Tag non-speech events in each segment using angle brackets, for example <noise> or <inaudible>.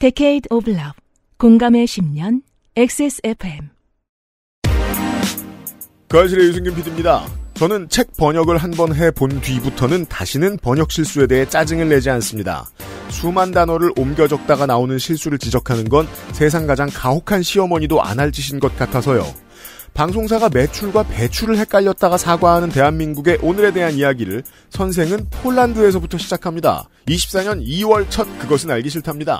Decade of Love 공감의 10년 XSFM 거실의 유승균 PD입니다. 저는 책 번역을 한 번 해 본 뒤부터는 다시는 번역 실수에 대해 짜증을 내지 않습니다. 수만 단어를 옮겨 적다가 나오는 실수를 지적하는 건 세상 가장 가혹한 시어머니도 안 할 짓인 것 같아서요. 방송사가 매출과 배출을 헷갈렸다가 사과하는 대한민국의 오늘에 대한 이야기를 선생은 폴란드에서부터 시작합니다. 24년 2월 첫 그것은 알기 싫답니다.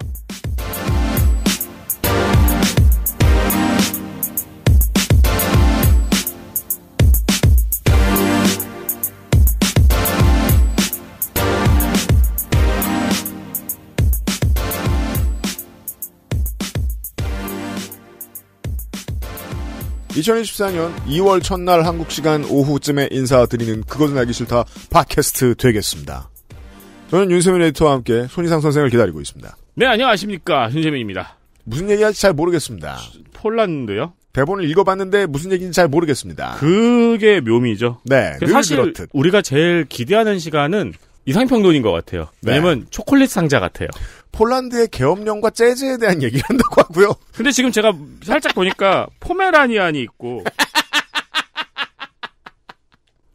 2024년 2월 첫날 한국 시간 오후쯤에 인사드리는 그것은 알기 싫다 팟캐스트 되겠습니다. 저는 윤세민 에디터와 함께 손희상 선생을 기다리고 있습니다. 네, 안녕하십니까. 윤세민입니다. 무슨 얘기할지 잘 모르겠습니다. 폴란드요? 대본을 읽어봤는데 무슨 얘기인지 잘 모르겠습니다. 그게 묘미죠. 네, 그 사실 그렇듯. 우리가 제일 기대하는 시간은 이상평론인 것 같아요. 네. 왜냐면 네. 초콜릿 상자 같아요. 폴란드의 계엄령과 재즈에 대한 얘기를 한다고 하고요. 근데 지금 제가 살짝 보니까 포메라니안이 있고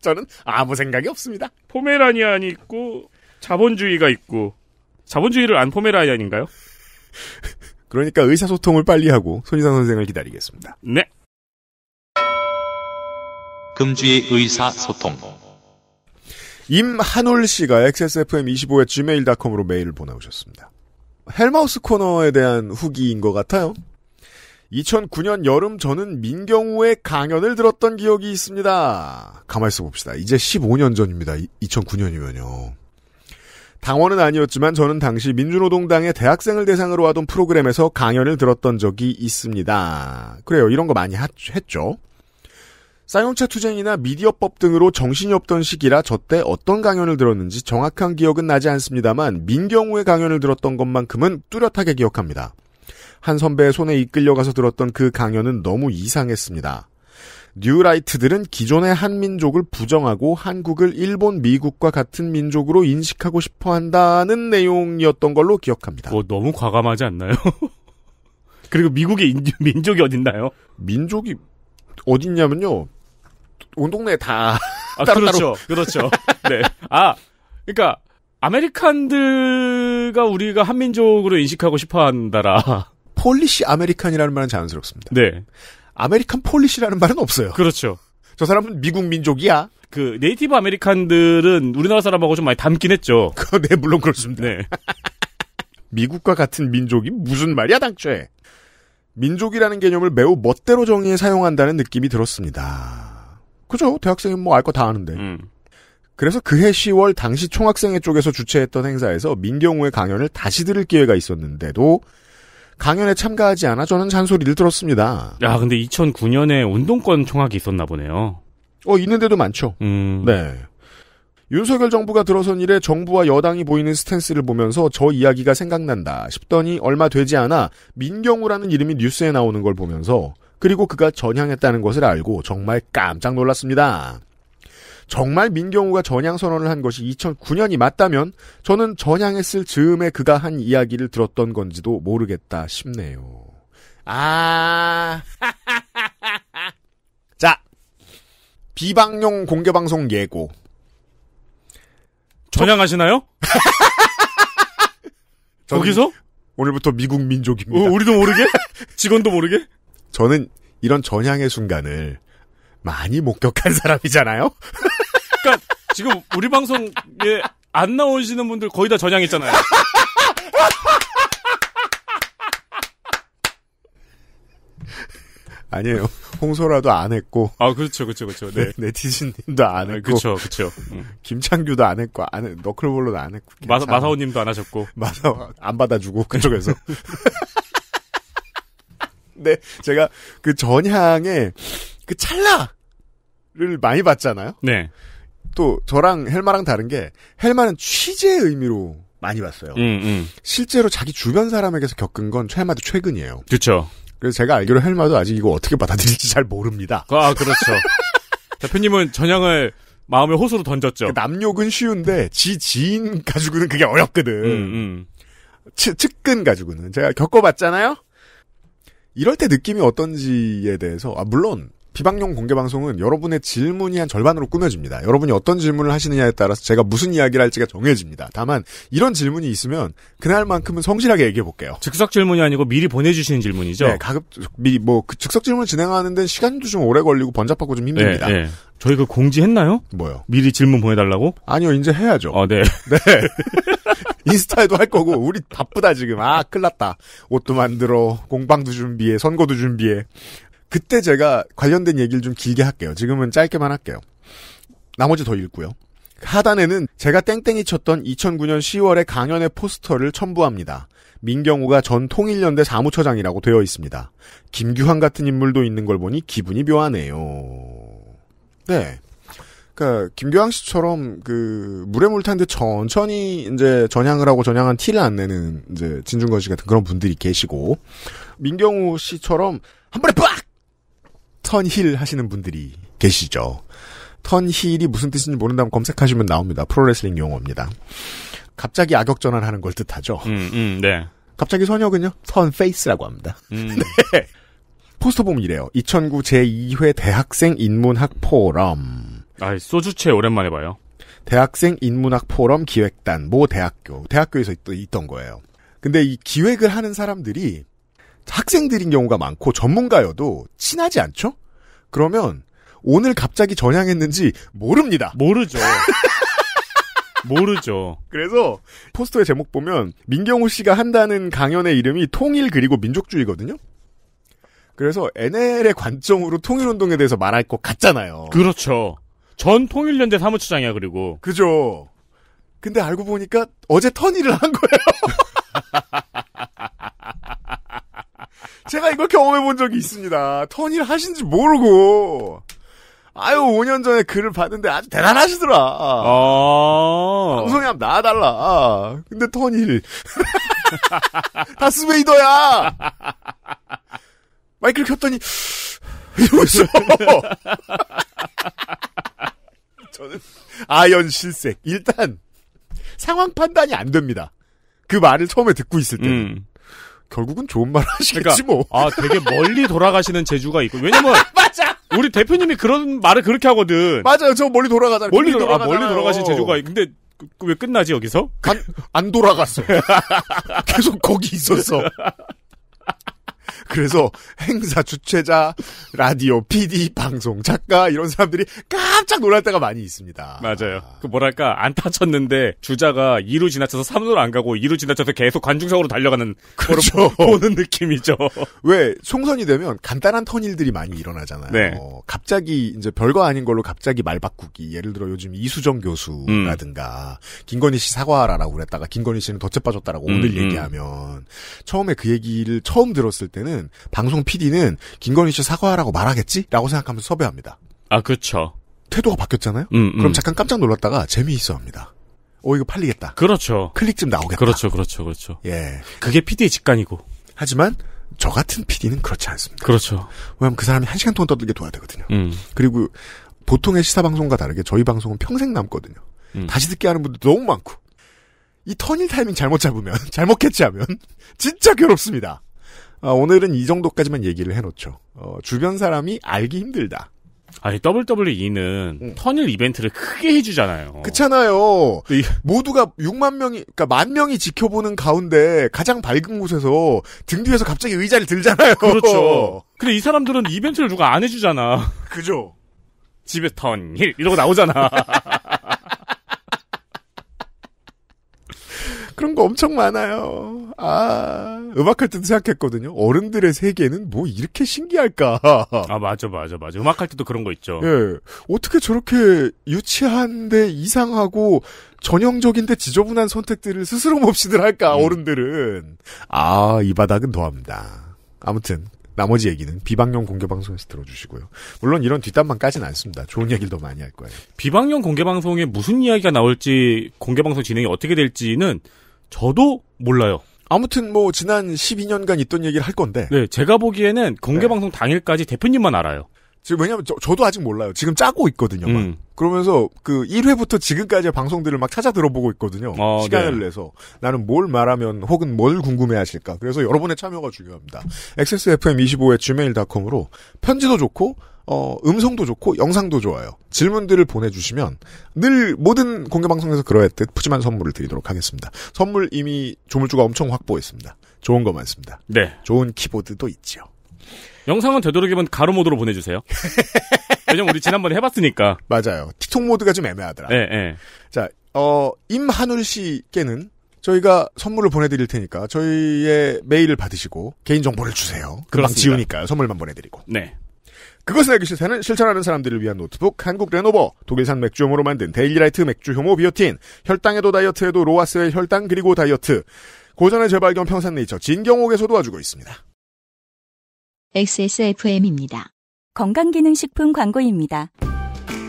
저는 아무 생각이 없습니다. 포메라니안이 있고 자본주의가 있고 자본주의를 안 포메라니안인가요? 그러니까 의사소통을 빨리 하고 손희상 선생을 기다리겠습니다. 네. 금주의 의사소통. 임한울 씨가 XSFM25의 gmail.com으로 메일을 보내오셨습니다. 헬마우스 코너에 대한 후기인 것 같아요. 2009년 여름 저는 민경우의 강연을 들었던 기억이 있습니다. 가만 있어 봅시다. 이제 15년 전입니다. 2009년이면요. 당원은 아니었지만 저는 당시 민주노동당의 대학생을 대상으로 하던 프로그램에서 강연을 들었던 적이 있습니다. 그래요. 이런 거 많이 했죠. 쌍용차 투쟁이나 미디어법 등으로 정신이 없던 시기라 저때 어떤 강연을 들었는지 정확한 기억은 나지 않습니다만 민경우의 강연을 들었던 것만큼은 뚜렷하게 기억합니다. 한 선배의 손에 이끌려가서 들었던 그 강연은 너무 이상했습니다. 뉴라이트들은 기존의 한민족을 부정하고 한국을 일본, 미국과 같은 민족으로 인식하고 싶어 한다는 내용이었던 걸로 기억합니다. 뭐 너무 과감하지 않나요? <laughs> 그리고 미국의 인 민족이 어딨나요? 민족이 어딨냐면요. 온 동네에 다 아, 그렇죠, 그렇죠. 네, 아, 그러니까 아메리칸들가 우리가 한민족으로 인식하고 싶어한다라. 폴리시 아메리칸이라는 말은 자연스럽습니다. 네, 아메리칸 폴리시라는 말은 없어요. 그렇죠. 저 사람은 미국 민족이야. 그 네이티브 아메리칸들은 우리나라 사람하고 좀 많이 닮긴 했죠. <laughs> 네, 물론 그렇습니다. 네. 미국과 같은 민족이 무슨 말이야 당초에. 민족이라는 개념을 매우 멋대로 정의해 사용한다는 느낌이 들었습니다. 그죠? 대학생은 뭐 알 거 다 아는데. 음. 그래서 그해 10월 당시 총학생회 쪽에서 주최했던 행사에서 민경우의 강연을 다시 들을 기회가 있었는데도 강연에 참가하지 않아 저는 잔소리를 들었습니다. 야, 근데 2009년에 운동권 총학이 있었나 보네요. 어, 있는데도 많죠. 음. 네. 윤석열 정부가 들어선 이래 정부와 여당이 보이는 스탠스를 보면서 저 이야기가 생각난다 싶더니 얼마 되지 않아 민경우라는 이름이 뉴스에 나오는 걸 보면서 그리고 그가 전향했다는 것을 알고 정말 깜짝 놀랐습니다. 정말 민경우가 전향 선언을 한 것이 2009년이 맞다면 저는 전향했을 즈음에 그가 한 이야기를 들었던 건지도 모르겠다 싶네요. 아. <laughs> 자. 비방용 공개방송 예고. 전향하시나요? <laughs> 거기서? 오늘부터 미국 민족입니다. 어, 우리도 모르게? 직원도 모르게? 저는 이런 전향의 순간을 많이 목격한 <laughs> 사람이잖아요. 그러니까 지금 우리 방송에 안 나오시는 분들 거의 다 전향했잖아요. 아니에요. 홍소라도 안 했고. 아, 그렇죠, 그렇죠, 그렇죠. 네. <laughs> 네티즌님도안 아, 했고. 그렇죠, 그렇죠. 음. 김창규도 안 했고, 안, 너클볼로도 안 했고. 마사, 마사오님도 안 하셨고. 마사오, 안 받아주고, 그쪽에서. <laughs> 네, 제가 그 전향의 그 찰나를 많이 봤잖아요. 네. 또 저랑 헬마랑 다른 게 헬마는 취재의 의미로 많이 봤어요. 음, 음. 실제로 자기 주변 사람에게서 겪은 건 헬마도 최근이에요. 그렇죠. 그래서 제가 알기로 헬마도 아직 이거 어떻게 받아들일지 잘 모릅니다. 아 그렇죠. 대표님은 <laughs> 전향을 마음의 호수로 던졌죠. 그 남욕은 쉬운데 지 지인 가지고는 그게 어렵거든. 음, 음. 측근 가지고는 제가 겪어봤잖아요. 이럴 때 느낌이 어떤지에 대해서 아 물론 비방용 공개 방송은 여러분의 질문이 한 절반으로 꾸며집니다. 여러분이 어떤 질문을 하시느냐에 따라서 제가 무슨 이야기를 할지가 정해집니다. 다만 이런 질문이 있으면 그날만큼은 성실하게 얘기해 볼게요. 즉석 질문이 아니고 미리 보내주시는 질문이죠. 네, 가급 미리 뭐그 즉석 질문 진행하는데 시간도 좀 오래 걸리고 번잡하고 좀 힘듭니다. 네, 네. 저희 그 공지했나요? 뭐요? 미리 질문 보내달라고? 아니요, 이제 해야죠. 어, 네. <laughs> 네. <laughs> 인스타에도 할 거고, 우리 바쁘다, 지금. 아, 큰일 났다. 옷도 만들어, 공방도 준비해, 선거도 준비해. 그때 제가 관련된 얘기를 좀 길게 할게요. 지금은 짧게만 할게요. 나머지 더 읽고요. 하단에는 제가 땡땡이 쳤던 2009년 10월에 강연의 포스터를 첨부합니다. 민경우가 전 통일연대 사무처장이라고 되어 있습니다. 김규환 같은 인물도 있는 걸 보니 기분이 묘하네요. 네. 그니까 김교황 씨처럼 그 물에 물탄 데 천천히 이제 전향을 하고 전향한 티를 안 내는 이제 진중건 씨 같은 그런 분들이 계시고 민경우 씨처럼 한 번에 빡 턴힐 하시는 분들이 계시죠. 턴힐이 무슨 뜻인지 모른다면 검색하시면 나옵니다. 프로레슬링 용어입니다. 갑자기 악역 전환하는 걸 뜻하죠. 음, 음, 네. 갑자기 선혁은요 턴 페이스라고 합니다. 음. <laughs> 네. 포스터 보면 이래요. 2009 제2회 대학생 인문학 포럼. 아, 소주채 오랜만에 봐요. 대학생 인문학 포럼 기획단 모 대학교 대학교에서 또 있, 던 거예요. 근데 이 기획을 하는 사람들이 학생들인 경우가 많고 전문가여도 친하지 않죠? 그러면 오늘 갑자기 전향했는지 모릅니다. 모르죠. <laughs> 모르죠. 그래서 포스터의 제목 보면 민경호 씨가 한다는 강연의 이름이 통일 그리고 민족주의거든요. 그래서 NL의 관점으로 통일운동에 대해서 말할 것 같잖아요. 그렇죠. 전 통일연대 사무처장이야 그리고. 그죠. 근데 알고 보니까 어제 턴일을 한 거예요. <laughs> 제가 이걸 경험해 본 적이 있습니다. 턴일 하신지 모르고. 아유, 5년 전에 글을 봤는데 아주 대단하시더라. 아. 방송에 한번 나와달라. 근데 턴일. <laughs> 다스베이더야! 마이크를 켰더니 이러고 있어. <laughs> 저는 아연 실색. 일단 상황 판단이 안 됩니다. 그 말을 처음에 듣고 있을 때. 음. 결국은 좋은 말 하시겠지 그러니까, 뭐. 아 되게 멀리 돌아가시는 재주가 있고 왜냐면 <laughs> 맞아. 우리 대표님이 그런 말을 그렇게 하거든. 맞아요. 저 멀리 돌아가잖아요. 멀리 돌아 아, 멀리 돌아가신 재주가 있. 근데 그, 그왜 끝나지 여기서? 안, 안 돌아갔어. <laughs> 계속 거기 있었어. 그래서 행사 주최자, 라디오, PD, 방송, 작가 이런 사람들이 깜짝 놀랄 때가 많이 있습니다. 맞아요. 그 뭐랄까 안 타쳤는데 주자가 2루 지나쳐서 3루로 안 가고 2루 지나쳐서 계속 관중석으로 달려가는 그렇죠. <laughs> 보는 느낌이죠. 왜 총선이 되면 간단한 턴일들이 많이 일어나잖아요. 네. 어, 갑자기 이제 별거 아닌 걸로 갑자기 말 바꾸기. 예를 들어 요즘 이수정 교수라든가 음. 김건희 씨 사과하라라고 그랬다가 김건희 씨는 덧째 빠졌다라고 음. 오늘 음. 얘기하면 처음에 그 얘기를 처음 들었을 때는 PD는 방송 PD는 김건희 씨 사과하라고 말하겠지라고 생각하면서 섭외합니다. 아 그렇죠. 태도가 바뀌었잖아요. 음, 음. 그럼 잠깐 깜짝 놀랐다가 재미있어합니다. 오 이거 팔리겠다. 그렇죠. 클릭 좀 나오겠다. 그렇죠, 그렇죠, 그렇죠. 예, 그게 PD의 직관이고. 하지만 저 같은 PD는 그렇지 않습니다. 그렇죠. 왜냐하면 그 사람이 한 시간 동안 떠들게 둬야 되거든요. 음. 그리고 보통의 시사 방송과 다르게 저희 방송은 평생 남거든요. 음. 다시 듣게 하는 분들 너무 많고 이 턴일 타이밍 잘못 잡으면 <laughs> 잘못했지 하면 <laughs> 진짜 괴롭습니다. 어, 오늘은 이 정도까지만 얘기를 해놓죠. 어, 주변 사람이 알기 힘들다. 아니 WWE는 응. 턴일 이벤트를 크게 해주잖아요. 그렇잖아요. 모두가 6만 명이 그러니까 만 명이 지켜보는 가운데 가장 밝은 곳에서 등 뒤에서 갑자기 의자를 들잖아요. 그렇죠. 근데 이 사람들은 이벤트를 누가 안 해주잖아. 그죠. 집에 턴힐 이러고 나오잖아. <laughs> 그런 거 엄청 많아요. 아, 음악할 때도 생각했거든요. 어른들의 세계는 뭐 이렇게 신기할까. <laughs> 아, 맞아, 맞아, 맞아. 음악할 때도 그런 거 있죠. 예. 어떻게 저렇게 유치한데 이상하고 전형적인데 지저분한 선택들을 스스로몹시들 할까, 음. 어른들은. 아, 이 바닥은 더합니다. 아무튼. 나머지 얘기는 비방용 공개방송에서 들어주시고요. 물론 이런 뒷담만 까지는 않습니다. 좋은 얘기를 더 많이 할 거예요. 비방용 공개방송에 무슨 이야기가 나올지, 공개방송 진행이 어떻게 될지는 저도 몰라요. 아무튼 뭐 지난 12년간 있던 얘기를 할 건데. 네, 제가 보기에는 네. 공개방송 네. 당일까지 대표님만 알아요. 지금 왜냐면 저, 도 아직 몰라요. 지금 짜고 있거든요. 음. 그러면서 그 1회부터 지금까지의 방송들을 막 찾아 들어보고 있거든요. 어, 시간을 네. 내서 나는 뭘 말하면 혹은 뭘 궁금해하실까. 그래서 여러분의 참여가 중요합니다. XSFM25의 gmail.com으로 편지도 좋고 어, 음성도 좋고 영상도 좋아요. 질문들을 보내주시면 늘 모든 공개방송에서 그러했듯 푸짐한 선물을 드리도록 하겠습니다. 선물 이미 조물주가 엄청 확보했습니다. 좋은 거 많습니다. 네. 좋은 키보드도 있지요. 영상은 되도록이면 가로 모드로 보내주세요. <laughs> 왜냐면 우리 지난번에 해봤으니까. 맞아요. 틱톡 모드가 좀 애매하더라. 네, 네. 자, 어, 임한울 씨께는 저희가 선물을 보내드릴 테니까 저희의 메일을 받으시고 개인정보를 주세요. 금방 그렇습니다. 지우니까 요 선물만 보내드리고. 네. 그것은 알기 싫다는 실천하는 사람들을 위한 노트북 한국 레노버 독일산 맥주용으로 만든 데일리라이트 맥주 효모 비오틴 혈당에도 다이어트에도 로아스의 혈당 그리고 다이어트 고전의 재발견 평산네이처 진경옥에서 도와주고 있습니다. XSFM입니다. 건강기능식품 광고입니다.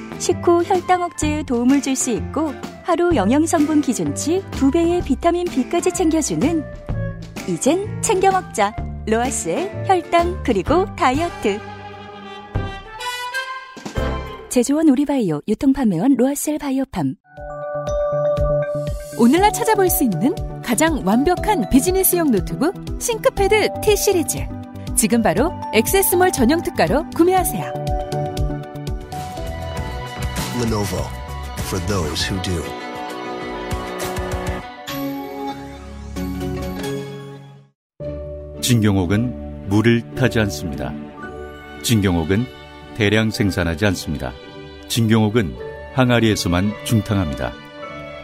식후 혈당 억제에 도움을 줄 수 있고 하루 영양성분 기준치 2배의 비타민 B까지 챙겨주는 이젠 챙겨 먹자 로아스의 혈당 그리고 다이어트 제조원 우리바이오 유통판매원 로아셀 바이오팜 오늘날 찾아볼 수 있는 가장 완벽한 비즈니스용 노트북 싱크패드 T 시리즈 지금 바로 액세스몰 전용 특가로 구매하세요. Lenovo for those who do. 진경옥은 물을 타지 않습니다. 진경옥은 대량 생산하지 않습니다. 진경옥은 항아리에서만 중탕합니다.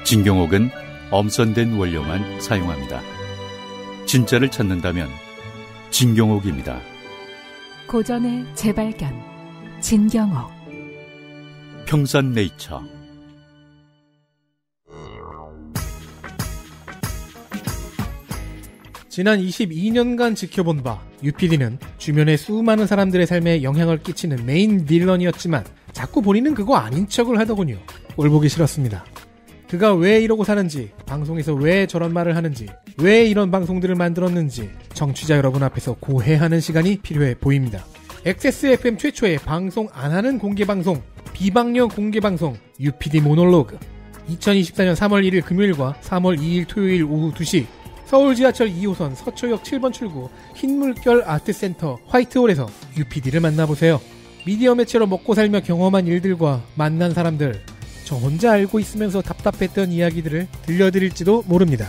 진경옥은 엄선된 원료만 사용합니다. 진짜를 찾는다면 진경옥입니다. 고전의 재발견 진경옥 평산네이처 지난 22년간 지켜본 바 UPD는 주변의 수많은 사람들의 삶에 영향을 끼치는 메인 빌런이었지만 자꾸 본인은 그거 아닌 척을 하더군요. 올보기 싫었습니다. 그가 왜 이러고 사는지, 방송에서 왜 저런 말을 하는지, 왜 이런 방송들을 만들었는지 정취자 여러분 앞에서 고해하는 시간이 필요해 보입니다. XSFM 최초의 방송 안 하는 공개 방송, 비방령 공개 방송, UPD 모놀로그. 2024년 3월 1일 금요일과 3월 2일 토요일 오후 2시 서울 지하철 2호선 서초역 7번 출구 흰물결 아트센터 화이트홀에서 UPD를 만나보세요. 미디어 매체로 먹고 살며 경험한 일들과 만난 사람들, 저 혼자 알고 있으면서 답답했던 이야기들을 들려드릴지도 모릅니다.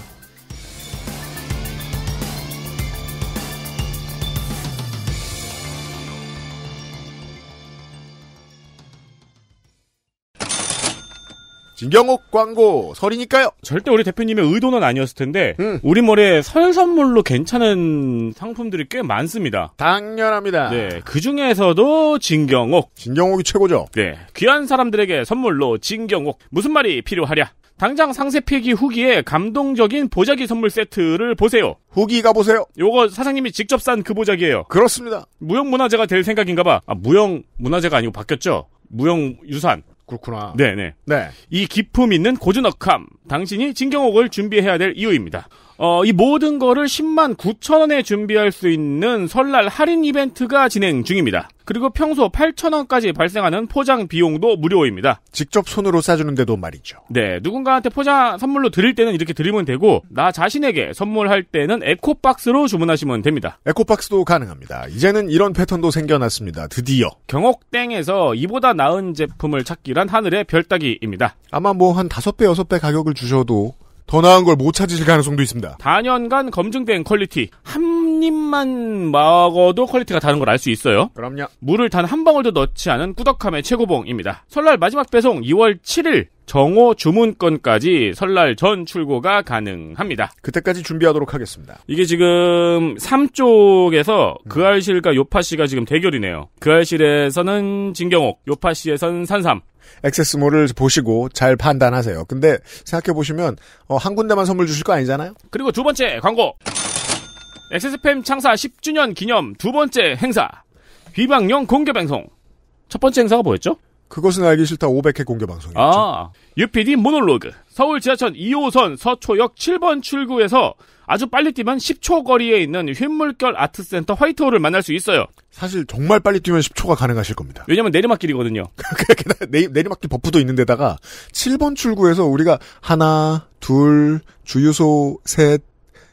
진경옥 광고 설이니까요. 절대 우리 대표님의 의도는 아니었을 텐데 음. 우리몰에 설 선물로 괜찮은 상품들이 꽤 많습니다. 당연합니다. 네, 그 중에서도 진경옥. 진경옥이 최고죠. 네, 귀한 사람들에게 선물로 진경옥 무슨 말이 필요하랴. 당장 상세 필기 후기에 감동적인 보자기 선물 세트를 보세요. 후기 가보세요. 요거 사장님이 직접 산 그 보자기예요. 그렇습니다. 무형문화재가 될 생각인가 봐. 아, 무형문화재가 아니고 바뀌었죠? 무형 유산. 그렇구나. 네네. 네. 네. 이 기품 있는 고즈넉함. 당신이 진경옥을 준비해야 될 이유입니다. 어, 이 모든 거를 10만 9천 원에 준비할 수 있는 설날 할인 이벤트가 진행 중입니다. 그리고 평소 8천 원까지 발생하는 포장 비용도 무료입니다. 직접 손으로 싸주는데도 말이죠. 네, 누군가한테 포장 선물로 드릴 때는 이렇게 드리면 되고 나 자신에게 선물할 때는 에코박스로 주문하시면 됩니다. 에코박스도 가능합니다. 이제는 이런 패턴도 생겨났습니다. 드디어 경옥땡에서 이보다 나은 제품을 찾기란 하늘의 별따기입니다. 아마 뭐 한 5배, 6배 가격을 주셔도 더 나은 걸 못 찾으실 가능성도 있습니다. 4년간 검증된 퀄리티. 한 입만 먹어도 퀄리티가 다른 걸 알 수 있어요. 그럼요. 물을 단 한 방울도 넣지 않은 꾸덕함의 최고봉입니다. 설날 마지막 배송 2월 7일 정오 주문권까지 설날 전 출고가 가능합니다. 그때까지 준비하도록 하겠습니다. 이게 지금 3 쪽에서 그 음. 그알실과 요파씨가 지금 대결이네요. 그알실에서는 진경옥, 요파씨에서는 산삼. 액세스몰을 보시고 잘 판단하세요. 근데 생각해보시면 어, 한 군데만 선물 주실 거 아니잖아요? 그리고 두 번째 광고! 액세스팸 창사 10주년 기념 두 번째 행사! 비방용 공개 방송! 첫 번째 행사가 뭐였죠? 그것은 알기 싫다 500회 공개 방송이었죠. 아, UPD 모놀로그. 서울 지하철 2호선 서초역 7번 출구에서 아주 빨리 뛰면 10초 거리에 있는 휘물결 아트센터 화이트홀을 만날 수 있어요. 사실 정말 빨리 뛰면 10초가 가능하실 겁니다. 왜냐면 내리막길이거든요. <laughs> 내, 내리막길 버프도 있는 데다가 7번 출구에서 우리가 하나, 둘, 주유소, 셋,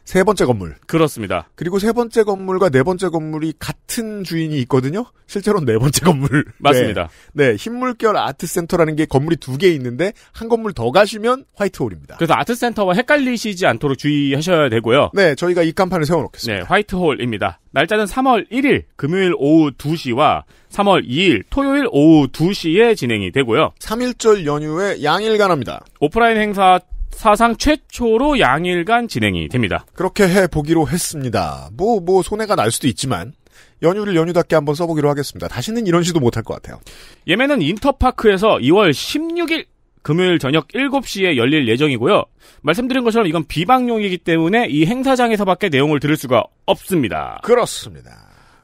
세 번째 건물. 그렇습니다. 그리고 세 번째 건물과 네 번째 건물이 같은 주인이 있거든요. 실제로는 네 번째 건물. <laughs> 맞습니다. 네. 네. 흰물결 아트센터라는 게 건물이 두 개 있는데 한 건물 더 가시면 화이트홀입니다. 그래서 아트센터와 헷갈리시지 않도록 주의하셔야 되고요. 네, 저희가 이 간판을 세워놓겠습니다. 네, 화이트홀입니다. 날짜는 3월 1일 금요일 오후 2시와 3월 2일 토요일 오후 2시에 진행이 되고요. 3일절 연휴에 양일간 합니다. 오프라인 행사 사상 최초로 양일간 진행이 됩니다. 그렇게 해 보기로 했습니다. 뭐뭐 뭐 손해가 날 수도 있지만 연휴를 연휴답게 한번 써보기로 하겠습니다. 다시는 이런 시도 못할 것 같아요. 예매는 인터파크에서 2월 16일 금요일 저녁 7시에 열릴 예정이고요. 말씀드린 것처럼 이건 비방용이기 때문에 이 행사장에서밖에 내용을 들을 수가 없습니다. 그렇습니다.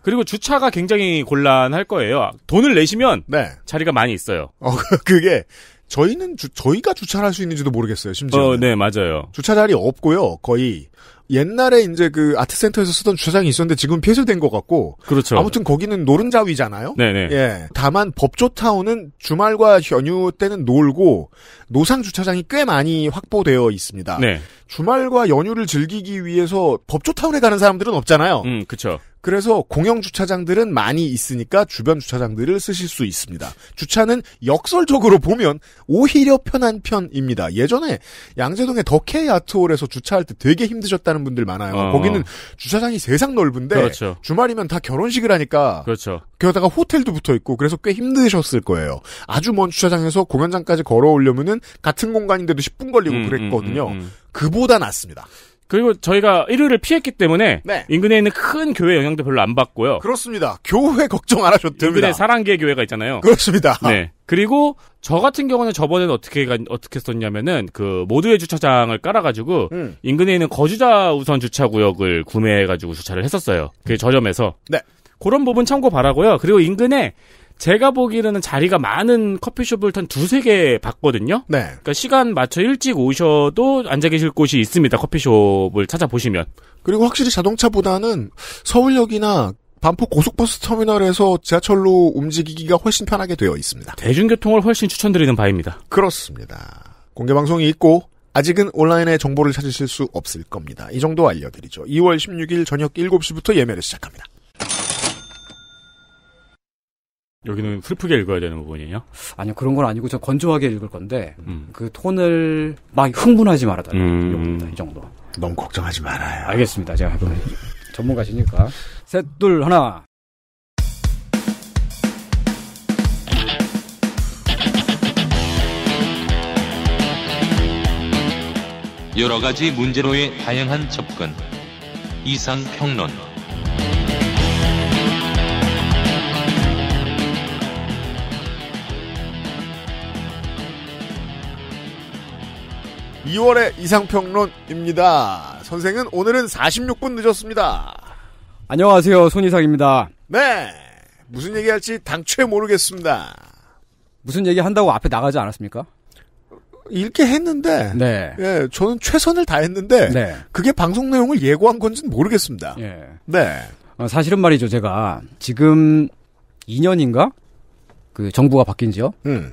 그리고 주차가 굉장히 곤란할 거예요. 돈을 내시면 네. 자리가 많이 있어요. 어, <laughs> 그게 저희는 주, 저희가 주차를 할 수 있는지도 모르겠어요. 심지어. 어, 네, 맞아요. 주차 자리 없고요. 거의 옛날에 이제 그 아트센터에서 쓰던 주차장이 있었는데 지금 폐쇄된 것 같고. 그렇죠. 아무튼 거기는 노른자 위잖아요. 네네. 예. 다만 법조타운은 주말과 연휴 때는 놀고 노상 주차장이 꽤 많이 확보되어 있습니다. 네. 주말과 연휴를 즐기기 위해서 법조타운에 가는 사람들은 없잖아요. 음, 그렇죠. 그래서 공영 주차장들은 많이 있으니까 주변 주차장들을 쓰실 수 있습니다. 주차는 역설적으로 보면 오히려 편한 편입니다. 예전에 양재동의 더케 아트홀에서 주차할 때 되게 힘드셨다는 분들 많아요. 어. 거기는 주차장이 세상 넓은데 그렇죠. 주말이면 다 결혼식을 하니까 그렇죠. 게다가 호텔도 붙어 있고 그래서 꽤 힘드셨을 거예요. 아주 먼 주차장에서 공연장까지 걸어오려면은 같은 공간인데도 10분 걸리고 음, 음, 그랬거든요. 음, 음, 그보다 낫습니다. 그리고 저희가 일요일을 피했기 때문에 네. 인근에 있는 큰 교회 영향도 별로 안 받고요. 그렇습니다. 교회 걱정 안 하셔도 됩니다. 인근에 사랑계 교회가 있잖아요. 그렇습니다. 네. 그리고 저 같은 경우는 저번에는 어떻게 어떻게 썼냐면은 그 모두의 주차장을 깔아가지고 음. 인근에 있는 거주자 우선 주차 구역을 구매해가지고 주차를 했었어요. 그저점에서 네. 그런 부분 참고 바라고요. 그리고 인근에 제가 보기로는 자리가 많은 커피숍을 한 두세 개 봤거든요. 네. 그러니까 시간 맞춰 일찍 오셔도 앉아 계실 곳이 있습니다. 커피숍을 찾아보시면. 그리고 확실히 자동차보다는 서울역이나 반포 고속버스 터미널에서 지하철로 움직이기가 훨씬 편하게 되어 있습니다. 대중교통을 훨씬 추천드리는 바입니다. 그렇습니다. 공개 방송이 있고 아직은 온라인에 정보를 찾으실 수 없을 겁니다. 이 정도 알려드리죠. 2월 16일 저녁 7시부터 예매를 시작합니다. 여기는 슬프게 읽어야 되는 부분이에요? 아니요, 그런 건 아니고 저 건조하게 읽을 건데 음. 그 톤을 막 흥분하지 말아달라 음. 이 정도. 너무 걱정하지 말아요. 알겠습니다. 제가 해보 <laughs> 전문가시니까 셋, 둘, 하나. 여러 가지 문제로의 다양한 접근. 이상 평론. 2월의 이상평론입니다. 선생은 오늘은 46분 늦었습니다. 안녕하세요. 손희상입니다. 네. 무슨 얘기할지 당초에 모르겠습니다. 무슨 얘기 한다고 앞에 나가지 않았습니까? 이렇게 했는데, 네. 예, 저는 최선을 다했는데, 네. 그게 방송 내용을 예고한 건지는 모르겠습니다. 예. 네. 어, 사실은 말이죠. 제가 지금 2년인가? 그 정부가 바뀐 지요? 음.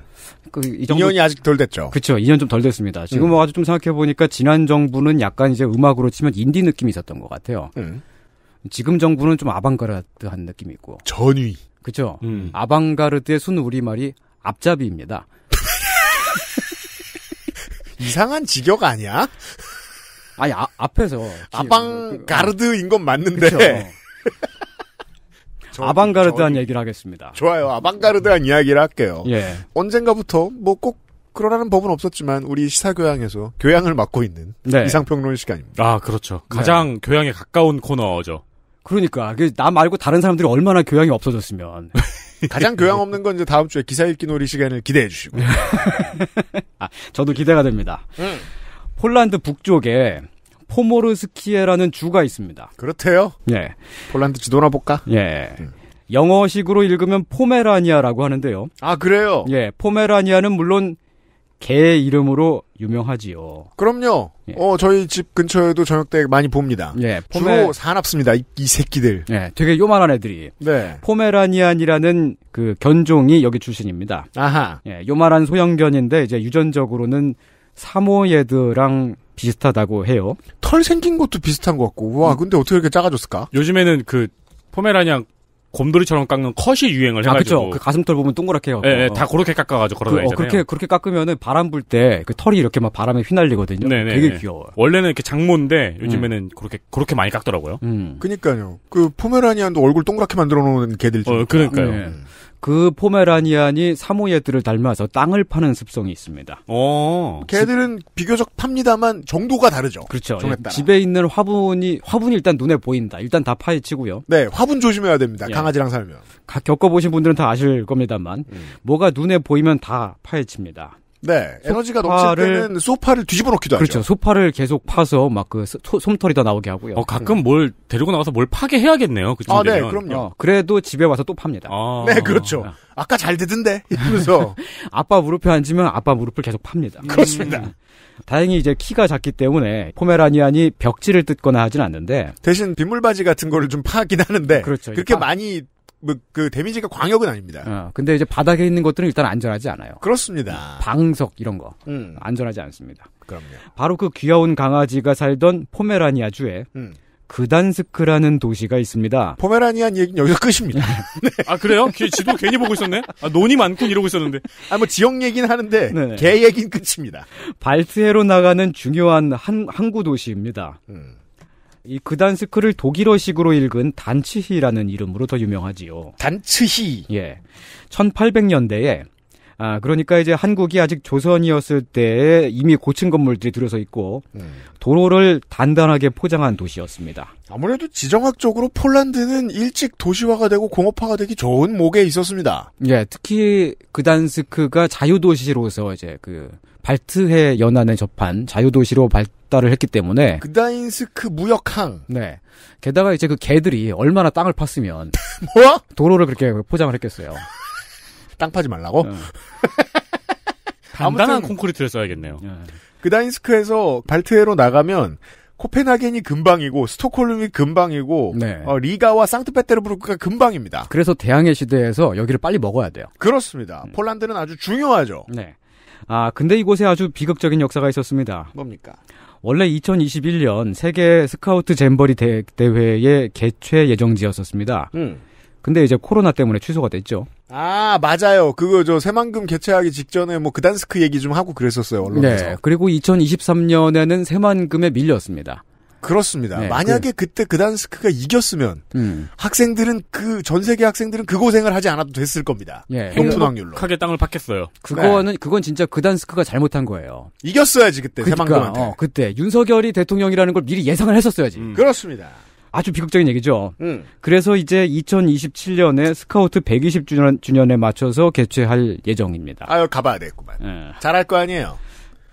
그이 정도 2년이 아직 덜 됐죠. 그쵸 2년 좀 덜 됐습니다. 지금 음. 와서 뭐 좀 생각해 보니까 지난 정부는 약간 이제 음악으로 치면 인디 느낌이 있었던 것 같아요. 음. 지금 정부는 좀 아방가르드한 느낌이 있고 전위. 그쵸 음. 아방가르드의 순 우리말이 앞잡이입니다. <laughs> 이상한 직역 아니야? 아니 아, 앞에서 아방가르드인 건 맞는데. 저, 아방가르드한 저, 얘기를 하겠습니다. 좋아요. 아방가르드한 이야기를 할게요. 예. 언젠가부터 뭐 꼭 그러라는 법은 없었지만 우리 시사교양에서 교양을 맡고 있는 네. 이상평론 시간입니다. 아 그렇죠. 가장 네. 교양에 가까운 코너죠. 그러니까 그 나 말고 다른 사람들이 얼마나 교양이 없어졌으면 <laughs> 가장 교양 없는 건 이제 다음 주에 기사 읽기 놀이 시간을 기대해 주시고. <laughs> 아, 저도 기대가 됩니다. 음. 폴란드 북쪽에 포모르스키에라는 주가 있습니다. 그렇대요. 예. 폴란드 지도나 볼까? 예. 음. 영어식으로 읽으면 포메라니아라고 하는데요. 아, 그래요? 예. 포메라니아는 물론 개 이름으로 유명하지요. 그럼요. 예. 어, 저희 집 근처에도 저녁 때 많이 봅니다. 예, 포메... 주로 사납습니다. 이, 이, 새끼들. 예, 되게 요만한 애들이. 네. 포메라니안이라는 그 견종이 여기 출신입니다. 아하. 예, 요만한 소형견인데 이제 유전적으로는 사모예드랑 비슷하다고 해요. 털 생긴 것도 비슷한 것 같고 와 음. 근데 어떻게 이렇게 작아졌을까? 요즘에는 그 포메라니안 곰돌이처럼 깎는 컷이 유행을 해가지고 아, 그쵸. 그 가슴털 보면 동그랗게 해요. 예, 예, 어, 어. 다 그렇게 깎아가지고 걸어 그, 어, 그렇게 그렇게 깎으면은 바람 불 때 그 털이 이렇게 막 바람에 휘날리거든요. 네네, 네, 되게 네. 귀여워요. 원래는 이렇게 장모인데 요즘에는 음. 그렇게 그렇게 많이 깎더라고요. 음. 그니까요. 그 포메라니안도 얼굴 동그랗게 만들어 놓은 개들. 어, 그니까요 음. 네. 그 포메라니안이 사모예드를 닮아서 땅을 파는 습성이 있습니다. 어. 개들은 집... 비교적 팝니다만 정도가 다르죠. 그렇죠. 예, 집에 있는 화분이 화분이 일단 눈에 보인다. 일단 다 파헤치고요. 네, 화분 조심해야 됩니다. 예. 강아지랑 살면. 겪어보신 분들은 다 아실 겁니다만 음. 뭐가 눈에 보이면 다 파헤칩니다. 네. 에너지가 넘칠 때는 소파를 뒤집어 놓기도 그렇죠. 하죠. 그렇죠. 소파를 계속 파서 막 그 솜털이 다 나오게 하고요. 어, 가끔 음. 뭘 데리고 나와서 뭘 파게 해야겠네요. 그 아, 네, 그럼요. 어, 그래도 집에 와서 또 팝니다. 아. 네, 그렇죠. 어. 아. 까잘 되던데. 이러면서 <laughs> 아빠 무릎에 앉으면 아빠 무릎을 계속 팝니다. 음. 그렇습니다. 음. 다행히 이제 키가 작기 때문에 포메라니안이 벽지를 뜯거나 하진 않는데 대신 빗물바지 같은 거를 좀 파긴 하는데 그렇죠. 그렇게 파... 많이 뭐, 그 데미지가 광역은 아닙니다. 어, 근데 이제 바닥에 있는 것들은 일단 안전하지 않아요. 그렇습니다. 방석 이런 거 음. 안전하지 않습니다. 그럼요. 바로 그 귀여운 강아지가 살던 포메라니아주에 음. 그단스크라는 도시가 있습니다. 포메라니안 얘기는 여기서 끝입니다. <laughs> 네. <laughs> 아 그래요? 걔 지도 괜히 보고 있었네. 아 논이 많군 이러고 있었는데. 아뭐 지역 얘기는 하는데 네네. 네. 개 얘기는 끝입니다. 발트해로 나가는 중요한 한 항구 도시입니다. 음. 이 그단스크를 독일어식으로 읽은 단츠히라는 이름으로 더 유명하지요. 단츠히. 예. 1800년대에 아, 그러니까 이제 한국이 아직 조선이었을 때 이미 고층 건물들이 들어서 있고 음. 도로를 단단하게 포장한 도시였습니다. 아무래도 지정학적으로 폴란드는 일찍 도시화가 되고 공업화가 되기 좋은 목에 있었습니다. 예, 특히 그단스크가 자유도시로서 이제 그 발트해 연안에 접한 자유도시로 발, 납달을 했기 때문에 그다인스크 무역항. 네. 게다가 이제 그 개들이 얼마나 땅을 팠으면 <laughs> 뭐? 야 도로를 그렇게 포장을 했겠어요. <laughs> 땅 파지 말라고? 네. <laughs> 단단한 콘크리트를 써야겠네요. 네. 그다인스크에서 발트해로 나가면 코펜하겐이 금방이고 스톡홀름이 금방이고 네. 어, 리가와 상트페테르부르크가 금방입니다. 그래서 대항해 시대에서 여기를 빨리 먹어야 돼요. 그렇습니다. 음. 폴란드는 아주 중요하죠. 네. 아 근데 이곳에 아주 비극적인 역사가 있었습니다. 뭡니까? 원래 2021년 세계 스카우트 잼버리 대, 회의 개최 예정지였었습니다. 음. 근데 이제 코로나 때문에 취소가 됐죠. 아 맞아요. 그거 저 새만금 개최하기 직전에 뭐 그단스크 얘기 좀 하고 그랬었어요 언론에서. 네. 그리고 2023년에는 새만금에 밀렸습니다. 그렇습니다. 네, 만약에 그, 때 그단스크가 이겼으면 음. 학생들은 그 전 세계 학생들은 그 고생을 하지 않아도 됐을 겁니다. 예, 높은 확률로. 하게 땅을 팠겠어요. 그거는 네. 그건 진짜 그단스크가 잘못한 거예요. 이겼어야지 그때 그러니까, 어, 그때 윤석열이 대통령이라는 걸 미리 예상을 했었어야지. 음. 그렇습니다. 아주 비극적인 얘기죠. 음. 그래서 이제 2027년에 스카우트 120주년 주년에 맞춰서 개최할 예정입니다. 아유 가봐야 되겠구만. 예. 잘할 거 아니에요.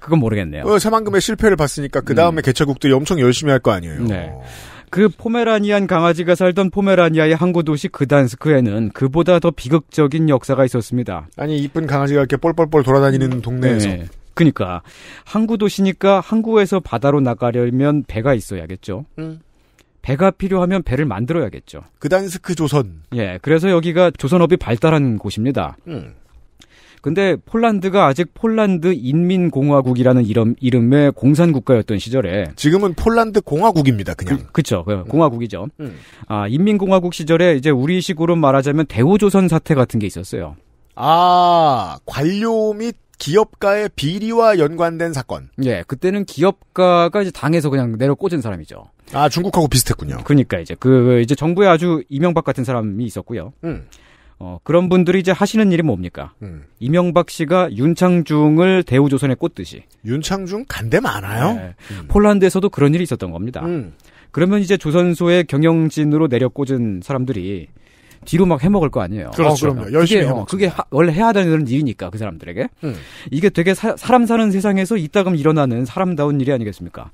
그건 모르겠네요. 어, 사만금의 실패를 봤으니까 그 다음에 음. 개차국들이 엄청 열심히 할 거 아니에요. 네. 그 포메라니안 강아지가 살던 포메라니아의 항구 도시 그단스크에는 그보다 더 비극적인 역사가 있었습니다. 아니 이쁜 강아지가 이렇게 뻘뻘뻘 돌아다니는 음. 동네에서. 네. 그니까 항구 도시니까 항구에서 바다로 나가려면 배가 있어야겠죠. 음. 배가 필요하면 배를 만들어야겠죠. 그단스크 조선. 예, 그래서 여기가 조선업이 발달한 곳입니다. 음. 근데 폴란드가 아직 폴란드 인민공화국이라는 이름 이름의 공산 국가였던 시절에 지금은 폴란드 공화국입니다. 그냥 그, 쵸 그, 음. 공화국이죠. 음. 아 인민공화국 시절에 이제 우리식으로 말하자면 대우조선 사태 같은 게 있었어요. 아 관료 및 기업가의 비리와 연관된 사건. 예, 그때는 기업가가 이제 당에서 그냥 내려 꽂은 사람이죠. 아, 중국하고 비슷했군요. 그러니까 이제 그 이제 정부에 아주 이명박 같은 사람이 있었고요. 음. 어, 그런 분들이 이제 하시는 일이 뭡니까? 음. 이명박 씨가 윤창중을 대우조선에 꽂듯이. 윤창중 간대 많아요? 네. 음. 폴란드에서도 그런 일이 있었던 겁니다. 음. 그러면 이제 조선소의 경영진으로 내려 꽂은 사람들이 뒤로 막 해먹을 거 아니에요. 그렇죠. 어, 그럼요. 열심히 그게, 어, 그게 하, 원래 해야 되는 일이니까 그 사람들에게. 음. 이게 되게 사, 람 사는 세상에서 이따금 일어나는 사람다운 일이 아니겠습니까?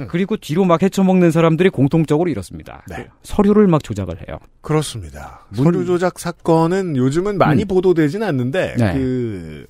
음. 그리고 뒤로 막 헤쳐먹는 사람들이 공통적으로 이렇습니다. 네. 서류를 막 조작을 해요. 그렇습니다. 문... 서류 조작 사건은 요즘은 많이 음. 보도되진 않는데 네. 그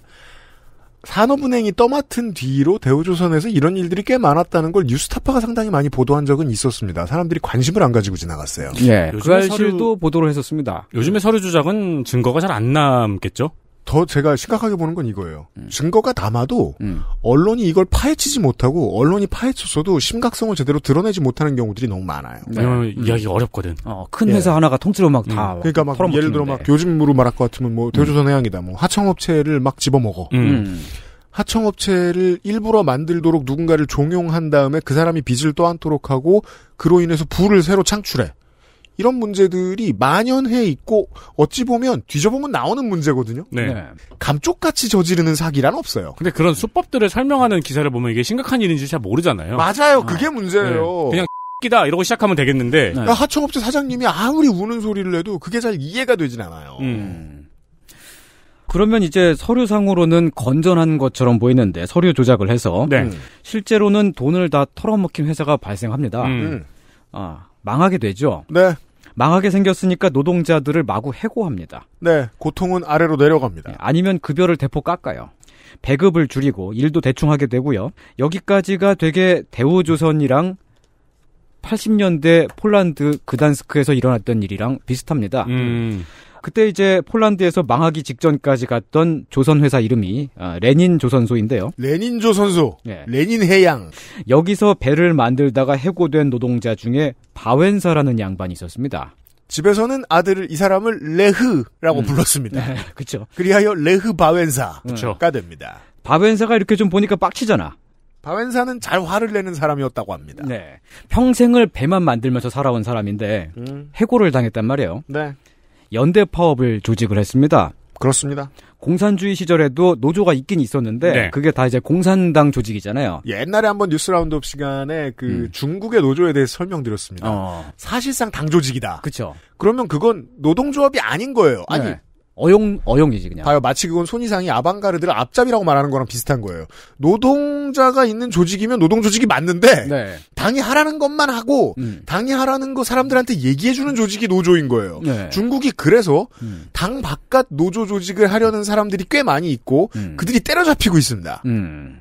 산업은행이 떠맡은 뒤로 대우조선에서 이런 일들이 꽤 많았다는 걸 뉴스타파가 상당히 많이 보도한 적은 있었습니다. 사람들이 관심을 안 가지고 지나갔어요. 예, 그 사실도 서류... 보도를 했었습니다. 요즘에 예. 서류 조작은 증거가 잘 안 남겠죠? 더 제가 심각하게 보는 건 이거예요. 음. 증거가 남아도 음. 언론이 이걸 파헤치지 못하고 언론이 파헤쳤어도 심각성을 제대로 드러내지 못하는 경우들이 너무 많아요. 네. 음. 이야기 어렵거든. 어, 큰 예. 회사 하나가 통째로 막 다. 음. 그러니까 막털어먹히데 예를 들어 막 요즘으로 말할 것 같으면 뭐 대조선 음. 해양이다. 뭐 하청업체를 막 집어먹어. 음. 하청업체를 일부러 만들도록 누군가를 종용한 다음에 그 사람이 빚을 떠안도록 하고 그로 인해서 부를 새로 창출해. 이런 문제들이 만연해 있고 어찌 보면 뒤져보면 나오는 문제거든요. 네. 네. 감쪽같이 저지르는 사기란 없어요. 근데 그런 수법들을 설명하는 기사를 보면 이게 심각한 일인지 잘 모르잖아요. 맞아요. 네. 그게 아. 문제예요. 네. 그냥 끼다 이러고 시작하면 되겠는데 네. 그러니까 하청업체 사장님이 아무리 우는 소리를 해도 그게 잘 이해가 되진 않아요. 음. 그러면 이제 서류상으로는 건전한 것처럼 보이는데 서류 조작을 해서 네. 음. 실제로는 돈을 다 털어먹힌 회사가 발생합니다. 음. 음. 아 망하게 되죠. 네. 망하게 생겼으니까 노동자들을 마구 해고합니다. 네, 고통은 아래로 내려갑니다. 예, 아니면 급여를 대폭 깎아요. 배급을 줄이고 일도 대충 하게 되고요. 여기까지가 되게 대우조선이랑 80년대 폴란드 그단스크에서 일어났던 일이랑 비슷합니다. 음. 그때 이제 폴란드에서 망하기 직전까지 갔던 조선 회사 이름이 아, 레닌 조선소인데요. 레닌 조선소. 네. 레닌 해양. 여기서 배를 만들다가 해고된 노동자 중에 바웬사라는 양반이 있었습니다. 집에서는 아들을 이 사람을 레흐라고 음. 불렀습니다. 네, <laughs> 그렇 그리하여 레흐 바웬사가 됩니다. 바웬사가 이렇게 좀 보니까 빡치잖아. 바웬사는 잘 화를 내는 사람이었다고 합니다. 네. 평생을 배만 만들면서 살아온 사람인데 음. 해고를 당했단 말이에요. 네. 연대 파업을 조직을 했습니다. 그렇습니다. 공산주의 시절에도 노조가 있긴 있었는데 네. 그게 다 이제 공산당 조직이잖아요. 옛날에 한번 뉴스 라운드업 시간에 그 음. 중국의 노조에 대해 설명드렸습니다. 어. 사실상 당 조직이다. 그렇죠. 그러면 그건 노동조합이 아닌 거예요. 아니 네. 어용 어용이지 그냥. 봐요. 마치 그건 손이상이 아방가르드를 앞잡이라고 말하는 거랑 비슷한 거예요. 노동자가 있는 조직이면 노동 조직이 맞는데 네. 당이 하라는 것만 하고 음. 당이 하라는 거 사람들한테 얘기해 주는 조직이 노조인 거예요. 네. 중국이 그래서 음. 당 바깥 노조 조직을 하려는 사람들이 꽤 많이 있고 음. 그들이 때려잡히고 있습니다. 음.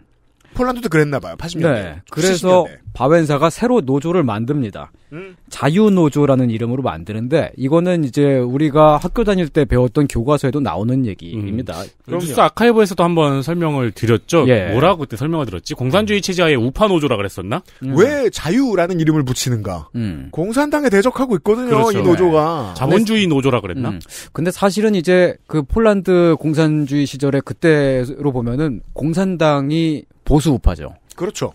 폴란드도 그랬나 봐요. 80년대. 네. 그래서 바벤사가 새로 노조를 만듭니다. 음. 자유노조라는 이름으로 만드는데 이거는 이제 우리가 학교 다닐 때 배웠던 교과서에도 나오는 얘기입니다. 음. 뉴스 아카이브에서도 한번 설명을 드렸죠. 예. 뭐라고 그때 설명을 드렸지 공산주의 체제의 우파노조라 그랬었나? 음. 왜 자유라는 이름을 붙이는가? 음. 공산당에 대적하고 있거든요. 그렇죠. 이 노조가 예. 자본주의 노조라 그랬나? 음. 근데 사실은 이제 그 폴란드 공산주의 시절에 그때로 보면은 공산당이 보수 우파죠. 그렇죠.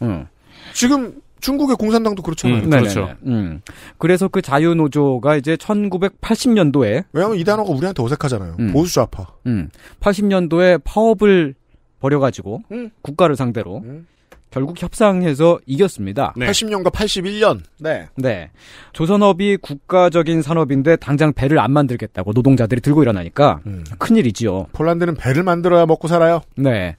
지금 중국의 공산당도 그렇잖아요. 음, 그렇죠. 음. 음. 그래서 그 자유노조가 이제 1980년도에 왜냐하면 이 단어가 우리한테 어색하잖아요. 음. 보수 좌파. 음. 80년도에 파업을 벌여가지고 음. 국가를 상대로 음. 결국 협상해서 이겼습니다. 네. 80년과 81년. 네. 네. 조선업이 국가적인 산업인데 당장 배를 안 만들겠다고 노동자들이 들고 일어나니까 음. 큰일이지요. 폴란드는 배를 만들어야 먹고 살아요. 네.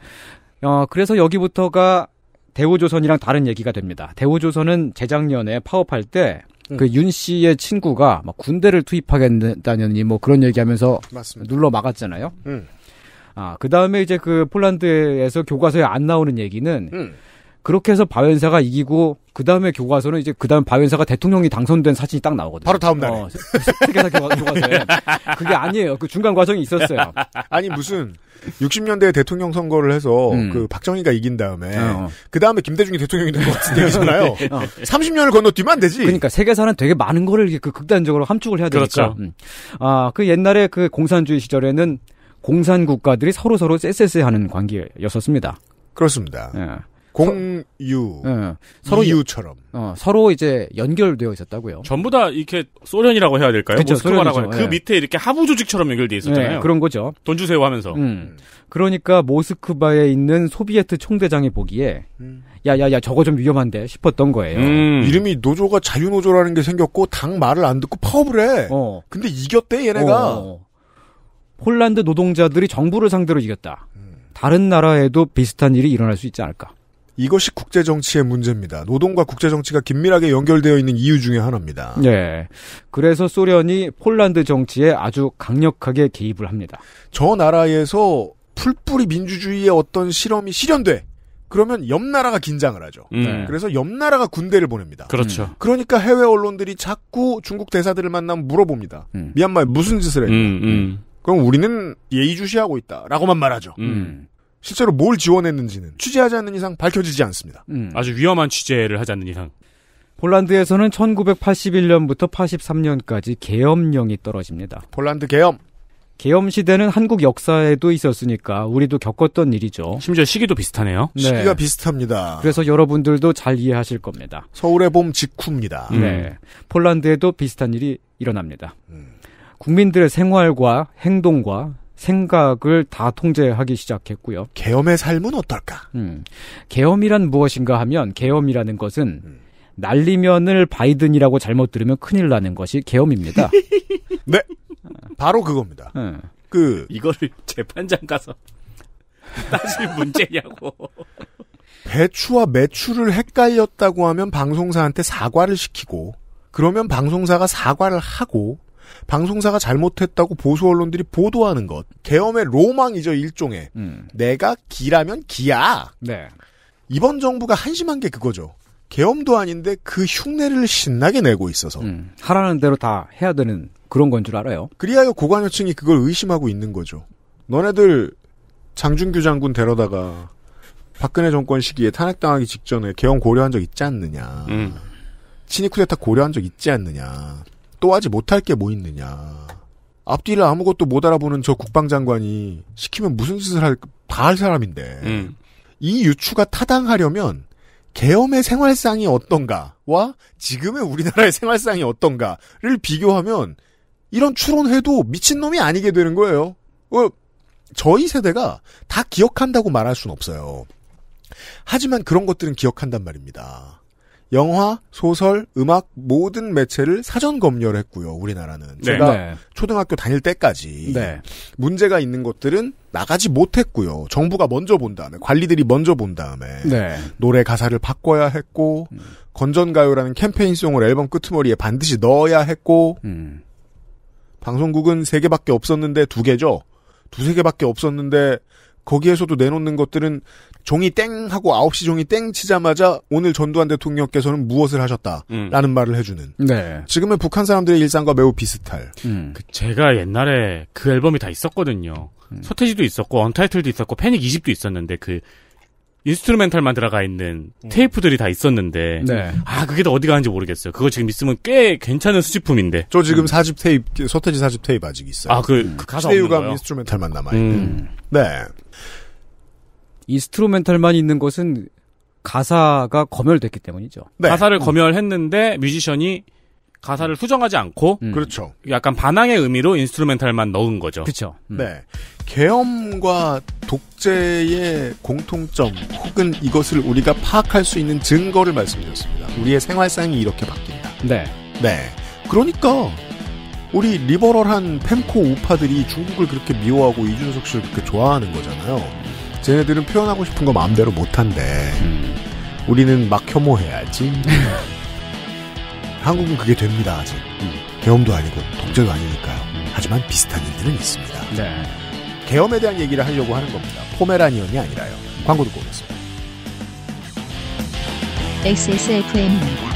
어, 그래서 여기부터가 대우조선이랑 다른 얘기가 됩니다. 대우조선은 재작년에 파업할 때 그윤 음. 씨의 친구가 막 군대를 투입하겠다니뭐 그런 얘기하면서 맞습니다. 눌러 막았잖아요. 응. 음. 아, 그 다음에 이제 그 폴란드에서 교과서에 안 나오는 얘기는 응. 음. 그렇게 해서 바웬사가 이기고 그 다음에 교과서는 이제 그 다음 바웬사가 대통령이 당선된 사진이 딱 나오거든요. 바로 다음 날에. 어, 세계사 교과, 교과서에 그게 아니에요. 그 중간 과정이 있었어요. 아니 무슨 60년대 대통령 선거를 해서 음. 그 박정희가 이긴 다음에 어. 어. 그 다음에 김대중이 대통령이 된 것 같은 얘기잖아요. <laughs> 네, 어. 30년을 건너뛰면 되지. 그러니까 세계사는 되게 많은 거를 이렇게 그 극단적으로 함축을 해야 되니까. 그렇죠. 음. 아그 옛날에 그 공산주의 시절에는 공산 국가들이 서로 서로 쎄쎄쎄 하는 관계였었습니다. 그렇습니다. 예. 공유. 네. 서로 이유처럼. 어, 서로 이제 연결되어 있었다고요. 전부 다 이렇게 소련이라고 해야 될까요? 그 모스크바라고 그 예. 밑에 이렇게 하부 조직처럼 연결돼 있었잖아요. 예, 그런 거죠. 돈 주세요 하면서. 음. 그러니까 모스크바에 있는 소비에트 총대장이 보기에 야야야 음. 저거 좀 위험한데 싶었던 거예요. 음. 이름이 노조가 자유 노조라는 게 생겼고 당 말을 안 듣고 파업을 해. 어. 근데 이겼대 얘네가. 어. 어. 폴란드 노동자들이 정부를 상대로 이겼다. 음. 다른 나라에도 비슷한 일이 일어날 수 있지 않을까. 이것이 국제 정치의 문제입니다. 노동과 국제 정치가 긴밀하게 연결되어 있는 이유 중의 하나입니다. 네. 그래서 소련이 폴란드 정치에 아주 강력하게 개입을 합니다. 저 나라에서 풀뿌리 민주주의의 어떤 실험이 실현돼. 그러면 옆 나라가 긴장을 하죠. 음. 네. 그래서 옆 나라가 군대를 보냅니다. 그렇죠. 음. 그러니까 해외 언론들이 자꾸 중국 대사들을 만나면 물어봅니다. 음. 미얀마에 무슨 짓을 했냐. 음, 음. 그럼 우리는 예의주시하고 있다라고만 말하죠. 음. 실제로 뭘 지원했는지는 취재하지 않는 이상 밝혀지지 않습니다. 음. 아주 위험한 취재를 하지 않는 이상. 폴란드에서는 1981년부터 83년까지 계엄령이 떨어집니다. 폴란드 계엄. 계엄 시대는 한국 역사에도 있었으니까 우리도 겪었던 일이죠. 심지어 시기도 비슷하네요. 네. 시기가 비슷합니다. 그래서 여러분들도 잘 이해하실 겁니다. 서울의 봄 직후입니다. 네. 음. 네. 폴란드에도 비슷한 일이 일어납니다. 음. 국민들의 생활과 행동과 생각을 다 통제하기 시작했고요. 계엄의 삶은 어떨까? 음. 계엄이란 무엇인가 하면 계엄이라는 것은 날리면을 바이든이라고 잘못 들으면 큰일 나는 것이 계엄입니다. <laughs> 네. 바로 그겁니다. 음. 그 이거를 재판장 가서 따질 문제냐고. 배추와 매출을 헷갈렸다고 하면 방송사한테 사과를 시키고 그러면 방송사가 사과를 하고 방송사가 잘못했다고 보수 언론들이 보도하는 것. 계엄의 로망이죠, 일종의. 음. 내가 기라면 기야. 네. 이번 정부가 한심한 게 그거죠. 계엄도 아닌데 그 흉내를 신나게 내고 있어서. 음. 하라는 대로 다 해야 되는 그런 건 줄 알아요. 그리하여 고관여층이 그걸 의심하고 있는 거죠. 너네들 장준규 장군 데려다가 박근혜 정권 시기에 탄핵당하기 직전에 개헌 고려한 적 있지 않느냐. 음. 친이 쿠데타 고려한 적 있지 않느냐. 또 하지 못할 게 뭐 있느냐. 앞뒤를 아무것도 못 알아보는 저 국방장관이 시키면 무슨 짓을 할, 다 할 사람인데, 음. 이 유추가 타당하려면, 계엄의 생활상이 어떤가와 지금의 우리나라의 생활상이 어떤가를 비교하면, 이런 추론해도 미친놈이 아니게 되는 거예요. 어, 저희 세대가 다 기억한다고 말할 순 없어요. 하지만 그런 것들은 기억한단 말입니다. 영화, 소설, 음악 모든 매체를 사전 검열했고요. 우리나라는 네. 제가 네. 초등학교 다닐 때까지 네. 문제가 있는 것들은 나가지 못했고요. 정부가 먼저 본 다음에 관리들이 먼저 본 다음에 네. 노래 가사를 바꿔야 했고 음. 건전가요라는 캠페인송을 앨범 끄트머리에 반드시 넣어야 했고 음. 방송국은 세 개밖에 없었는데 두 개죠. 두세 개밖에 없었는데 거기에서도 내놓는 것들은 종이 땡 하고 9시 종이 땡 치자마자 오늘 전두환 대통령께서는 무엇을 하셨다라는 음. 말을 해주는 네. 지금의 북한 사람들의 일상과 매우 비슷할 음. 그 제가 옛날에 그 앨범이 다 있었거든요 음. 서태지도 있었고 언타이틀도 있었고 패닉 20도 있었는데 그 인스트루멘탈만 들어가 있는 음. 테이프들이 다 있었는데 네. 아 그게 다 어디 가는지 모르겠어요. 그거 지금 있으면 꽤 괜찮은 수집품인데. 저 지금 음. 사집 테이프 서태지 사집 테이프 아직 있어요. 아그 음. 그 가사 없는 거요. 인스트루멘탈만 남아 있는. 네. 인스트로멘탈만 있는 것은 가사가 검열됐기 때문이죠. 네. 가사를 음. 검열했는데 뮤지션이 가사를 수정하지 않고 음. 그렇죠. 약간 반항의 의미로 인스트루멘탈만 넣은 거죠. 그렇죠. 음. 네. 계엄과 독재의 공통점 혹은 이것을 우리가 파악할 수 있는 증거를 말씀드렸습니다. 우리의 생활상이 이렇게 바뀐다. 네. 네. 그러니까 우리 리버럴한 펜코 우파들이 중국을 그렇게 미워하고 이준석 씨를 그렇게 좋아하는 거잖아요. 쟤네들은 표현하고 싶은 거 마음대로 못한데 음. 우리는 막 혐오해야지. 음. <laughs> 한국은 그게 됩니다 아직. 음. 계엄도 아니고 독재도 아니니까요. 음. 하지만 비슷한 일들은 있습니다. 네. 계엄에 대한 얘기를 하려고 하는 겁니다. 포메라니언이 아니라요. 광고 듣고 오겠습니다. XSFM입니다.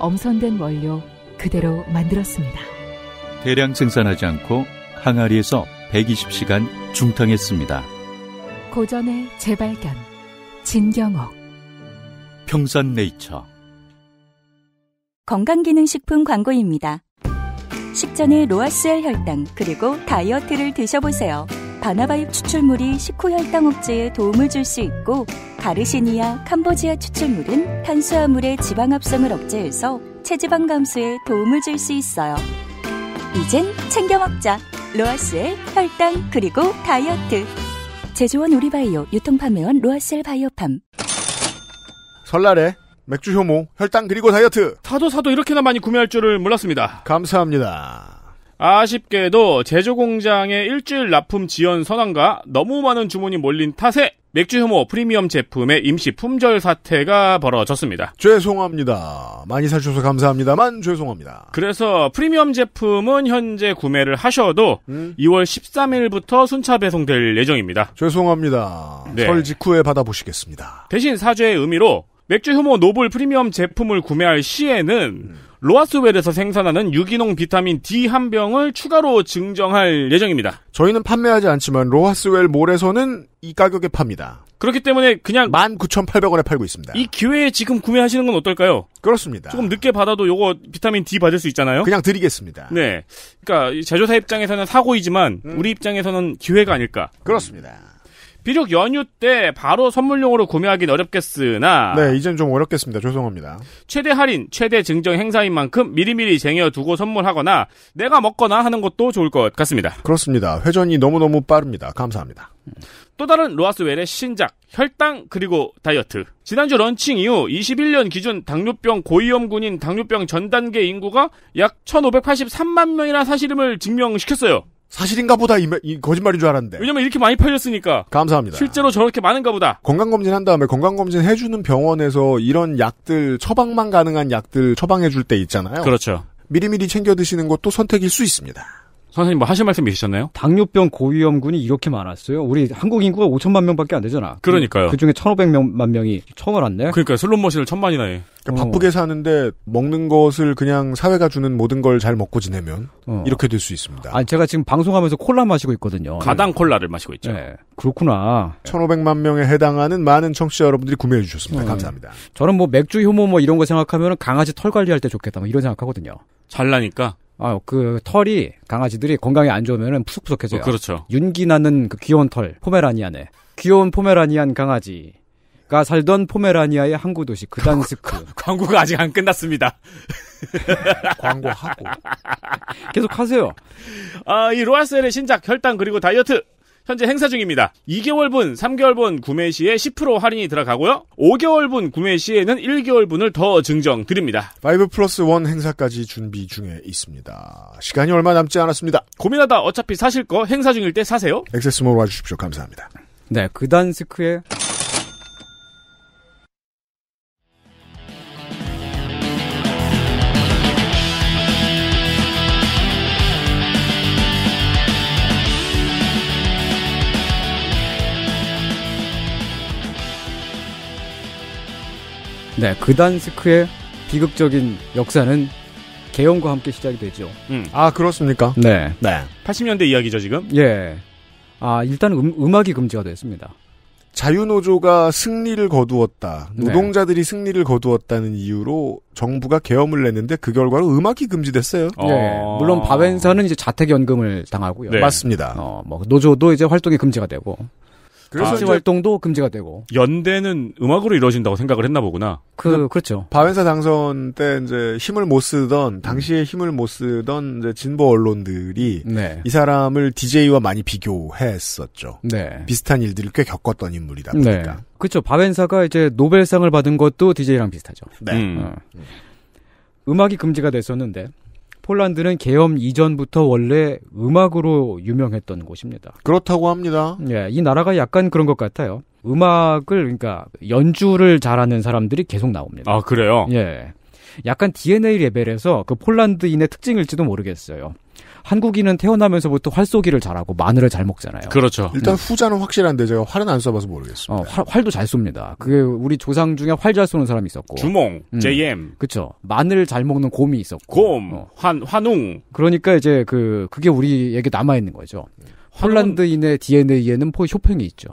엄선된 원료 그대로 만들었습니다. 대량 생산하지 않고 항아리에서 120시간 중탕했습니다. 고전의 재발견 진경옥 평산네이처 건강기능식품 광고입니다. 식전에 로아스엘 혈당 그리고 다이어트를 드셔보세요. 바나바잎 추출물이 식후 혈당 억제에 도움을 줄 수 있고 가르시니아 캄보지아 추출물은 탄수화물의 지방 합성을 억제해서 체지방 감소에 도움을 줄 수 있어요. 이젠 챙겨 먹자. 로아스의 혈당 그리고 다이어트. 제조원 우리바이오 유통판매원 로아셀 바이오팜. 설날에 맥주 효모 혈당 그리고 다이어트. 사도 사도 이렇게나 많이 구매할 줄을 몰랐습니다. 감사합니다. 아쉽게도 제조공장의 일주일 납품 지연 선언과 너무 많은 주문이 몰린 탓에 맥주 혐오 프리미엄 제품의 임시 품절 사태가 벌어졌습니다. 죄송합니다. 많이 사주셔서 감사합니다만 죄송합니다. 그래서 프리미엄 제품은 현재 구매를 하셔도 음? 2월 13일부터 순차 배송될 예정입니다. 죄송합니다. 네. 설 직후에 받아보시겠습니다. 대신 사죄의 의미로 맥주 효모 노블 프리미엄 제품을 구매할 시에는 음. 로아스웰에서 생산하는 유기농 비타민 D 한 병을 추가로 증정할 예정입니다. 저희는 판매하지 않지만 로아스웰 몰에서는 이 가격에 팝니다. 그렇기 때문에 그냥 19,800원에 팔고 있습니다. 이 기회에 지금 구매하시는 건 어떨까요? 그렇습니다. 조금 늦게 받아도 요거 비타민 D 받을 수 있잖아요. 그냥 드리겠습니다. 네. 그러니까 제조사 입장에서는 사고이지만 음. 우리 입장에서는 기회가 아닐까? 그렇습니다. 비록 연휴 때 바로 선물용으로 구매하기는 어렵겠으나 네, 이젠 좀 어렵겠습니다. 죄송합니다. 최대 할인, 최대 증정 행사인 만큼 미리미리 쟁여두고 선물하거나 내가 먹거나 하는 것도 좋을 것 같습니다. 그렇습니다. 회전이 너무너무 빠릅니다. 감사합니다. 또 다른 로아스웰의 신작 혈당 그리고 다이어트 지난주 런칭 이후 21년 기준 당뇨병 고위험군인 당뇨병 전 단계 인구가 약 1583만 명이나 사실임을 증명시켰어요. 사실인가 보다 이, 이 거짓말인 줄 알았는데. 왜냐면 이렇게 많이 팔렸으니까. 감사합니다. 실제로 저렇게 많은가 보다. 건강검진 한 다음에 건강검진 해주는 병원에서 이런 약들 처방만 가능한 약들 처방해줄 때 있잖아요. 그렇죠. 미리미리 챙겨 드시는 것도 선택일 수 있습니다. 선생님 뭐 하실 말씀 있으셨나요? 당뇨병 고위험군이 이렇게 많았어요. 우리 한국 인구가 5천만 명밖에 안 되잖아. 그러니까요. 그 중에 1,500만 명이 천을 왔네. 그러니까 슬롯머신을 천만이나 해. 그러니까 어. 바쁘게 사는데 먹는 것을 그냥 사회가 주는 모든 걸 잘 먹고 지내면 어. 이렇게 될 수 있습니다. 아니 제가 지금 방송하면서 콜라 마시고 있거든요. 가당 콜라를 마시고 있죠. 네. 그렇구나. 1,500만 명에 해당하는 많은 청취자 여러분들이 구매해 주셨습니다. 어. 감사합니다. 저는 뭐 맥주 효모 뭐 이런 거 생각하면 강아지 털 관리할 때 좋겠다. 뭐 이런 생각하거든요. 잘나니까. 아, 그 털이 강아지들이 건강에 안 좋으면은 푸석푸석해져요. 어, 그렇죠. 윤기 나는 그 귀여운 털 포메라니안에 귀여운 포메라니안 강아지. 가 살던 포메라니아의 항구 도시 그단스크. <laughs> 광고가 아직 안 끝났습니다. <laughs> 광고하고 계속 하세요. 아, 이 로아셀의 신작 혈당 그리고 다이어트 현재 행사 중입니다. 2개월분, 3개월분 구매 시에 10% 할인이 들어가고요. 5개월분 구매 시에는 1개월분을 더 증정 드립니다. 5 플러스 1 행사까지 준비 중에 있습니다. 시간이 얼마 남지 않았습니다. 고민하다 어차피 사실 거 행사 중일 때 사세요. 액세스몰 와주십시오. 감사합니다. 네, 그단스크의 네, 그단스크의 비극적인 역사는 개헌과 함께 시작이 되죠. 음. 아 그렇습니까? 네. 네. 80년대 이야기죠 지금? 예. 아 일단 음, 악이 금지가 됐습니다. 자유노조가 승리를 거두었다. 네. 노동자들이 네. 승리를 거두었다는 이유로 정부가 계엄을 냈는데 그 결과로 음악이 금지됐어요. 네. 어... 물론 바벤사는 이제 자택연금을 당하고요. 네. 맞습니다. 어, 뭐 노조도 이제 활동이 금지가 되고. 그래서 아, 활동도 금지가 되고 연대는 음악으로 이루어진다고 생각을 했나 보구나. 그 그렇죠. 바벤사 당선 때 이제 힘을 못 쓰던 당시에 힘을 못 쓰던 이제 진보 언론들이 네. 이 사람을 DJ와 많이 비교했었죠. 네. 비슷한 일들을 꽤 겪었던 인물이다 보니까. 네. 그렇죠. 바벤사가 이제 노벨상을 받은 것도 DJ랑 비슷하죠. 네. 음. 어. 음악이 금지가 됐었는데 폴란드는 개엄 이전부터 원래 음악으로 유명했던 곳입니다. 그렇다고 합니다. 예, 이 나라가 약간 그런 것 같아요. 음악을 그러니까 연주를 잘하는 사람들이 계속 나옵니다. 아 그래요? 예, 약간 DNA 레벨에서 그 폴란드인의 특징일지도 모르겠어요. 한국인은 태어나면서부터 활쏘기를 잘하고 마늘을 잘 먹잖아요. 그렇죠. 일단 음. 후자는 확실한데 제가 활은 안써봐서 모르겠습니다. 어, 활, 활도 잘 쏩니다. 그게 우리 조상 중에 활 잘 쏘는 사람이 있었고 주몽, 음. JM, 그렇죠. 마늘 잘 먹는 곰이 있었고 곰, 어. 환, 환웅. 그러니까 이제 그 그게 우리에게 남아 있는 거죠. 환... 폴란드인의 DNA에는 포 쇼팽이 있죠.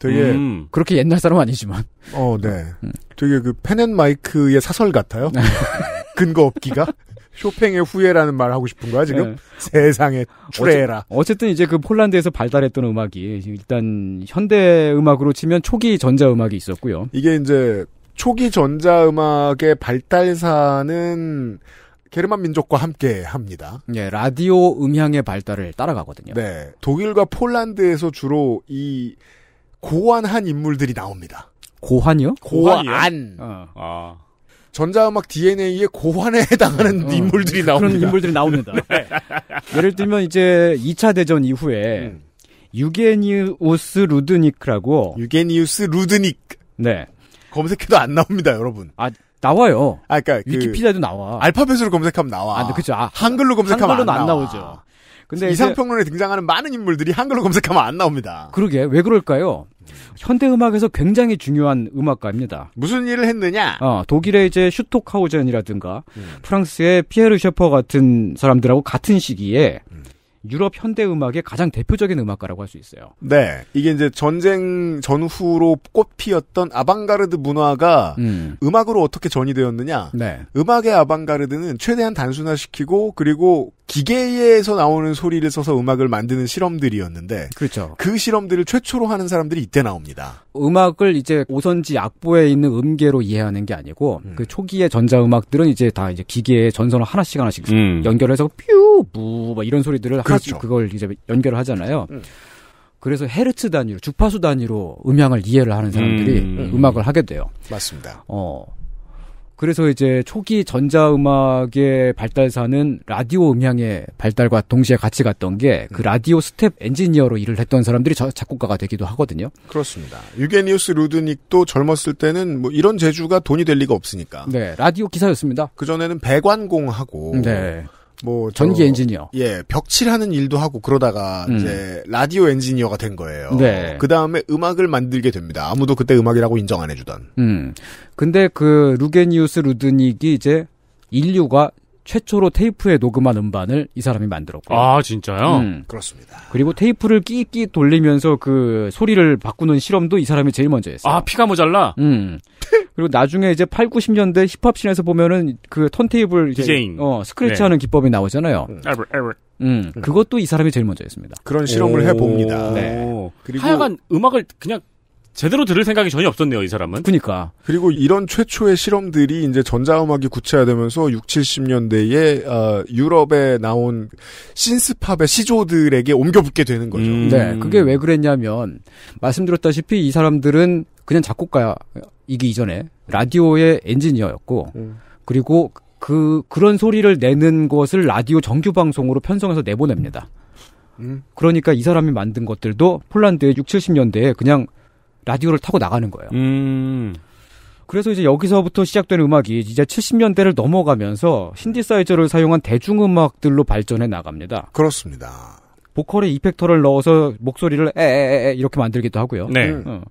되게 음. 그렇게 옛날 사람 아니지만. 어, 네. 음. 되게 그 펜앤마이크의 사설 같아요. <laughs> 근거 없기가. 쇼팽의 후예라는 말 하고 싶은 거야 지금? 네. <laughs> 세상에 출애라. 어쨌, 든 이제 그 폴란드에서 발달했던 음악이 일단 현대 음악으로 치면 초기 전자 음악이 있었고요. 이게 이제 초기 전자 음악의 발달사는 게르만 민족과 함께 합니다. 네, 라디오 음향의 발달을 따라가거든요. 네, 독일과 폴란드에서 주로 이 고환한 인물들이 나옵니다. 고환이요? 고환. 어. 아. 전자음악 DNA의 고환에 <laughs> 해당하는 어, 인물들이 나옵니다. 그런 인물들이 나옵니다. <laughs> 네. 네. 예를 들면 이제 2차 대전 이후에 음. 유게니우스 루드니크라고 유게니우스 루드닉 네 검색해도 안 나옵니다, 여러분. 아 나와요. 아 그러니까 그 위키피디아도 나와. 알파벳으로 검색하면 나와. 아, 그죠. 아, 한글로 검색하면 한글로는 안, 나와. 안 나오죠. 근데 이상평론에 등장하는 많은 인물들이 한글로 검색하면 안 나옵니다. 그러게 왜 그럴까요? 현대 음악에서 굉장히 중요한 음악가입니다. 무슨 일을 했느냐? 어, 독일의 이제 슈토하우젠이라든가 음. 프랑스의 피에르 셰퍼 같은 사람들하고 같은 시기에 음. 유럽 현대 음악의 가장 대표적인 음악가라고 할 수 있어요. 네. 이게 이제 전쟁 전후로 꽃피었던 아방가르드 문화가 음. 악으로 어떻게 전이 되었느냐. 네. 음악의 아방가르드는 최대한 단순화시키고 그리고 기계에서 나오는 소리를 써서 음악을 만드는 실험들이었는데 그렇죠. 그 실험들을 최초로 하는 사람들이 이때 나옵니다. 음악을 이제 오선지 악보에 있는 음계로 이해하는 게 아니고 음. 그 초기의 전자 음악들은 이제 다 이제 기계의 전선을 하나씩 하나씩 음. 연결해서 뾰무막 이런 소리들을 그렇죠. 하나씩 그걸 이제 연결을 하잖아요. 음. 그래서 헤르츠 단위로 주파수 단위로 음향을 이해를 하는 사람들이 음. 악을 하게 돼요. 맞습니다. 어. 그래서 이제 초기 전자음악의 발달사는 라디오 음향의 발달과 동시에 같이 갔던 게그 음. 라디오 스텝 엔지니어로 일을 했던 사람들이 저, 작곡가가 되기도 하거든요. 그렇습니다. 유게니우스 루드닉도 젊었을 때는 뭐 이런 재주가 돈이 될 리가 없으니까. 네, 라디오 기사였습니다. 그전에는 배관공하고 네. 뭐 전기 저, 엔지니어. 예, 벽칠하는 일도 하고 그러다가 음. 이제 라디오 엔지니어가 된 거예요. 네. 그 다음에 음악을 만들게 됩니다. 아무도 그때 음악이라고 인정 안 해주던. 음. 근데 그 루게니우스 루드닉이 이제 인류가 최초로 테이프에 녹음한 음반을 이 사람이 만들었고. 아, 진짜요? 음. 그렇습니다. 그리고 테이프를 끼끼 돌리면서 그 소리를 바꾸는 실험도 이 사람이 제일 먼저 했어요. 아, 피가 모자라? 음. <laughs> 그리고 나중에 이제 8, 90년대 힙합씬에서 보면은 그 턴테이블 디제잉. 어, 스크래치 네. 하는 기법이 나오잖아요. 에버, 음. 에버. 음, 음, 그것도 이 사람이 제일 먼저 했습니다. 그런 실험을 해 봅니다. 네. 그리고 하여간 음악을 그냥 제대로 들을 생각이 전혀 없었네요, 이 사람은. 그니까. 그리고 이런 최초의 실험들이 이제 전자음악이 구체화되면서 6, 0 70년대에 어, 유럽에 나온 신스팝의 시조들에게 옮겨붙게 되는 거죠. 음. 네, 그게 왜 그랬냐면 말씀드렸다시피 이 사람들은 그냥 작곡가이기 이전에 라디오의 엔지니어였고 음. 그리고 그 그런 소리를 내는 것을 라디오 정규 방송으로 편성해서 내보냅니다. 음. 그러니까 이 사람이 만든 것들도 폴란드의 6, 70년대에 그냥 라디오를 타고 나가는 거예요. 음. 그래서 이제 여기서부터 시작된 음악이 이제 70년대를 넘어가면서 신디사이저를 사용한 대중음악들로 발전해 나갑니다. 그렇습니다. 보컬에 이펙터를 넣어서 목소리를 에에에 이렇게 만들기도 하고요. 네. 음.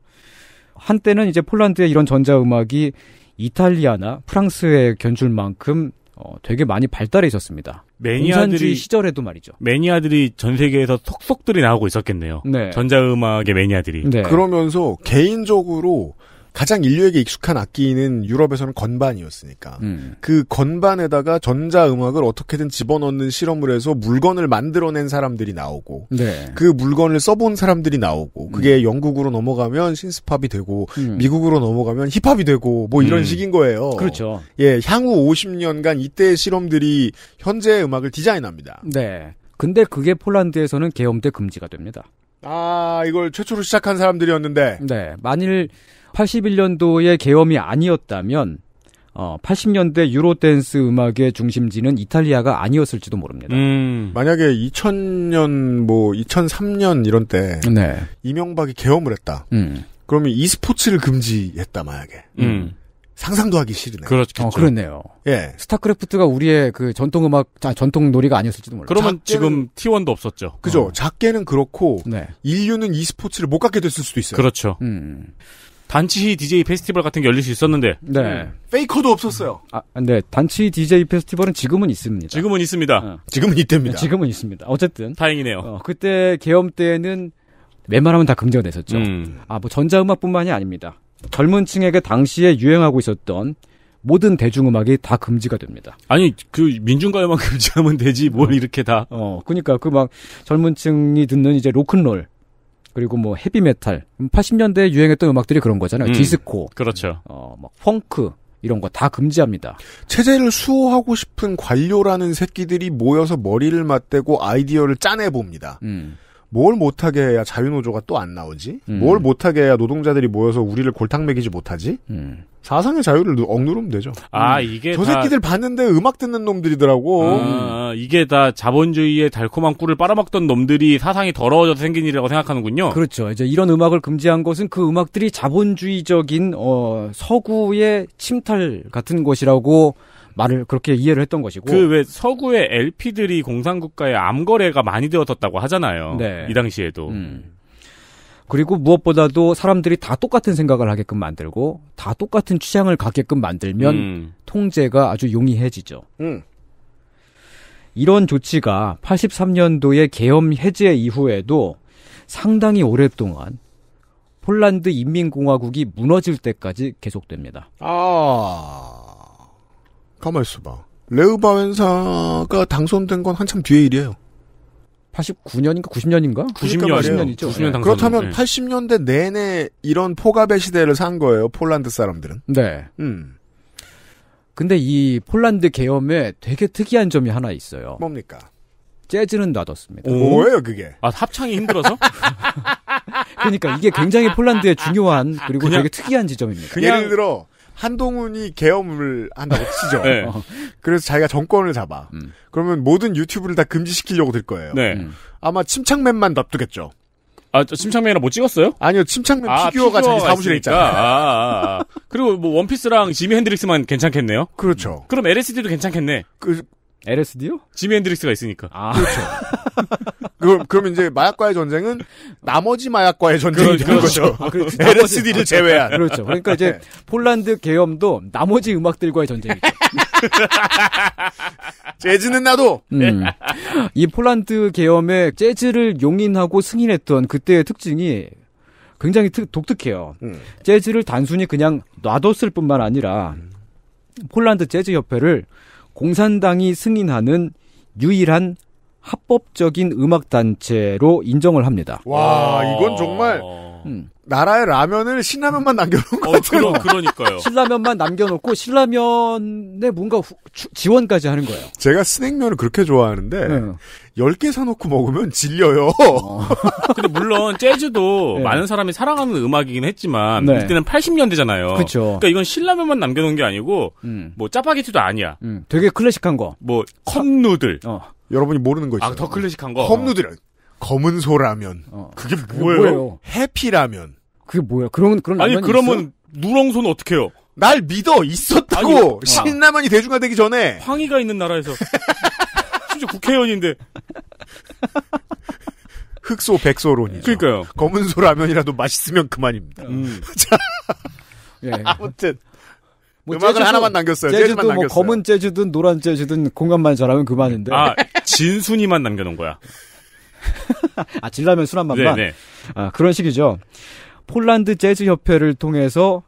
한때는 이제 폴란드의 이런 전자 음악이 이탈리아나 프랑스에 견줄 만큼 어, 되게 많이 발달해 있었습니다. 매니아들이 시절에도 말이죠. 매니아들이 전 세계에서 속속들이 나오고 있었겠네요. 네. 전자음악의 매니아들이. 네. 그러면서 개인적으로 가장 인류에게 익숙한 악기는 유럽에서는 건반이었으니까 음. 그 건반에다가 전자 음악을 어떻게든 집어넣는 실험을 해서 물건을 만들어낸 사람들이 나오고 네. 그 물건을 써본 사람들이 나오고 음. 그게 음. 영국으로 넘어가면 신스팝이 되고 음. 미국으로 넘어가면 힙합이 되고 뭐 이런 음. 식인 거예요. 그렇죠. 예, 향후 50년간 이때의 실험들이 현재의 음악을 디자인합니다. 네. 근데 그게 폴란드에서는 계엄 대 금지가 됩니다. 아, 이걸 최초로 시작한 사람들이었는데. 네. 만일 8 1년도에 계엄이 아니었다면 어, 80년대 유로댄스 음악의 중심지는 이탈리아가 아니었을지도 모릅니다. 음. 만약에 2000년 뭐 2003년 이런 때 네. 이명박이 계엄을 했다. 음. 그러면 e스포츠를 금지했다 만약에. 음. 음. 상상도 하기 싫으네 그렇죠. 어, 그렇네요. 예. 스타크래프트가 우리의 그 전통 음악, 전통 놀이가 아니었을지도 몰라요. 그러면 지금 T1도 없었죠. 그죠. 어. 작게는 그렇고, 네. 인류는 e스포츠를 못 갖게 됐을 수도 있어요. 그렇죠. 음. 단치 DJ 페스티벌 같은 게 열릴 수 있었는데 네. 네. 페이커도 없었어요. 아, 아 네. 단치 DJ 페스티벌은 지금은 있습니다. 지금은 있습니다. 어. 지금은 있답니다. 네, 지금은 있습니다. 어쨌든 다행이네요. 어, 그때 개엄 때는 웬만하면 다 금지가 됐었죠. 음. 아, 뭐 전자음악뿐만이 아닙니다. 젊은 층에게 당시에 유행하고 있었던 모든 대중음악이 다 금지가 됩니다. 아니, 그 민중가요만 <laughs> 금지하면 되지 뭘 어. 이렇게 다. 어, 그니까그 막 젊은 층이 듣는 이제 로큰롤 그리고 뭐 헤비메탈 80년대에 유행했던 음악들이 그런 거잖아요. 음, 디스코. 그렇죠. 어, 막 펑크 이런 거 다 금지합니다. 체제를 수호하고 싶은 관료라는 새끼들이 모여서 머리를 맞대고 아이디어를 짜내 봅니다. 음. 뭘 못하게 해야 자유노조가 또 안 나오지? 음. 뭘 못하게 해야 노동자들이 모여서 우리를 골탕 먹이지 못하지? 음. 사상의 자유를 억누르면 되죠. 아, 음. 이게. 저 새끼들 봤는데 음악 듣는 놈들이더라고. 아, 이게 다 자본주의의 달콤한 꿀을 빨아먹던 놈들이 사상이 더러워져서 생긴 일이라고 생각하는군요. 그렇죠. 이제 이런 음악을 금지한 것은 그 음악들이 자본주의적인, 어, 서구의 침탈 같은 것이라고 말을 그렇게 이해를 했던 것이고 그 왜 서구의 LP들이 공산국가의 암거래가 많이 되었었다고 하잖아요. 네. 이 당시에도. 음. 그리고 무엇보다도 사람들이 다 똑같은 생각을 하게끔 만들고 다 똑같은 취향을 갖게끔 만들면 음. 통제가 아주 용이해지죠. 음. 이런 조치가 83년도에 계엄 해제 이후에도 상당히 오랫동안 폴란드 인민공화국이 무너질 때까지 계속됩니다. 아. 가만 있어봐. 레우바웬사가 당선된 건 한참 뒤에 일이에요. 89년인가 90년인가? 90년, 90년이죠. 90년 네. 그렇다면 네. 80년대 내내 이런 포가베 시대를 산 거예요. 폴란드 사람들은. 네. 음. 근데 이 폴란드 계엄에 되게 특이한 점이 하나 있어요. 뭡니까? 재즈는 놔뒀습니다. 오, 뭐예요, 그게? 아, 합창이 힘들어서? <laughs> 그러니까 이게 굉장히 폴란드의 중요한 그리고 되게 특이한 지점입니다. 예를 들어 한동훈이 개엄을 한다고 치죠. <laughs> 네. 어. 그래서 자기가 정권을 잡아. 음. 그러면 모든 유튜브를 다 금지시키려고 될 거예요. 네. 음. 아마 침착맨만 놔두겠죠. 아, 침착맨이랑 못 찍었어요? 아니요, 침착맨 아, 피규어가, 피규어 자기 사무실에 있잖아요. 아, 아, 아, 그리고 뭐 원피스랑 지미 핸드릭스만 괜찮겠네요. 그렇죠. 그럼 LSD도 괜찮겠네. 그 LSD요? 지미 핸드릭스가 있으니까. 아. 그렇죠. <laughs> <laughs> 그럼, 그럼 이제 마약과의 전쟁은 나머지 마약과의 전쟁이 그렇죠. 되는 그렇죠. 거죠. 아, 그렇죠. <laughs> LSD를 제외한. 그렇죠. 그러니까 이제 네. 폴란드 계엄도 나머지 음악들과의 전쟁이죠. <laughs> 재즈는 나도. 음. 이 폴란드 계엄의 재즈를 용인하고 승인했던 그때의 특징이 굉장히 특, 독특해요. 음. 재즈를 단순히 그냥 놔뒀을 뿐만 아니라 음. 폴란드 재즈 협회를 공산당이 승인하는 유일한 합법적인 음악 단체로 인정을 합니다. 와, 이건 정말 어. 음. 나라의 라면을 신라면만 남겨놓은 것 어, 같아요. 그러, 니까요 신라면만 남겨놓고 신라면에 뭔가 후, 주, 지원까지 하는 거예요. 제가 스낵면을 그렇게 좋아하는데 네. 10개 사놓고 먹으면 질려요. 어. <laughs> 근데 물론 재즈도 네. 많은 사람이 사랑하는 음악이긴 했지만 네. 그때는 80년대잖아요. 그 그러니까 이건 신라면만 남겨놓은 게 아니고 음. 뭐 짜파게티도 아니야. 음. 되게 클래식한 거. 뭐 컵누들. 어. 여러분이 모르는 거 있죠. 아, 더 클래식한 거. 험누들은 검은 소라면. 어. 그게 뭐예요? 뭐예요? 해피라면. 그게 뭐야? 그런 그런 아니 그러면 누렁손 어떻게 해요? 날 믿어 있었다고 아니, 어. 신라면이 아. 대중화되기 전에 황희가 있는 나라에서 <laughs> 심지 국회의원인데 흑소 백소론이죠. 그러니까요. 검은 소라면이라도 맛있으면 그만입니다. 음. <laughs> 자 예. 아무튼 뭐 음악을 제주도, 하나만 남겼어요. 제주도 뭐 남겼어요. 검은 재즈든 노란 재즈든 공간만 잘하면 그만인데. 아 진순이만 남겨놓은 거야. <laughs> 아 진라면 순한 맛만. 네, 네네. 아 그런 식이죠. 폴란드 재즈 협회를 통해서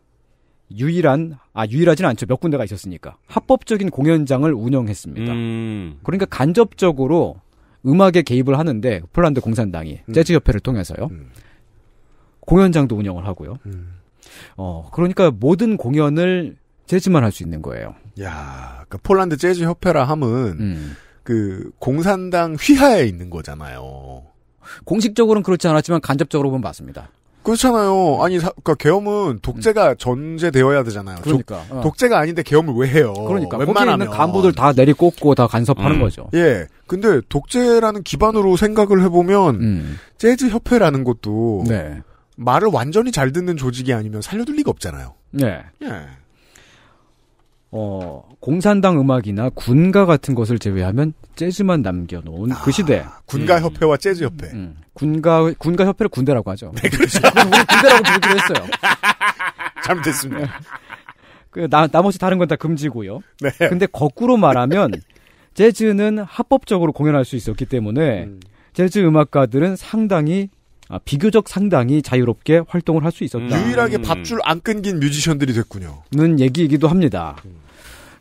유일한 아 유일하진 않죠 몇 군데가 있었으니까 합법적인 공연장을 운영했습니다. 음. 그러니까 간접적으로 음악에 개입을 하는데 폴란드 공산당이 음. 재즈 협회를 통해서요 음. 공연장도 운영을 하고요. 음. 어 그러니까 모든 공연을 재즈만 할 수 있는 거예요. 야, 그러니까 폴란드 재즈 협회라 함은 음. 그 공산당 휘하에 있는 거잖아요. 공식적으로는 그렇지 않았지만 간접적으로 보면 맞습니다. 그렇잖아요. 아니, 사, 그러니까 계엄은 독재가 음. 전제되어야 되잖아요. 그러니까 도, 어. 독재가 아닌데 계엄을 왜 해요? 그러니까 웬만하면 있는 간부들 다 내리꽂고 다 간섭하는 음. 거죠. 예. 근데 독재라는 기반으로 생각을 해보면 음. 재즈 협회라는 것도 네. 말을 완전히 잘 듣는 조직이 아니면 살려둘 리가 없잖아요. 네. 예. 어, 공산당 음악이나 군가 같은 것을 제외하면 재즈만 남겨놓은 아, 그 시대. 군가 협회와 음. 재즈 협회. 음. 군가 군가 협회를 군대라고 하죠. 네, 그렇죠. <laughs> 군대라고 부르기로 했어요. 잘못했습니다. <laughs> 그 나, 나머지 다른 건 다 금지고요. 네. 근데 거꾸로 말하면 재즈는 합법적으로 공연할 수 있었기 때문에 음. 재즈 음악가들은 상당히 아, 비교적 상당히 자유롭게 활동을 할 수 있었다. 음. 유일하게 밥줄 안 끊긴 뮤지션들이 됐군요. 는 얘기이기도 합니다.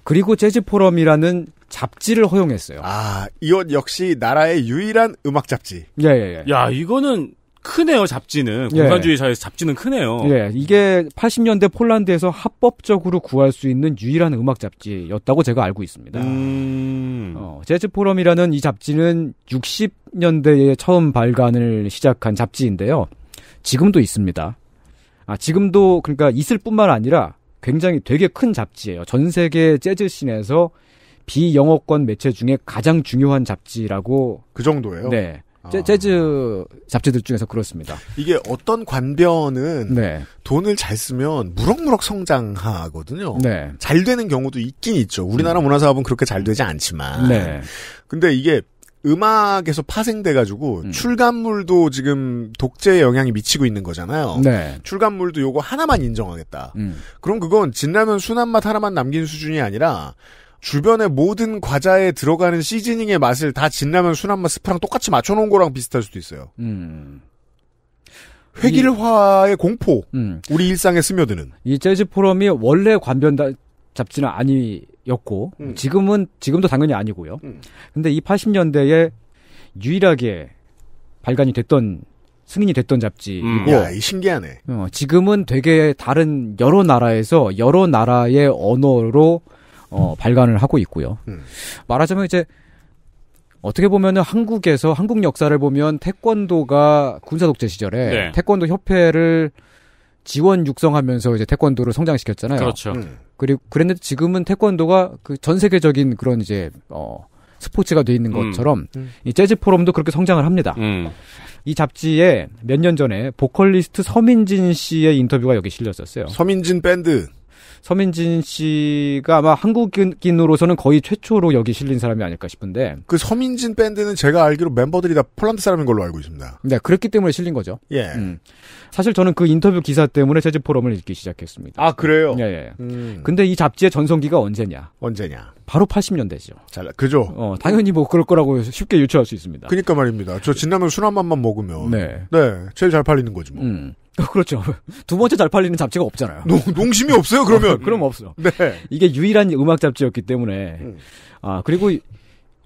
그리고 재즈 포럼이라는 잡지를 허용했어요. 아, 이 옷 역시 나라의 유일한 음악 잡지. 예, 예, 예. 야, 이거는 크네요, 잡지는. 예. 공산주의 사회에서 잡지는 크네요. 예, 이게 80년대 폴란드에서 합법적으로 구할 수 있는 유일한 음악 잡지였다고 제가 알고 있습니다. 음... 어, 재즈 포럼이라는 이 잡지는 60년대에 처음 발간을 시작한 잡지인데요. 지금도 있습니다. 아, 지금도 그러니까 있을 뿐만 아니라 굉장히 되게 큰 잡지예요. 전 세계 재즈 씬에서 비영어권 매체 중에 가장 중요한 잡지라고 그 정도예요. 네. 재, 아. 재즈 잡지들 중에서 그렇습니다. 이게 어떤 관변은 네. 돈을 잘 쓰면 무럭무럭 성장하거든요. 네. 잘 되는 경우도 있긴 있죠. 우리나라 음. 문화사업은 그렇게 잘 되지 않지만. 네. 근데 이게 음악에서 파생돼가지고 음. 출간물도 지금 독재의 영향이 미치고 있는 거잖아요. 네. 출간물도 요거 하나만 인정하겠다. 음. 그럼 그건 진라면 순한 맛 하나만 남긴 수준이 아니라 주변의 모든 과자에 들어가는 시즈닝의 맛을 다 진라면 순한 맛 스프랑 똑같이 맞춰놓은 거랑 비슷할 수도 있어요. 음. 획일화의 이, 공포. 음. 우리 일상에 스며드는. 이 재즈 포럼이 원래 관변 잡지는 아니었고 음. 지금은 지금도 당연히 아니고요. 음. 근데 이 80년대에 유일하게 발간이 됐던 승인이 됐던 잡지이고 음. 야, 신기하네. 어, 지금은 되게 다른 여러 나라에서 여러 나라의 언어로 어, 발간을 하고 있고요. 음. 말하자면 이제 어떻게 보면은 한국에서 한국 역사를 보면 태권도가 군사 독재 시절에 네. 태권도 협회를 지원 육성하면서 이제 태권도를 성장시켰잖아요. 그렇죠. 음. 그리고 그랬는데 지금은 태권도가 그 전 세계적인 그런 이제 어 스포츠가 돼 있는 음. 것처럼 음. 이 재즈 포럼도 그렇게 성장을 합니다. 음. 이 잡지에 몇 년 전에 보컬리스트 서민진 씨의 인터뷰가 여기 실렸었어요. 서민진 밴드. 서민진 씨가 아마 한국인으로서는 거의 최초로 여기 실린 사람이 아닐까 싶은데 그 서민진 밴드는 제가 알기로 멤버들이 다 폴란드 사람인 걸로 알고 있습니다. 네, 그렇기 때문에 실린 거죠. 예. 음. 사실 저는 그 인터뷰 기사 때문에 재즈 포럼을 읽기 시작했습니다. 아 그래요? 예. 예. 음. 근데 이 잡지의 전성기가 언제냐? 언제냐? 바로 80년대죠. 잘 그죠? 어, 당연히 뭐 그럴 거라고 쉽게 유추할 수 있습니다. 그니까 말입니다. 저 진라면 순한 맛만 먹으면 네, 네, 제일 잘 팔리는 거지 뭐. 음. 어, 그렇죠. 두 번째 잘 팔리는 잡지가 없잖아요. 농, 농심이 없어요, 그러면. <laughs> 그럼 없어. 네. 이게 유일한 음악 잡지였기 때문에. 음. 아, 그리고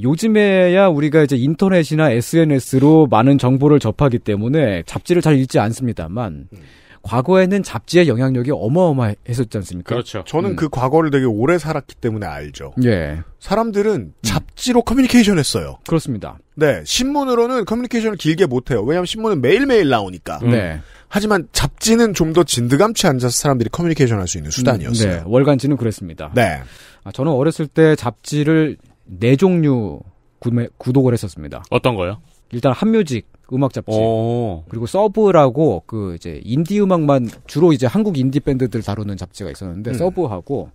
요즘에야 우리가 이제 인터넷이나 SNS로 많은 정보를 접하기 때문에 잡지를 잘 읽지 않습니다만 음. 과거에는 잡지의 영향력이 어마어마했었지 않습니까? 그렇죠. 저는 음. 그 과거를 되게 오래 살았기 때문에 알죠. 예. 사람들은 음. 잡지로 음. 커뮤니케이션 했어요. 그렇습니다. 네. 신문으로는 커뮤니케이션을 길게 못해요. 왜냐하면 신문은 매일매일 나오니까. 네. 음. 하지만 잡지는 좀 더 진드감치 앉아서 사람들이 커뮤니케이션 할 수 있는 수단이었어요. 음, 네, 월간지는 그랬습니다. 네. 아, 저는 어렸을 때 잡지를 네 종류 구매, 구독을 했었습니다. 어떤 거요? 일단 한뮤직 음악 잡지 오. 그리고 서브라고 그 이제 인디 음악만 주로 이제 한국 인디 밴드들 다루는 잡지가 있었는데 음. 서브하고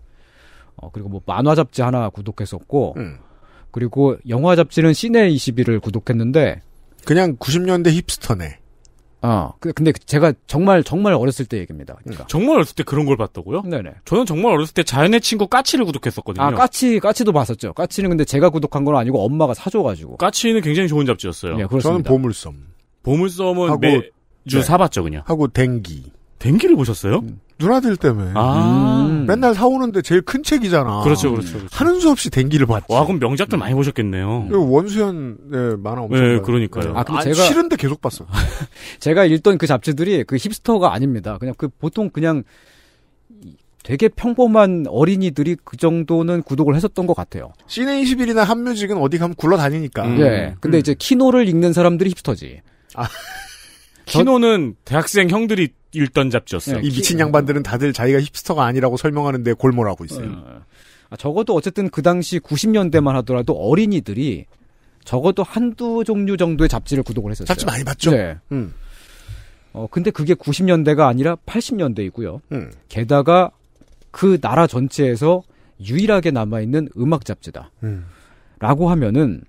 어 그리고 뭐 만화 잡지 하나 구독했었고 음. 그리고 영화 잡지는 시네 21을 구독했는데 그냥 90년대 힙스터네. 어, 그, 근데 제가 정말 정말 어렸을 때 얘기입니다. 그러니까. 네. 정말 어렸을 때 그런 걸 봤다고요? 네네. 저는 정말 어렸을 때 자연의 친구 까치를 구독했었거든요. 아 까치 까치도 봤었죠. 까치는 근데 제가 구독한 건 아니고 엄마가 사줘가지고. 까치는 굉장히 좋은 잡지였어요. 네, 그렇습니다. 저는 보물섬. 보물섬은 매주 네. 사봤죠 그냥. 하고 댕기. 댕기를 보셨어요? 음. 누나들 때문에. 아. 음. 맨날 사오는데 제일 큰 책이잖아. 그렇죠, 그렇죠, 그렇죠. 하는 수 없이 댕기를 봤지. 와, 그럼 명작들 많이 보셨겠네요. 그 원수연, 네, 만화 엄청. 네, 봐요. 그러니까요. 아, 근데 아, 제가. 싫은데 계속 봤어. <laughs> 제가 읽던 그 잡지들이 그 힙스터가 아닙니다. 그냥 그 보통 그냥 되게 평범한 어린이들이 그 정도는 구독을 했었던 것 같아요. 시네21이나 한뮤직은 어디 가면 굴러다니니까. 예. 음. 네, 근데 음. 이제 키노를 읽는 사람들이 힙스터지. 아. 키노는 대학생 형들이 읽던 잡지였어요. 이 네, 미친 양반들은 다들 자기가 힙스터가 아니라고 설명하는데 골몰하고 네. 있어요. 어. 적어도 어쨌든 그 당시 90년대만 하더라도 어린이들이 적어도 한두 종류 정도의 잡지를 구독을 했었어요. 잡지 많이 봤죠? 네. 음. 어, 근데 그게 90년대가 아니라 80년대이고요. 음. 게다가 그 나라 전체에서 유일하게 남아있는 음악 잡지다. 음. 라고 하면은,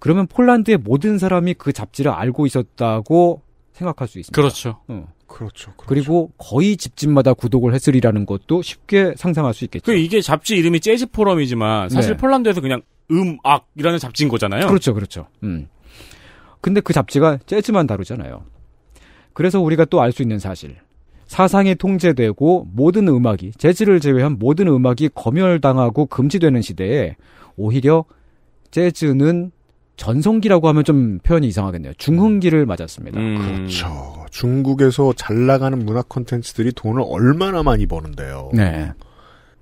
그러면 폴란드의 모든 사람이 그 잡지를 알고 있었다고 생각할 수 있습니다. 그렇죠. 어. 그렇죠, 그렇죠. 그리고 거의 집집마다 구독을 했으리라는 것도 쉽게 상상할 수 있겠죠. 그 이게 잡지 이름이 재즈 포럼이지만 사실 네. 폴란드에서 그냥 음악이라는 잡지인 거잖아요. 그렇죠, 그렇죠. 음. 근데 그 잡지가 재즈만 다루잖아요. 그래서 우리가 또 알 수 있는 사실. 사상이 통제되고 모든 음악이 재즈를 제외한 모든 음악이 검열당하고 금지되는 시대에 오히려 재즈는 전성기라고 하면 좀 표현이 이상하겠네요. 중흥기를 맞았습니다. 음. 그렇죠. 중국에서 잘 나가는 문화 콘텐츠들이 돈을 얼마나 많이 버는데요. 네.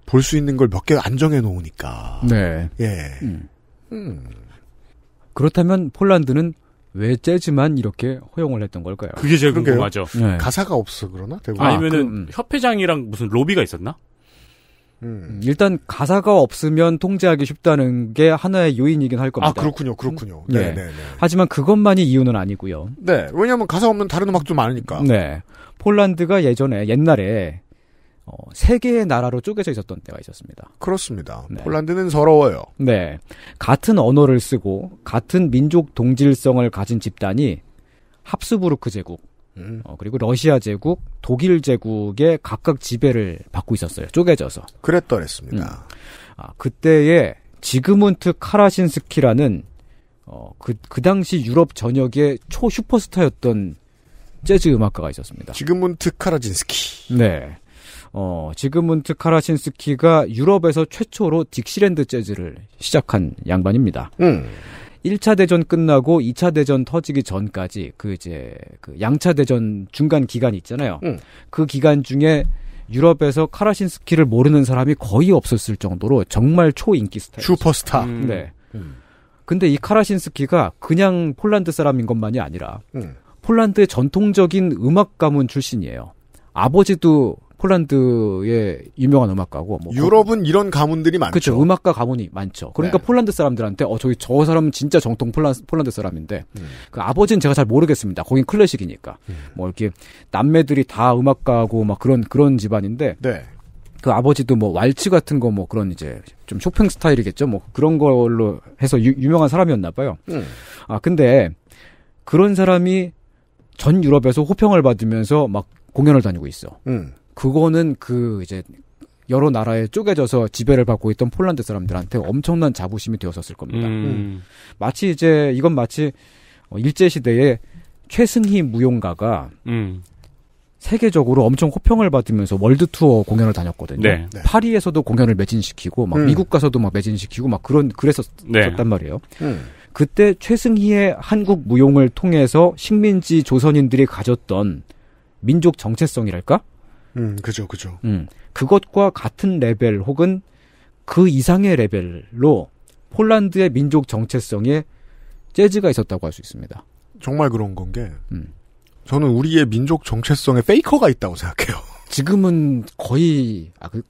볼 수 있는 걸 몇 개 안정해 놓으니까. 네. 예. 음. 음. 그렇다면 폴란드는 왜 재즈만 이렇게 허용을 했던 걸까요? 그게 제일 궁금하죠. 네. 가사가 없어 그러나? 대부분. 아니면은 아, 그, 음. 협회장이랑 무슨 로비가 있었나? 음. 일단 가사가 없으면 통제하기 쉽다는 게 하나의 요인이긴 할 겁니다. 아 그렇군요, 그렇군요. 음? 네. 네, 네, 네. 하지만 그것만이 이유는 아니고요. 네, 왜냐하면 가사 없는 다른 음악도 많으니까. 네, 폴란드가 예전에 옛날에 어, 세 개의 나라로 쪼개져 있었던 때가 있었습니다. 그렇습니다. 네. 폴란드는 서러워요. 네, 같은 언어를 쓰고 같은 민족 동질성을 가진 집단이 합스부르크 제국, 음. 어, 그리고 러시아 제국, 독일 제국의 각각 지배를 받고 있었어요. 쪼개져서. 그랬더랬습니다. 음. 아, 그때에 지그문트 카라신스키라는 어, 그, 그 당시 유럽 전역의 초 슈퍼스타였던 재즈 음악가가 있었습니다. 지그문트 카라진스키. 네. 어, 지그문트 카라신스키가 유럽에서 최초로 딕시랜드 재즈를 시작한 양반입니다. 음. 1차 대전 끝나고 2차 대전 터지기 전까지 그 이제 그 양차 대전 중간 기간 있잖아요. 응. 음. 그 기간 중에 유럽에서 카라신스키를 모르는 사람이 거의 없었을 정도로 정말 초인기 스타. 슈퍼스타. 음. 네. 음. 근데 이 카라신스키가 그냥 폴란드 사람인 것만이 아니라 음. 폴란드의 전통적인 음악 가문 출신이에요. 아버지도 폴란드의 유명한 음악가고 뭐 유럽은 이런 가문들이 많죠. 그렇죠. 음악가 가문이 많죠. 그러니까 네. 폴란드 사람들한테 어 저기 저 사람은 진짜 정통 폴란드, 폴란드 사람인데 음. 그 아버지는 제가 잘 모르겠습니다. 거긴 클래식이니까 음. 뭐 이렇게 남매들이 다 음악가고 막 그런 그런 집안인데 네. 그 아버지도 뭐 왈츠 같은 거 뭐 그런 이제 좀 쇼팽 스타일이겠죠. 뭐 그런 걸로 해서 유, 유명한 사람이었나 봐요. 음. 아 근데 그런 사람이 전 유럽에서 호평을 받으면서 막 공연을 다니고 있어. 음. 그거는 그 이제 여러 나라에 쪼개져서 지배를 받고 있던 폴란드 사람들한테 엄청난 자부심이 되었었을 겁니다. 음. 음. 마치 이제 이건 마치 어, 일제 시대에 최승희 무용가가 음. 세계적으로 엄청 호평을 받으면서 월드 투어 공연을 다녔거든요. 네. 네. 파리에서도 공연을 매진시키고 막 음. 미국 가서도 막 매진시키고 막 그런 그랬었단 네. 말이에요. 음. 그때 최승희의 한국 무용을 통해서 식민지 조선인들이 가졌던 민족 정체성이랄까? 음, 그죠, 그죠. 음, 그것과 같은 레벨 혹은 그 이상의 레벨로 폴란드의 민족 정체성에 재즈가 있었다고 할 수 있습니다. 정말 그런 건 게, 음. 저는 우리의 민족 정체성에 페이커가 있다고 생각해요. <laughs> 지금은 거의 아, 그,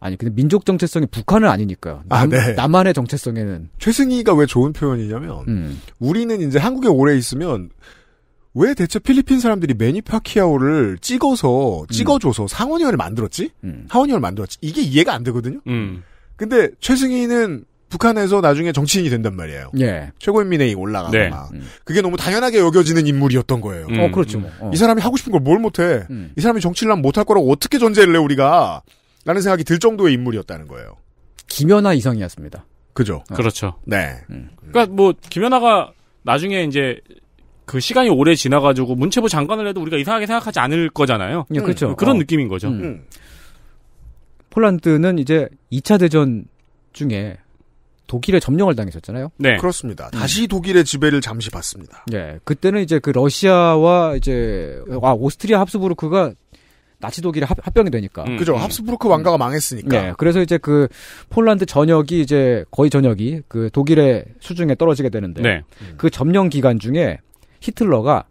아니 근데 민족 정체성이 북한은 아니니까요. 아, 남, 아, 네. 남한의 정체성에는 최승희가 왜 좋은 표현이냐면 음. 우리는 이제 한국에 오래 있으면 왜 대체 필리핀 사람들이 매니파키아오를 찍어서 찍어줘서 음. 상원의원을 만들었지? 음. 하원의원을 만들었지? 이게 이해가 안 되거든요. 음. 근데 최승희는 북한에서 나중에 정치인이 된단 말이에요. 예. 최고인민회의 올라가고 네. 막. 음. 그게 너무 당연하게 여겨지는 인물이었던 거예요. 음. 어, 그렇죠. 뭐. 어. 이 사람이 하고 싶은 걸 뭘 못해? 음. 이 사람이 정치를 하면 못할 거라고 어떻게 전제를 해 우리가? 라는 생각이 들 정도의 인물이었다는 거예요. 김연아 이상이었습니다. 그죠. 어. 그렇죠. 네. 그러니까 뭐 김연아가 나중에 이제 그 시간이 오래 지나가지고 문체부 장관을 해도 우리가 이상하게 생각하지 않을 거잖아요. 예, 그렇죠. 음. 그렇죠. 그런 어. 느낌인 거죠. 음. 음. 폴란드는 이제 2차 대전 중에 독일에 점령을 당했었잖아요. 네. 그렇습니다. 음. 다시 독일의 지배를 잠시 받습니다. 예. 그때는 이제 그 러시아와 이제 와 아, 오스트리아 합스부르크가 나치 독일에 합, 병이 되니까. 음. 그죠. 음. 합스부르크 왕가가 음. 망했으니까. 예. 그래서 이제 그 폴란드 전역이 이제 거의 전역이 그 독일의 수중에 떨어지게 되는데 네. 그 점령 기간 중에 히틀러가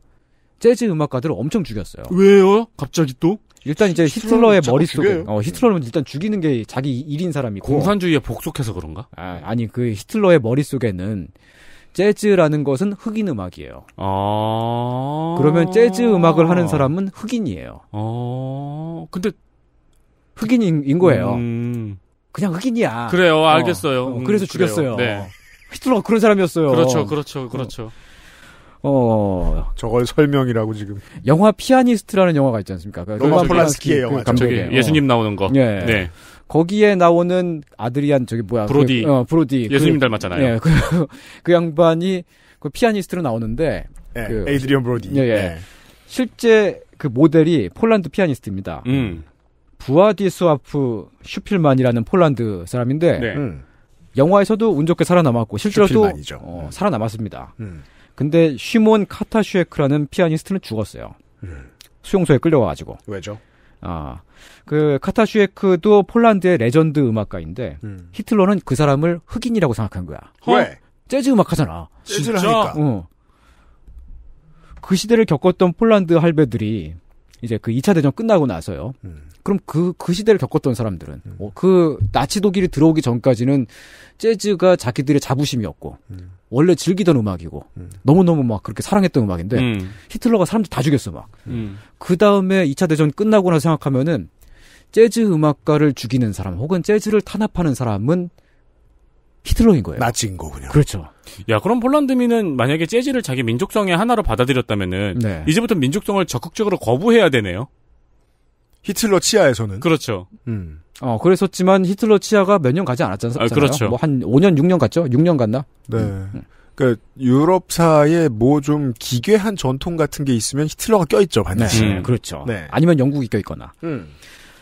재즈 음악가들을 엄청 죽였어요. 왜요? 갑자기 또? 일단 이제 히틀러의 머릿속에 어, 히틀러는 일단 죽이는 게 자기 일인 사람이고 공산주의에 복속해서 그런가? 아, 니그 히틀러의 머릿속에는 재즈라는 것은 흑인 음악이에요. 아~ 그러면 재즈 음악을 하는 사람은 흑인이에요. 아~ 근데 흑인인 거예요. 음... 그냥 흑인이야. 그래요, 어. 알겠어요. 어, 어, 그래서 음, 죽였어요. 네. 히틀러가 그런 사람이었어요. 그렇죠, 그렇죠, 그렇죠. 어 저걸 설명이라고 지금 영화 피아니스트라는 영화가 있지 않습니까? 그러 로마 폴란스키의 그 영화 그 저기 예수님 나오는 거. 예. 네. 거기에 나오는 아드리안 저기 뭐야? 브로디. 그, 어, 브로디. 예수님 그, 닮았잖아요. 예. 그, <laughs> 그 양반이 그 피아니스트로 나오는데 예, 그, 에이드리언 브로디. 예, 예. 예. 실제 그 모델이 폴란드 피아니스트입니다. 음. 부아디스와프 슈필만이라는 폴란드 사람인데 네. 음. 영화에서도 운 좋게 살아남았고 실제로도 어, 살아남았습니다. 음. 근데 쉬몬 카타슈에크라는 피아니스트는 죽었어요. 음. 수용소에 끌려와가지고. 왜죠? 아, 그 카타슈에크도 폴란드의 레전드 음악가인데 음. 히틀러는 그 사람을 흑인이라고 생각한 거야. 왜? 어? 재즈 음악 하잖아. 재즈를 하니까. 어. 그 시대를 겪었던 폴란드 할배들이 이제 그 2차 대전 끝나고 나서요. 음. 그럼 그, 그 시대를 겪었던 사람들은, 음. 어, 그, 나치 독일이 들어오기 전까지는 재즈가 자기들의 자부심이었고, 음. 원래 즐기던 음악이고, 음. 너무너무 막 그렇게 사랑했던 음악인데, 음. 히틀러가 사람들 다 죽였어, 막. 음. 그 다음에 2차 대전 끝나고 나서 생각하면은, 재즈 음악가를 죽이는 사람, 혹은 재즈를 탄압하는 사람은 히틀러인 거예요. 나치인 거군요. 그렇죠. 야, 그럼 폴란드민은 만약에 재즈를 자기 민족성의 하나로 받아들였다면은, 네. 이제부터 민족성을 적극적으로 거부해야 되네요? 히틀러 치아에서는 그렇죠. 음. 어 그랬었지만 히틀러 치아가몇 년 가지 않았잖아요. 아, 그렇죠. 뭐한 5년 6년 갔죠. 6년 갔나? 네. 음. 그 그러니까 유럽사에 뭐 좀 기괴한 전통 같은 게 있으면 히틀러가 껴있죠 반드시. 네. 음. 그렇죠. 네. 아니면 영국이 껴있거나. 음.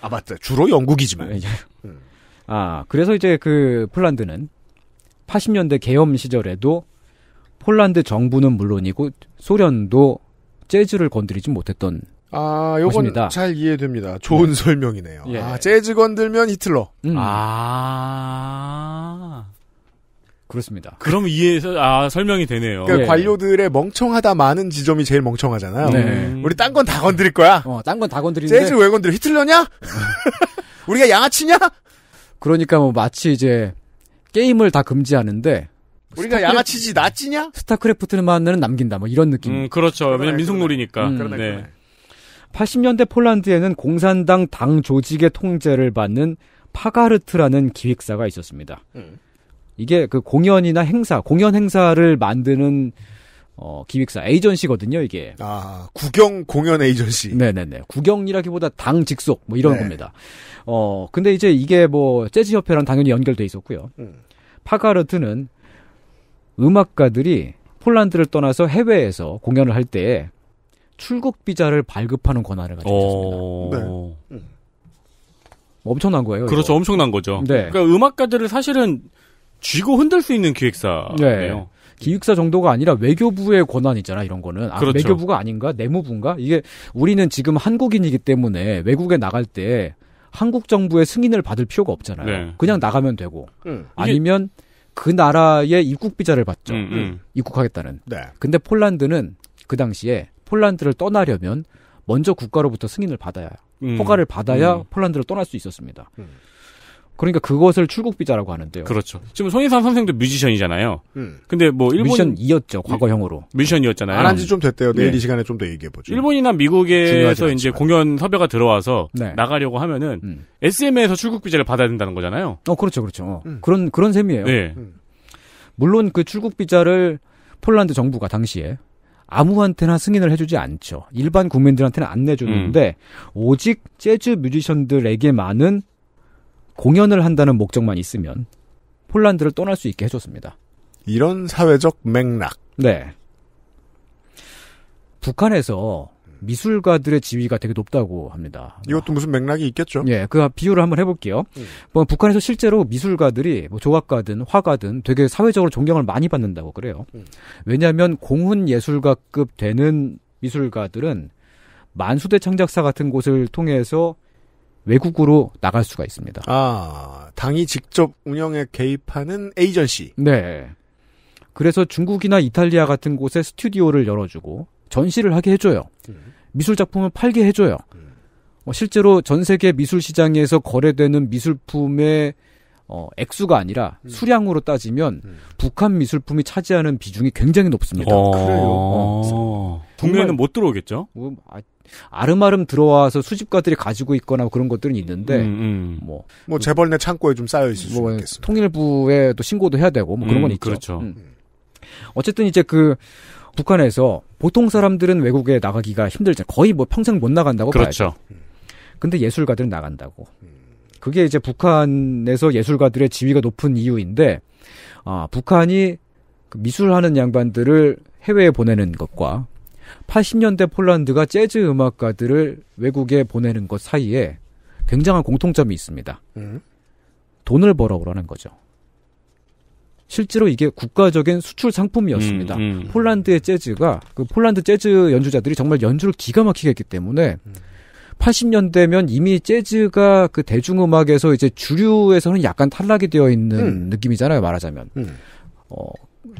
아 맞다. 주로 영국이지만. 네. 음. 아 그래서 이제 그 폴란드는 80년대 개엄 시절에도 폴란드 정부는 물론이고 소련도 재즈를 건드리지 못했던 아, 요건 잘 이해됩니다. 네. 좋은 네. 설명이네요. 예. 아, 재즈건 들면 히틀러. 음. 아. 그렇습니다. 그럼 이해해서 아 설명이 되네요. 그러니까 예. 관료들의 멍청하다 많은 지점이 제일 멍청하잖아요. 네. 음. 우리 딴 건 다 건드릴 거야. 어, 딴 건 다 건드리는데 재즈 왜 건드려? 히틀러냐? <laughs> 우리가 양아치냐? 그러니까 뭐 마치 이제 게임을 다 금지하는데 우리가 스타크래 양아치지 낫지냐 스타크래프트만은 남긴다 뭐 이런 느낌. 음, 그렇죠. 왜냐면 민속놀이니까. 음, 그러네, 네. 그러네. 80년대 폴란드에는 공산당 당 조직의 통제를 받는 파가르트라는 기획사가 있었습니다. 음. 이게 그 공연이나 행사, 공연 행사를 만드는 어, 기획사 에이전시거든요, 이게. 아, 국영 공연 에이전시. 네네네. 국영이라기보다 당 직속, 뭐 이런 네. 겁니다. 어, 근데 이제 이게 뭐, 재즈협회랑 당연히 연결돼 있었고요. 음. 파가르트는 음악가들이 폴란드를 떠나서 해외에서 공연을 할 때에 출국 비자를 발급하는 권한을 가지고 있습니다. 네. 음. 뭐 엄청난 거예요. 그렇죠, 이거. 엄청난 거죠. 네. 그러니까 음악가들을 사실은 쥐고 흔들 수 있는 기획사예요. 네. 기획사 정도가 아니라 외교부의 권한 있잖아 이런 거는 아, 그렇죠. 외교부가 아닌가 내무부인가 이게 우리는 지금 한국인이기 때문에 외국에 나갈 때 한국 정부의 승인을 받을 필요가 없잖아요. 네. 그냥 나가면 되고 음. 아니면 그 나라의 입국 비자를 받죠. 음, 음. 입국하겠다는. 네. 근데 폴란드는 그 당시에 폴란드를 떠나려면 먼저 국가로부터 승인을 받아야 음. 허가를 받아야 음. 폴란드를 떠날 수 있었습니다. 음. 그러니까 그것을 출국 비자라고 하는데요. 그렇죠. 지금 송인상 선생도 뮤지션이잖아요. 음. 근데 뭐 일본 뮤지션이었죠 과거형으로 뮤지션이었잖아요. 안 한 지 좀 됐대요. 내일 네. 이 시간에 좀 더 얘기해 보죠. 일본이나 미국에서 이제 공연 섭외가 들어와서 네. 나가려고 하면은 음. SM에서 출국 비자를 받아야 된다는 거잖아요. 어 그렇죠, 그렇죠. 어. 음. 그런 그런 셈이에요. 네. 물론 그 출국 비자를 폴란드 정부가 당시에 아무한테나 승인을 해주지 않죠. 일반 국민들한테는 안 내주는데 음. 오직 재즈 뮤지션들에게만은 공연을 한다는 목적만 있으면 폴란드를 떠날 수 있게 해줬습니다. 이런 사회적 맥락. 네. 북한에서 미술가들의 지위가 되게 높다고 합니다. 이것도 무슨 맥락이 있겠죠? 예, 그 비유를 한번 해볼게요. 음. 뭐 북한에서 실제로 미술가들이 뭐 조각가든 화가든 되게 사회적으로 존경을 많이 받는다고 그래요. 음. 왜냐하면 공훈 예술가급 되는 미술가들은 만수대 창작사 같은 곳을 통해서 외국으로 나갈 수가 있습니다. 아, 당이 직접 운영에 개입하는 에이전시. 네. 그래서 중국이나 이탈리아 같은 곳에 스튜디오를 열어주고 전시를 하게 해줘요. 미술 작품을 팔게 해줘요. 어, 실제로 전 세계 미술 시장에서 거래되는 미술품의 어, 액수가 아니라 음. 수량으로 따지면 음. 북한 미술품이 차지하는 비중이 굉장히 높습니다. 어~ 그래요. 국내는못 어. 들어오겠죠? 뭐, 아, 름아름 들어와서 수집가들이 가지고 있거나 그런 것들은 있는데 음, 음. 뭐, 뭐 재벌 내 창고에 좀 쌓여 있을 뭐, 수 있겠습니다. 통일부에 또 신고도 해야 되고 뭐 그런 건 있죠. 그렇죠. 어쨌든 이제 그 북한에서 보통 사람들은 외국에 나가기가 힘들잖아요 거의 뭐 평생 못 나간다고 그렇죠. 봐야죠. 근데 예술가들은 나간다고. 그게 이제 북한에서 예술가들의 지위가 높은 이유인데, 아, 북한이 그 미술하는 양반들을 해외에 보내는 것과 80년대 폴란드가 재즈 음악가들을 외국에 보내는 것 사이에 굉장한 공통점이 있습니다. 음? 돈을 벌어오라는 거죠. 실제로 이게 국가적인 수출 상품이었습니다. 음, 음. 폴란드의 재즈가 그 폴란드 재즈 연주자들이 정말 연주를 기가 막히게 했기 때문에 80년대면 이미 재즈가 그 대중음악에서 이제 주류에서는 약간 탈락이 되어 있는 음. 느낌이잖아요, 말하자면. 음. 어,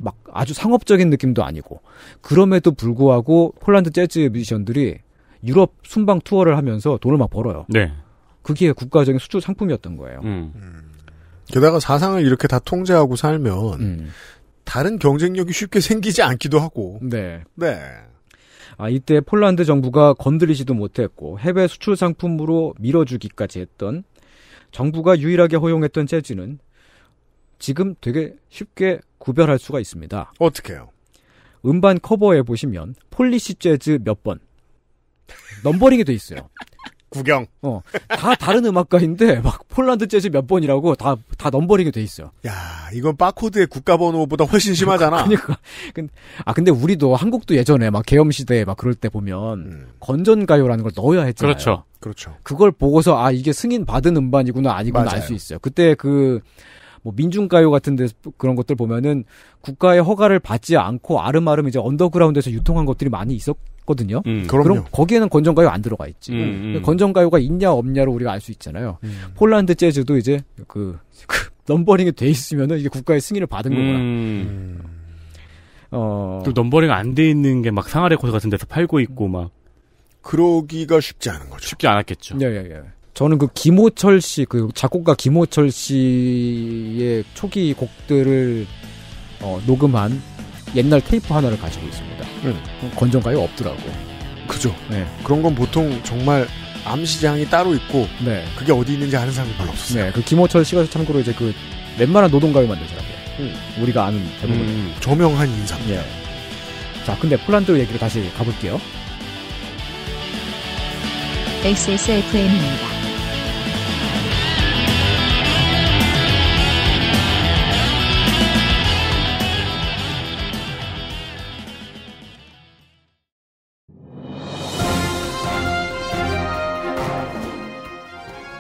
막 아주 상업적인 느낌도 아니고. 그럼에도 불구하고 폴란드 재즈 뮤지션들이 유럽 순방 투어를 하면서 돈을 막 벌어요. 네. 그게 국가적인 수출 상품이었던 거예요. 음. 음. 게다가 사상을 이렇게 다 통제하고 살면 음. 다른 경쟁력이 쉽게 생기지 않기도 하고. 네. 네. 아, 이때 폴란드 정부가 건드리지도 못했고 해외 수출 상품으로 밀어주기까지 했던 정부가 유일하게 허용했던 재즈는 지금 되게 쉽게 구별할 수가 있습니다. 어떻게요? 음반 커버에 보시면 폴리시 재즈 몇 번 넘버링이 돼 있어요. 구경. 어. 다 다른 음악가인데 막 폴란드 재즈 몇 번이라고 다 다 넘버링이 돼 있어요. 야, 이건 바코드의 국가 번호보다 훨씬 심하잖아. <laughs> 그러니까. 근데, 아 근데 우리도 한국도 예전에 막 계엄 시대에 막 그럴 때 보면 음. 건전 가요라는 걸 넣어야 했잖아요. 그렇죠. 그렇죠. 그걸 보고서 아 이게 승인 받은 음반이구나 아니구나 알 수 있어요. 그때 그뭐 민중가요 같은 데 그런 것들 보면은 국가의 허가를 받지 않고 아름아름 이제 언더그라운드에서 유통한 것들이 많이 있었 같거든요. 음, 그럼 거기에는 건전가요 안 들어가 있지. 음, 음. 건전가요가 있냐 없냐로 우리가 알 수 있잖아요. 음. 폴란드 재즈도 이제 그, 그 넘버링이 돼 있으면은 이게 국가의 승인을 받은 거구나. 음. 음. 어. 또 넘버링 안 돼 있는 게 막 상하 레코드 같은 데서 팔고 있고 막. 그러기가 쉽지 않은 거죠. 쉽지 않았겠죠. 예, 예, 예. 저는 그 김호철 씨, 그 작곡가 김호철 씨의 초기 곡들을 어, 녹음한 옛날 테이프 하나를 가지고 있습니다. 음. 네. 건전가에 없더라고. 그죠. 네. 그런 건 보통 정말 암시장이 따로 있고 네. 그게 어디 있는지 아는 사람이 별로 없어요 네. 그 김호철 씨가 참고로 이제 그 웬만한 노동가위 만든 사람이요 음. 우리가 아는 대부분. 음, 저명한 인사. 예. 자, 근데 폴란드 얘기를 다시 가볼게요. XSFM입니다.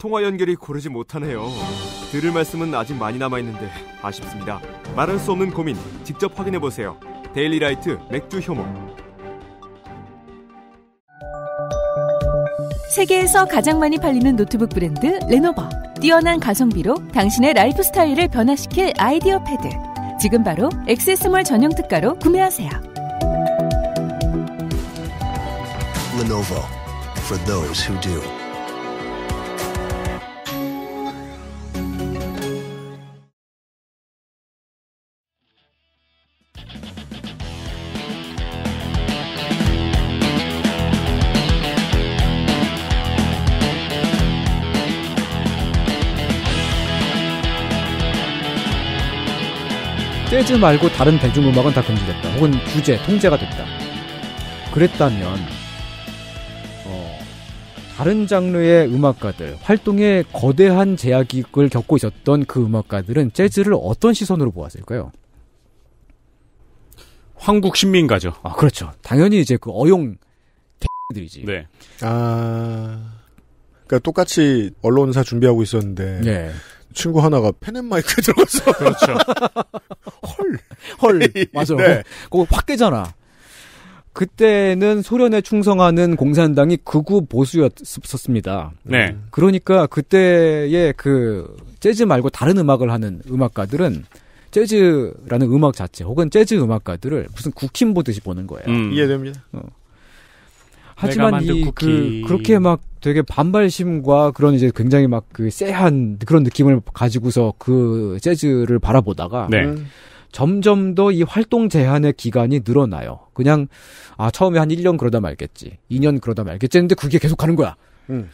통화 연결이 고르지 못하네요. 들을 말씀은 아직 많이 남아있는데 아쉽습니다. 말할 수 없는 고민 직접 확인해보세요. 데일리라이트 맥주 효모 세계에서 가장 많이 팔리는 노트북 브랜드 레노버 뛰어난 가성비로 당신의 라이프 스타일을 변화시킬 아이디어 패드 지금 바로 액세스몰 전용 특가로 구매하세요 Lenovo for those who do 재즈 말고 다른 대중음악은 다 금지됐다. 혹은 규제, 통제가 됐다. 그랬다면 어, 다른 장르의 음악가들, 활동에 거대한 제약을 겪고 있었던 그 음악가들은 재즈를 어떤 시선으로 보았을까요? 황국 신민가죠. 아, 그렇죠. 당연히 이제 그 어용 들이지. 네. 아. 그러니까 똑같이 언론사 준비하고 있었는데 네. 친구 하나가 펜앤마이크에 <laughs> 들어가서 그렇죠. 헐. 헐. <laughs> 네. 맞아. 네. 그거 확 깨잖아. 그때는 소련에 충성하는 공산당이 극우 보수였었습니다. 네. 그러니까 그때의 그 재즈 말고 다른 음악을 하는 음악가들은 재즈라는 음악 자체 혹은 재즈 음악가들을 무슨 국힘 보듯이 보는 거예요. 음. 이해됩니다. 어. 하지만 이그 그렇게 막 되게 반발심과 그런 이제 굉장히 막그 쎄한 그런 느낌을 가지고서 그 재즈를 바라보다가 네. 점점 더 이 활동 제한의 기간이 늘어나요. 그냥 아 처음에 한 1년 그러다 말겠지. 2년 그러다 말겠지 했는데 그게 계속 가는 거야. 음.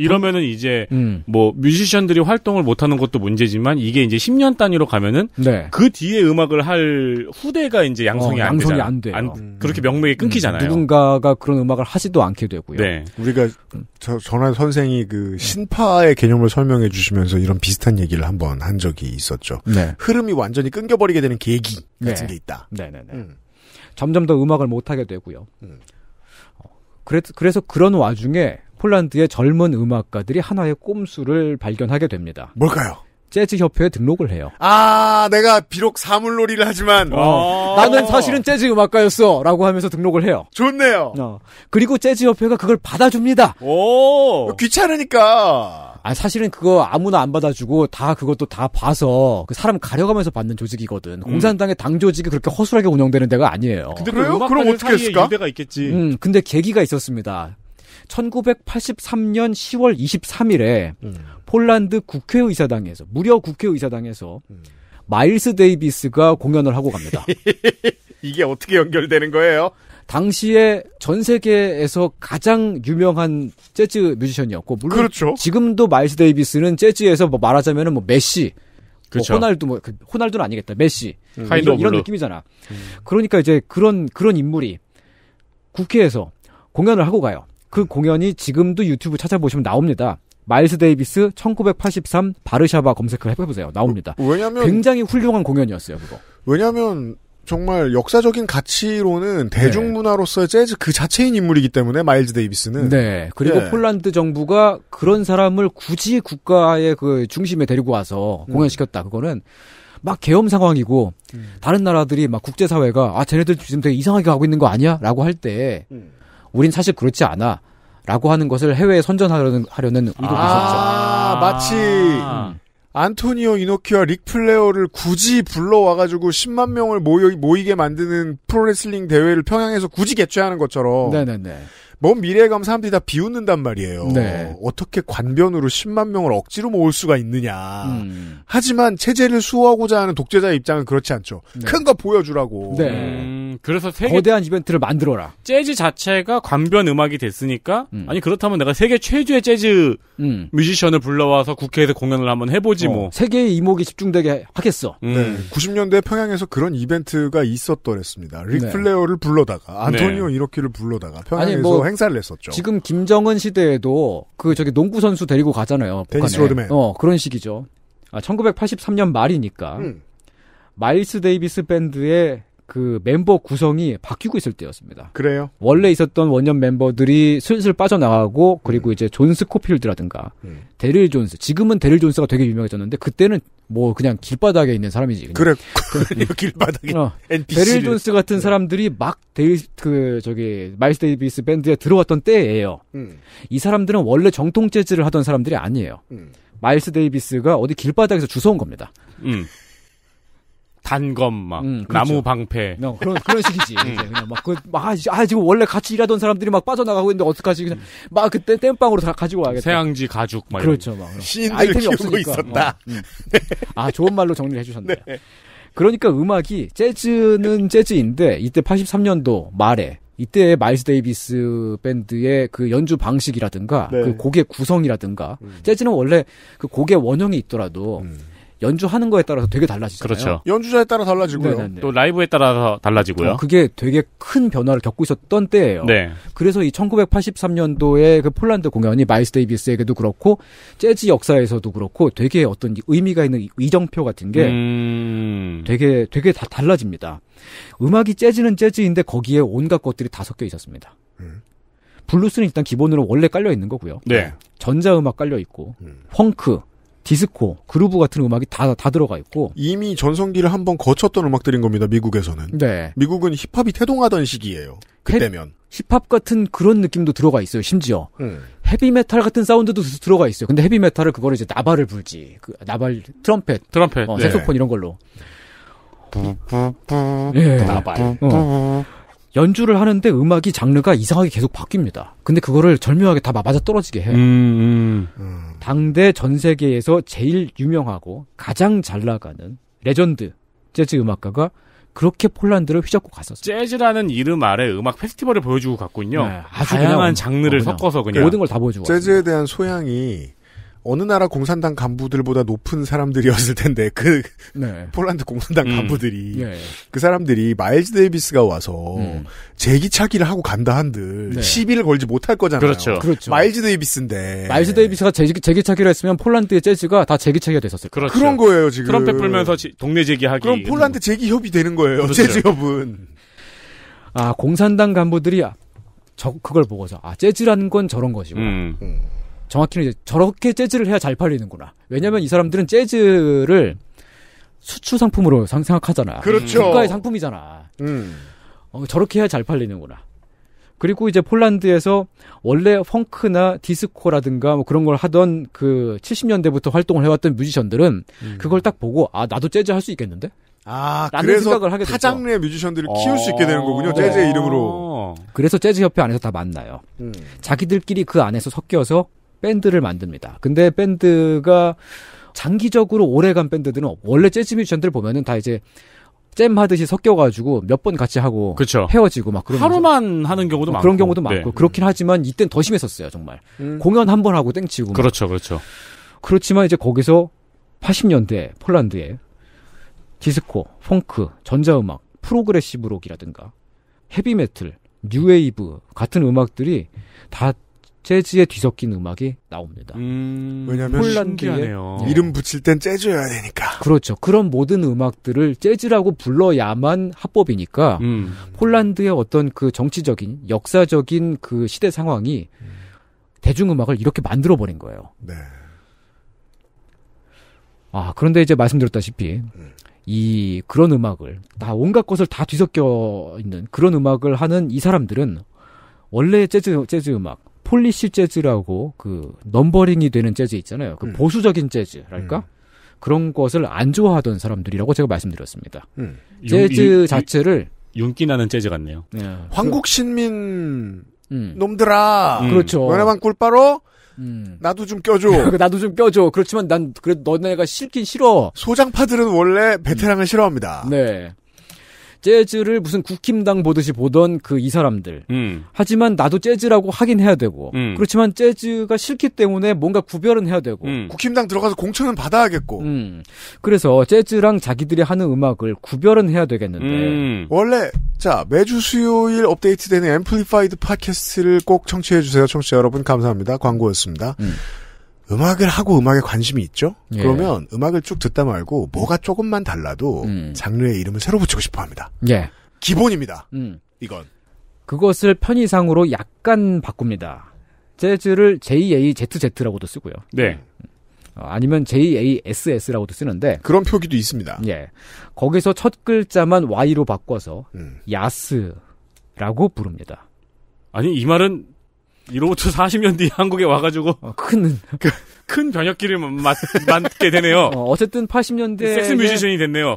이러면은 이제 음. 뭐 뮤지션들이 활동을 못 하는 것도 문제지만 이게 이제 10년 단위로 가면은 네. 그 뒤에 음악을 할 후대가 이제 양성이 어, 안 양성이 안 돼요. 안, 음. 그렇게 명맥이 음, 끊기잖아요. 누군가가 그런 음악을 하지도 않게 되고요. 네. 우리가 저, 전환 선생이 그 신파의 개념을 설명해 주시면서 이런 비슷한 얘기를 한번 한 적이 있었죠. 네. 흐름이 완전히 끊겨버리게 되는 계기 네. 같은 게 있다. 네네네. 네, 네. 음. 점점 더 음악을 못 하게 되고요. 그 그래서 그런 와중에 폴란드의 젊은 음악가들이 하나의 꼼수를 발견하게 됩니다. 뭘까요? 재즈 협회에 등록을 해요. 아, 내가 비록 사물놀이를 하지만 어, 어. 나는 사실은 재즈 음악가였어라고 하면서 등록을 해요. 좋네요. 어, 그리고 재즈 협회가 그걸 받아줍니다. 오, 귀찮으니까. 아, 사실은 그거 아무나 안 받아주고 다 그것도 다 봐서 그 사람 가려가면서 받는 조직이거든. 음. 공산당의 당 조직이 그렇게 허술하게 운영되는 데가 아니에요. 근데 그래요? 그럼 어떻게 했을까? 유가 있겠지. 음, 근데 계기가 있었습니다. 1983년 10월 23일에 음. 폴란드 국회의사당에서 무려 국회의사당에서 음. 마일스 데이비스가 공연을 하고 갑니다. <laughs> 이게 어떻게 연결되는 거예요? 당시에 전 세계에서 가장 유명한 재즈 뮤지션이었고 물론 그렇죠. 지금도 마일스 데이비스는 재즈에서 뭐말하자면뭐 메시 뭐 그렇죠. 뭐 호날두 뭐 그 호날두는 아니겠다 메시 음. 이런, 이런, 느낌이잖아. 음. 그러니까 이제 그런 그런 인물이 국회에서 공연을 하고 가요. 그 공연이 지금도 유튜브 찾아보시면 나옵니다. 마일스 데이비스 1983 바르샤바 검색을 해보세요. 나옵니다. 왜냐면 굉장히 훌륭한 공연이었어요. 그거. 왜냐하면 정말 역사적인 가치로는 대중문화로서의 네. 재즈 그 자체인 인물이기 때문에 마일즈 데이비스는 네 그리고 예. 폴란드 정부가 그런 사람을 굳이 국가의 그 중심에 데리고 와서 음. 공연시켰다 그거는 막 계엄 상황이고 음. 다른 나라들이 막 국제사회가 아 쟤네들 지금 되게 이상하게 가고 있는 거 아니야라고 할때 음. 우린 사실 그렇지 않아. 라고 하는 것을 해외에 선전하려는 하려는 의도가 있었죠. 아, 마치 안토니오 이노키와 릭플레어를 굳이 불러와가지고 10만 명을 모이, 모이게 만드는 프로레슬링 대회를 평양에서 굳이 개최하는 것처럼. 네네네. 먼 미래에 가면 사람들이 다 비웃는단 말이에요. 네. 어떻게 관변으로 10만 명을 억지로 모을 수가 있느냐. 음. 하지만 체제를 수호하고자 하는 독재자의 입장은 그렇지 않죠. 네. 큰거 보여주라고. 네. 음. 그래서 세계 거대한 이벤트를 만들어라. 재즈 자체가 관변 음악이 됐으니까 음. 아니 그렇다면 내가 세계 최주의 재즈 음. 뮤지션을 불러와서 국회에서 공연을 한번 해보지 어, 뭐. 세계의 이목이 집중되게 하겠어. 음. 네, 90년대 평양에서 그런 이벤트가 있었더랬습니다. 리플레어를 네. 불러다가 네. 안토니오 네. 이로키를 불러다가 평양에서 아니, 뭐 행사를 했었죠. 지금 김정은 시대에도 그 저기 농구 선수 데리고 가잖아요. 데니스 로드맨. 어 그런 식이죠. 아, 1983년 말이니까. 음. 마일스 데이비스 밴드의 그 멤버 구성이 바뀌고 있을 때였습니다. 그래요? 원래 있었던 원년 멤버들이 슬슬 빠져나가고 그리고 음. 이제 존스 코필드라든가 음. 데릴 존스 지금은 데릴 존스가 되게 유명해졌는데 그때는 뭐 그냥 길바닥에 있는 사람이지. 그냥. 그래 <laughs> 길바닥에. 어, n p c 데릴 존스 같은 네. 사람들이 막 데일 그 저기 마일스 데이비스 밴드에 들어왔던 때예요. 음. 이 사람들은 원래 정통 재즈를 하던 사람들이 아니에요. 음. 마일스 데이비스가 어디 길바닥에서 주워온 겁니다. 음. 단검 막 음, 그렇죠. 나무 방패 어, 그런 그런 식이지 음. 이제 그냥 막 그막 그, 아, 아, 지금 원래 같이 일하던 사람들이 막 빠져나가고 있는데 어떡하지 그냥 음. 막 그때 땜빵으로 다 가지고 와야겠다 세양지 가죽 막 그렇죠 막 아이템이 없으니까 있었다 어, 음. 아 좋은 말로 정리해 주셨네요 네. 그러니까 음악이 재즈는 재즈인데 이때 83년도 말에 이때 마일스 데이비스 밴드의 그 연주 방식이라든가 네. 그 곡의 구성이라든가 음. 재즈는 원래 그 곡의 원형이 있더라도 음. 연주하는 거에 따라서 되게 달라지잖아요. 그렇죠. 연주자에 따라 달라지고요. 네네네. 네, 네. 또 라이브에 따라서 달라지고요. 어, 그게 되게 큰 변화를 겪고 있었던 때예요. 네. 그래서 이 1983년도에 그 폴란드 공연이 마이스 데이비스에게도 그렇고 재즈 역사에서도 그렇고 되게 어떤 의미가 있는 이정표 같은 게 음... 되게 되게 다 달라집니다. 음악이 재즈는 재즈인데 거기에 온갖 것들이 다 섞여 있었습니다. 음. 블루스는 일단 기본으로 원래 깔려 있는 거고요. 네. 네. 전자음악 깔려 있고, 음. 펑크, 디스코, 그루브 같은 음악이 다, 다 들어가 있고. 이미 전성기를 한번 거쳤던 음악들인 겁니다, 미국에서는. 네. 미국은 힙합이 태동하던 시기예요. 그때면. 힙, 힙합 같은 그런 느낌도 들어가 있어요, 심지어. 음. 헤비메탈 같은 사운드도 들어가 있어요. 근데 헤비메탈을 그거를 이제 나발을 불지. 그, 나발, 트럼펫. 트럼펫. 어, 네. 색소폰 네. 이런 걸로. 예. 네. 나발. 어. 연주를 하는데 음악이 장르가 이상하게 계속 바뀝니다. 근데 그거를 절묘하게 다 맞아 떨어지게 해요. 음, 음. 당대 전 세계에서 제일 유명하고 가장 잘 나가는 레전드 재즈 음악가가 그렇게 폴란드를 휘젓고 갔었어요. 재즈라는 이름 아래 음악 페스티벌을 보여주고 갔군요. 네, 아주 다양한 장르를 어, 섞어서 그냥 모든 걸 다 보여주고. 재즈에 왔습니다. 대한 소양이 어느 나라 공산당 간부들보다 높은 사람들이었을 텐데 그 네. 폴란드 공산당 음. 간부들이 예. 그 사람들이 마일즈 데이비스가 와서 음. 제기차기를 하고 간다 한들 네. 시비를 걸지 못할 거잖아요. 그렇죠. 그렇죠. 마일즈 데이비스인데 마일즈 데이비스가 제기, 제기차기를 했으면 폴란드의 재즈가 다 제기차기가 됐었을 거예요. 그렇죠. 그런 거예요 지금. 트럼펫 불면서 지, 동네 제기하기. 그럼 폴란드 제기 협이 되는 거예요. 그렇죠. 재즈 협은. 아 공산당 간부들이 아, 저 그걸 보고서 아 재즈라는 건 저런 것이고. 음. 음. 정확히는 이제 저렇게 재즈를 해야 잘 팔리는구나. 왜냐면 이 사람들은 재즈를 수출 상품으로 생각하잖아. 그렇죠. 국가의 상품이잖아. 음. 어, 저렇게 해야 잘 팔리는구나. 그리고 이제 폴란드에서 원래 펑크나 디스코라든가 뭐 그런 걸 하던 그 70년대부터 활동을 해왔던 뮤지션들은 음. 그걸 딱 보고 아 나도 재즈 할 수 있겠는데? 아 그래서 타 장르의 뮤지션들을 어... 키울 수 있게 되는 거군요 네. 재즈의 이름으로. 그래서 재즈 협회 안에서 다 만나요. 음. 자기들끼리 그 안에서 섞여서 밴드를 만듭니다. 근데 밴드가 장기적으로 오래간 밴드들은 원래 재즈 뮤지션들 보면은 다 이제 잼 하듯이 섞여가지고 몇 번 같이 하고 그쵸. 헤어지고 막 그런 하루만 하는 경우도 어, 많고 그런 경우도 많고 네. 그렇긴 하지만 이땐 더 심했었어요 정말 음. 공연 한 번 하고 땡치고 그렇죠 막. 그렇죠 그렇지만 이제 거기서 80년대 폴란드에 디스코, 펑크, 전자음악, 프로그레시브 록이라든가 헤비메틀, 뉴웨이브 같은 음악들이 다 재즈에 뒤섞인 음악이 나옵니다. 음, 왜냐면 폴란드에 네. 이름 붙일 땐 재즈여야 되니까. 그렇죠. 그런 모든 음악들을 재즈라고 불러야만 합법이니까 음. 폴란드의 어떤 그 정치적인 역사적인 그 시대 상황이 음. 대중음악을 이렇게 만들어 버린 거예요. 네. 아 그런데 이제 말씀드렸다시피 이 그런 음악을 다 온갖 것을 다 뒤섞여 있는 그런 음악을 하는 이 사람들은 원래 재즈 재즈 음악 폴리시 재즈라고 그 넘버링이 되는 재즈 있잖아요. 그 음. 보수적인 재즈랄까? 음. 그런 것을 안 좋아하던 사람들이라고 제가 말씀드렸습니다. 음. 재즈 윤, 자체를 윤기 나는 재즈 같네요. 네. 황국 그 신민 음. 놈들아. 음. 그렇죠. 너네만 꿀바로 음. 나도 좀 껴줘. <laughs> 나도 좀 껴줘. 그렇지만 난 그래도 너네가 싫긴 싫어. 소장파들은 원래 베테랑을 음. 싫어합니다. 네. 재즈를 무슨 국힘당 보듯이 보던 그 이 사람들. 음. 하지만 나도 재즈라고 하긴 해야 되고. 음. 그렇지만 재즈가 싫기 때문에 뭔가 구별은 해야 되고. 음. 국힘당 들어가서 공천은 받아야겠고. 음. 그래서 재즈랑 자기들이 하는 음악을 구별은 해야 되겠는데. 음. 원래 자 매주 수요일 업데이트되는 앰플리파이드 팟캐스트를 꼭 청취해 주세요, 청취자 여러분 감사합니다. 광고였습니다. 음. 음악을 하고 음악에 관심이 있죠? 예. 그러면 음악을 쭉 듣다 말고 뭐가 조금만 달라도 음. 장르의 이름을 새로 붙이고 싶어 합니다. 예. 기본입니다. 음. 이건. 그것을 편의상으로 약간 바꿉니다. 재즈를 JAZZ라고도 쓰고요. 네. 어, 아니면 JASS라고도 쓰는데 그런 표기도 있습니다. 예. 거기서 첫 글자만 Y로 바꿔서 음. 야스라고 부릅니다. 아니 이 말은 이로부터 40년 뒤 한국에 와가지고 어, 큰, 그, 큰 변혁기를 맞, 게 되네요. 어, 쨌든 80년대 섹스 뮤지션이 됐네요.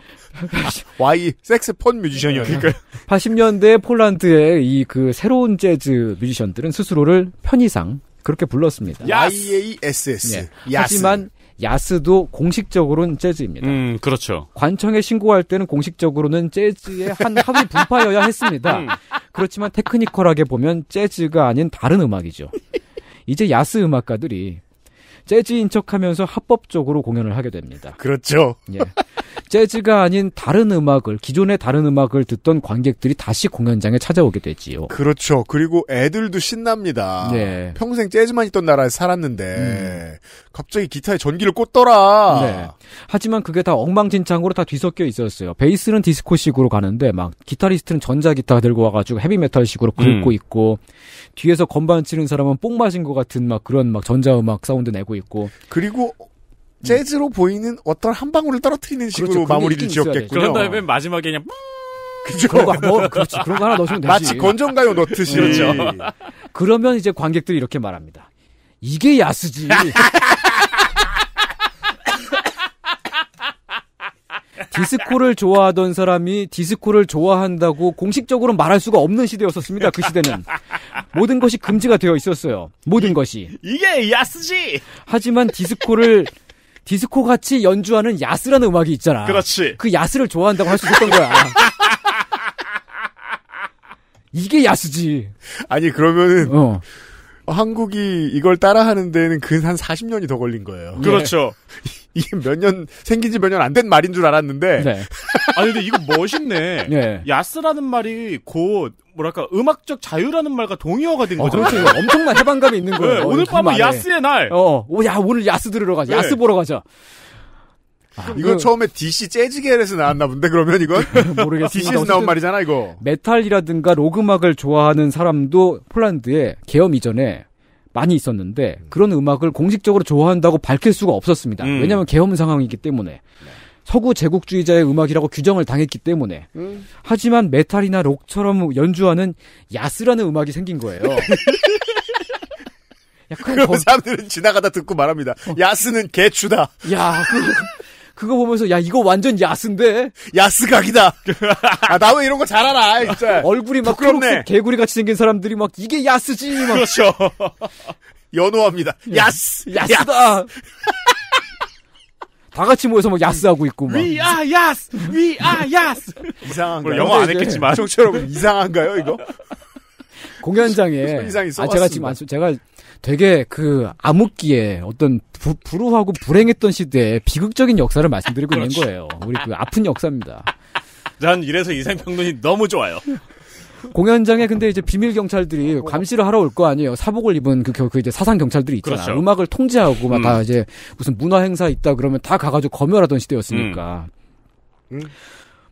와이 섹스폰 뮤지션이었니까 그러니까 80년대 폴란드의 이그 새로운 재즈 뮤지션들은 스스로를 편의상 그렇게 불렀습니다. YASS. 예. 하지만 야스도 공식적으로는 재즈입니다. 음, 그렇죠. 관청에 신고할 때는 공식적으로는 재즈의 한 합의 분파여야 했습니다. 음. 그렇지만 테크니컬하게 보면 재즈가 아닌 다른 음악이죠. 이제 야스 음악가들이 재즈인 척하면서 합법적으로 공연을 하게 됩니다. 그렇죠. 예. 재즈가 아닌 다른 음악을 기존의 다른 음악을 듣던 관객들이 다시 공연장에 찾아오게 되지요. 그렇죠. 그리고 애들도 신납니다. 예. 평생 재즈만 있던 나라에 살았는데 음. 갑자기 기타에 전기를 꽂더라. 네. 하지만 그게 다 엉망진창으로 다 뒤섞여 있었어요. 베이스는 디스코식으로 가는데 막 기타리스트는 전자 기타 들고 와가지고 헤비메탈식으로 긁고 음. 있고 뒤에서 건반 치는 사람은 뽕 맞은 것 같은 막 그런 막 전자음악 사운드 내고 갖고 있고 그리고 재즈로 음. 보이는 어떤 한 방울을 떨어뜨리는 식으로 그렇죠. 그 마무리를 지었겠군요. 그런 다음에 마지막에 그냥 그죠? 그런 거, 뭐, 그렇지. 그런 거 하나 넣으시면 되지. 마치 건전가요 넣듯이. 그렇죠. 그러면 이제 관객들이 이렇게 말합니다. 이게 야스지. <laughs> 디스코를 좋아하던 사람이 디스코를 좋아한다고 공식적으로 말할 수가 없는 시대였었습니다. 그 시대는 모든 것이 금지가 되어 있었어요. 모든 이, 것이 이게 야스지. 하지만 디스코를 디스코 같이 연주하는 야스라는 음악이 있잖아. 그렇지. 그 야스를 좋아한다고 할 수 있었던 거야. 이게 야스지. 아니 그러면은 어. 한국이 이걸 따라하는 데는 근 한 40년이 더 걸린 거예요. 예. 그렇죠. 이게 몇 년 생긴 지 몇 년 안 된 말인 줄 알았는데. 네. <laughs> 아 근데 이거 멋있네. 네. 야스라는 말이 곧 뭐랄까 음악적 자유라는 말과 동의어가 된 거죠. 어, 그렇죠. 엄청난 해방감이 있는 거예요. 네, 어, 오늘 밤은 야스의 날. 어, 어, 야 오늘 야스 들으러 가자. 네. 야스 보러 가자. 아, 이건 이 그 처음에 DC 재즈계에서 나왔나 본데 그러면 이건 <laughs> 그 모르겠습니다. DC에서 나온 말이잖아 이거. 메탈이라든가 로그막을 좋아하는 사람도 폴란드에 개엄 이전에 많이 있었는데 음. 그런 음악을 공식적으로 좋아한다고 밝힐 수가 없었습니다. 음. 왜냐하면 계엄 상황이기 때문에 네. 서구 제국주의자의 음악이라고 규정을 당했기 때문에 음. 하지만 메탈이나 록처럼 연주하는 야스라는 음악이 생긴 거예요. <laughs> 약간 그런 더... 사람들은 지나가다 듣고 말합니다. 어. 야스는 개추다. 야. 그... 그거 보면서 야 이거 완전 야스인데 야스각이다. <laughs> 아, 나왜 이런 거 잘 알아 진짜. 얼굴이 막 부끄럽네. 개구리 같이 생긴 사람들이 막 이게 야스지 막. 그렇죠. <laughs> 연호합니다. 야, 스 야스다. <laughs> 다 같이 모여서 막 야스하고 있고 막. We are yes. We are yes. 이상한가요? 영화안 했겠지만. 정처럼 이상한가요 이거? 공연장에. 이상이 아 제가 지금 안, 제가 되게 그 암흑기에 어떤 부, 불우하고 불행했던 시대에 비극적인 역사를 말씀드리고 있는 그렇죠. 거예요. 우리 그 아픈 역사입니다. 난 이래서 이상평론이 너무 좋아요. 공연장에 근데 이제 비밀 경찰들이 감시를 하러 올 거 아니에요. 사복을 입은 그, 그 이제 사상 경찰들이 있잖아. 그렇죠. 음악을 통제하고 막다 음. 이제 무슨 문화 행사 있다 그러면 다 가가지고 검열하던 시대였으니까. 음. 음.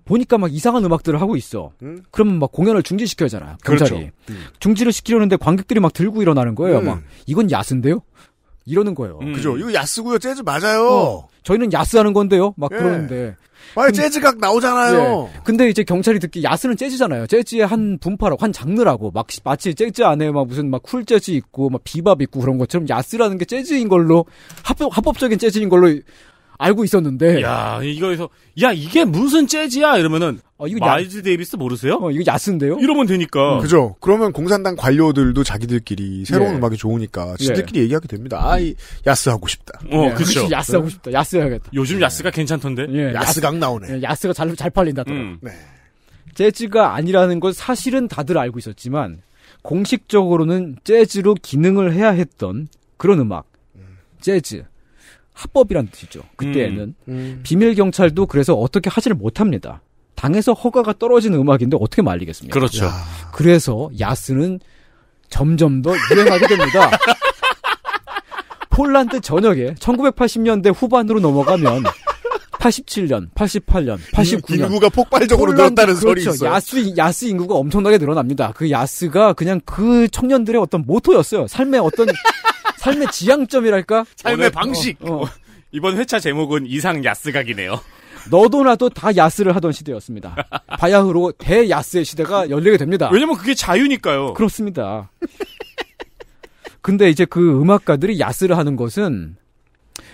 보니까 막 이상한 음악들을 하고 있어. 음? 그러면 막 공연을 중지시켜잖아. 야 경찰이. 그렇죠. 음. 중지를 시키려는데 관객들이 막 들고 일어나는 거예요. 음. 막 이건 야스인데요? 이러는 거예요. 그죠. 이거 야스고요. 재즈 맞아요. 어, 저희는 야스하는 건데요. 막 예. 그러는데. 아, 재즈각 나오잖아요. 예. 근데 이제 경찰이 듣기 야스는 재즈잖아요. 재즈의 한 분파라고 한 장르라고 막 마치 재즈 안에 막 무슨 막 쿨 재즈 있고 막 비밥 있고 그런 것처럼 야스라는 게 재즈인 걸로 합법, 합법적인 재즈인 걸로 알고 있었는데. 야, 이거에서, 야, 이게 무슨 재즈야? 이러면은, 어, 이거 마일즈 야... 데이비스 모르세요? 어, 이거 야스인데요? 이러면 되니까. 음, 그죠. 그러면 공산당 관료들도 자기들끼리 새로운 예. 음악이 좋으니까 예. 지들끼리 예. 얘기하게 됩니다. 아, 이, 야스 하고 싶다. 어, 예. 그죠 야스 하고 싶다. 야스 해야겠다. 요즘 예. 야스가 괜찮던데? 예. 야스강 나오네. 예, 야스가 잘, 잘 팔린다더라. 음. 네. 재즈가 아니라는 건 사실은 다들 알고 있었지만, 공식적으로는 재즈로 기능을 해야 했던 그런 음악. 음. 재즈. 합법이란 뜻이죠. 그때에는 음. 음. 비밀 경찰도 그래서 어떻게 하지를 못합니다. 당에서 허가가 떨어진 음악인데 어떻게 말리겠습니까? 그렇죠. 야. 그래서 야스는 점점 더 유행하게 됩니다. <laughs> 폴란드 전역에 1980년대 후반으로 넘어가면 87년, 88년, 89년 인구가 폭발적으로 늘었다는 그렇죠. 소리 있어요. 야스 야스 인구가 엄청나게 늘어납니다. 그 야스가 그냥 그 청년들의 어떤 모토였어요. 삶의 어떤 삶의 지향점이랄까? 삶의 오늘, 방식. 어, 어. 이번 회차 제목은 이상 야스각이네요. 너도 나도 다 야스를 하던 시대였습니다. 바야흐로 대야스의 시대가 열리게 됩니다. 왜냐면 그게 자유니까요. 그렇습니다. 근데 이제 그 음악가들이 야스를 하는 것은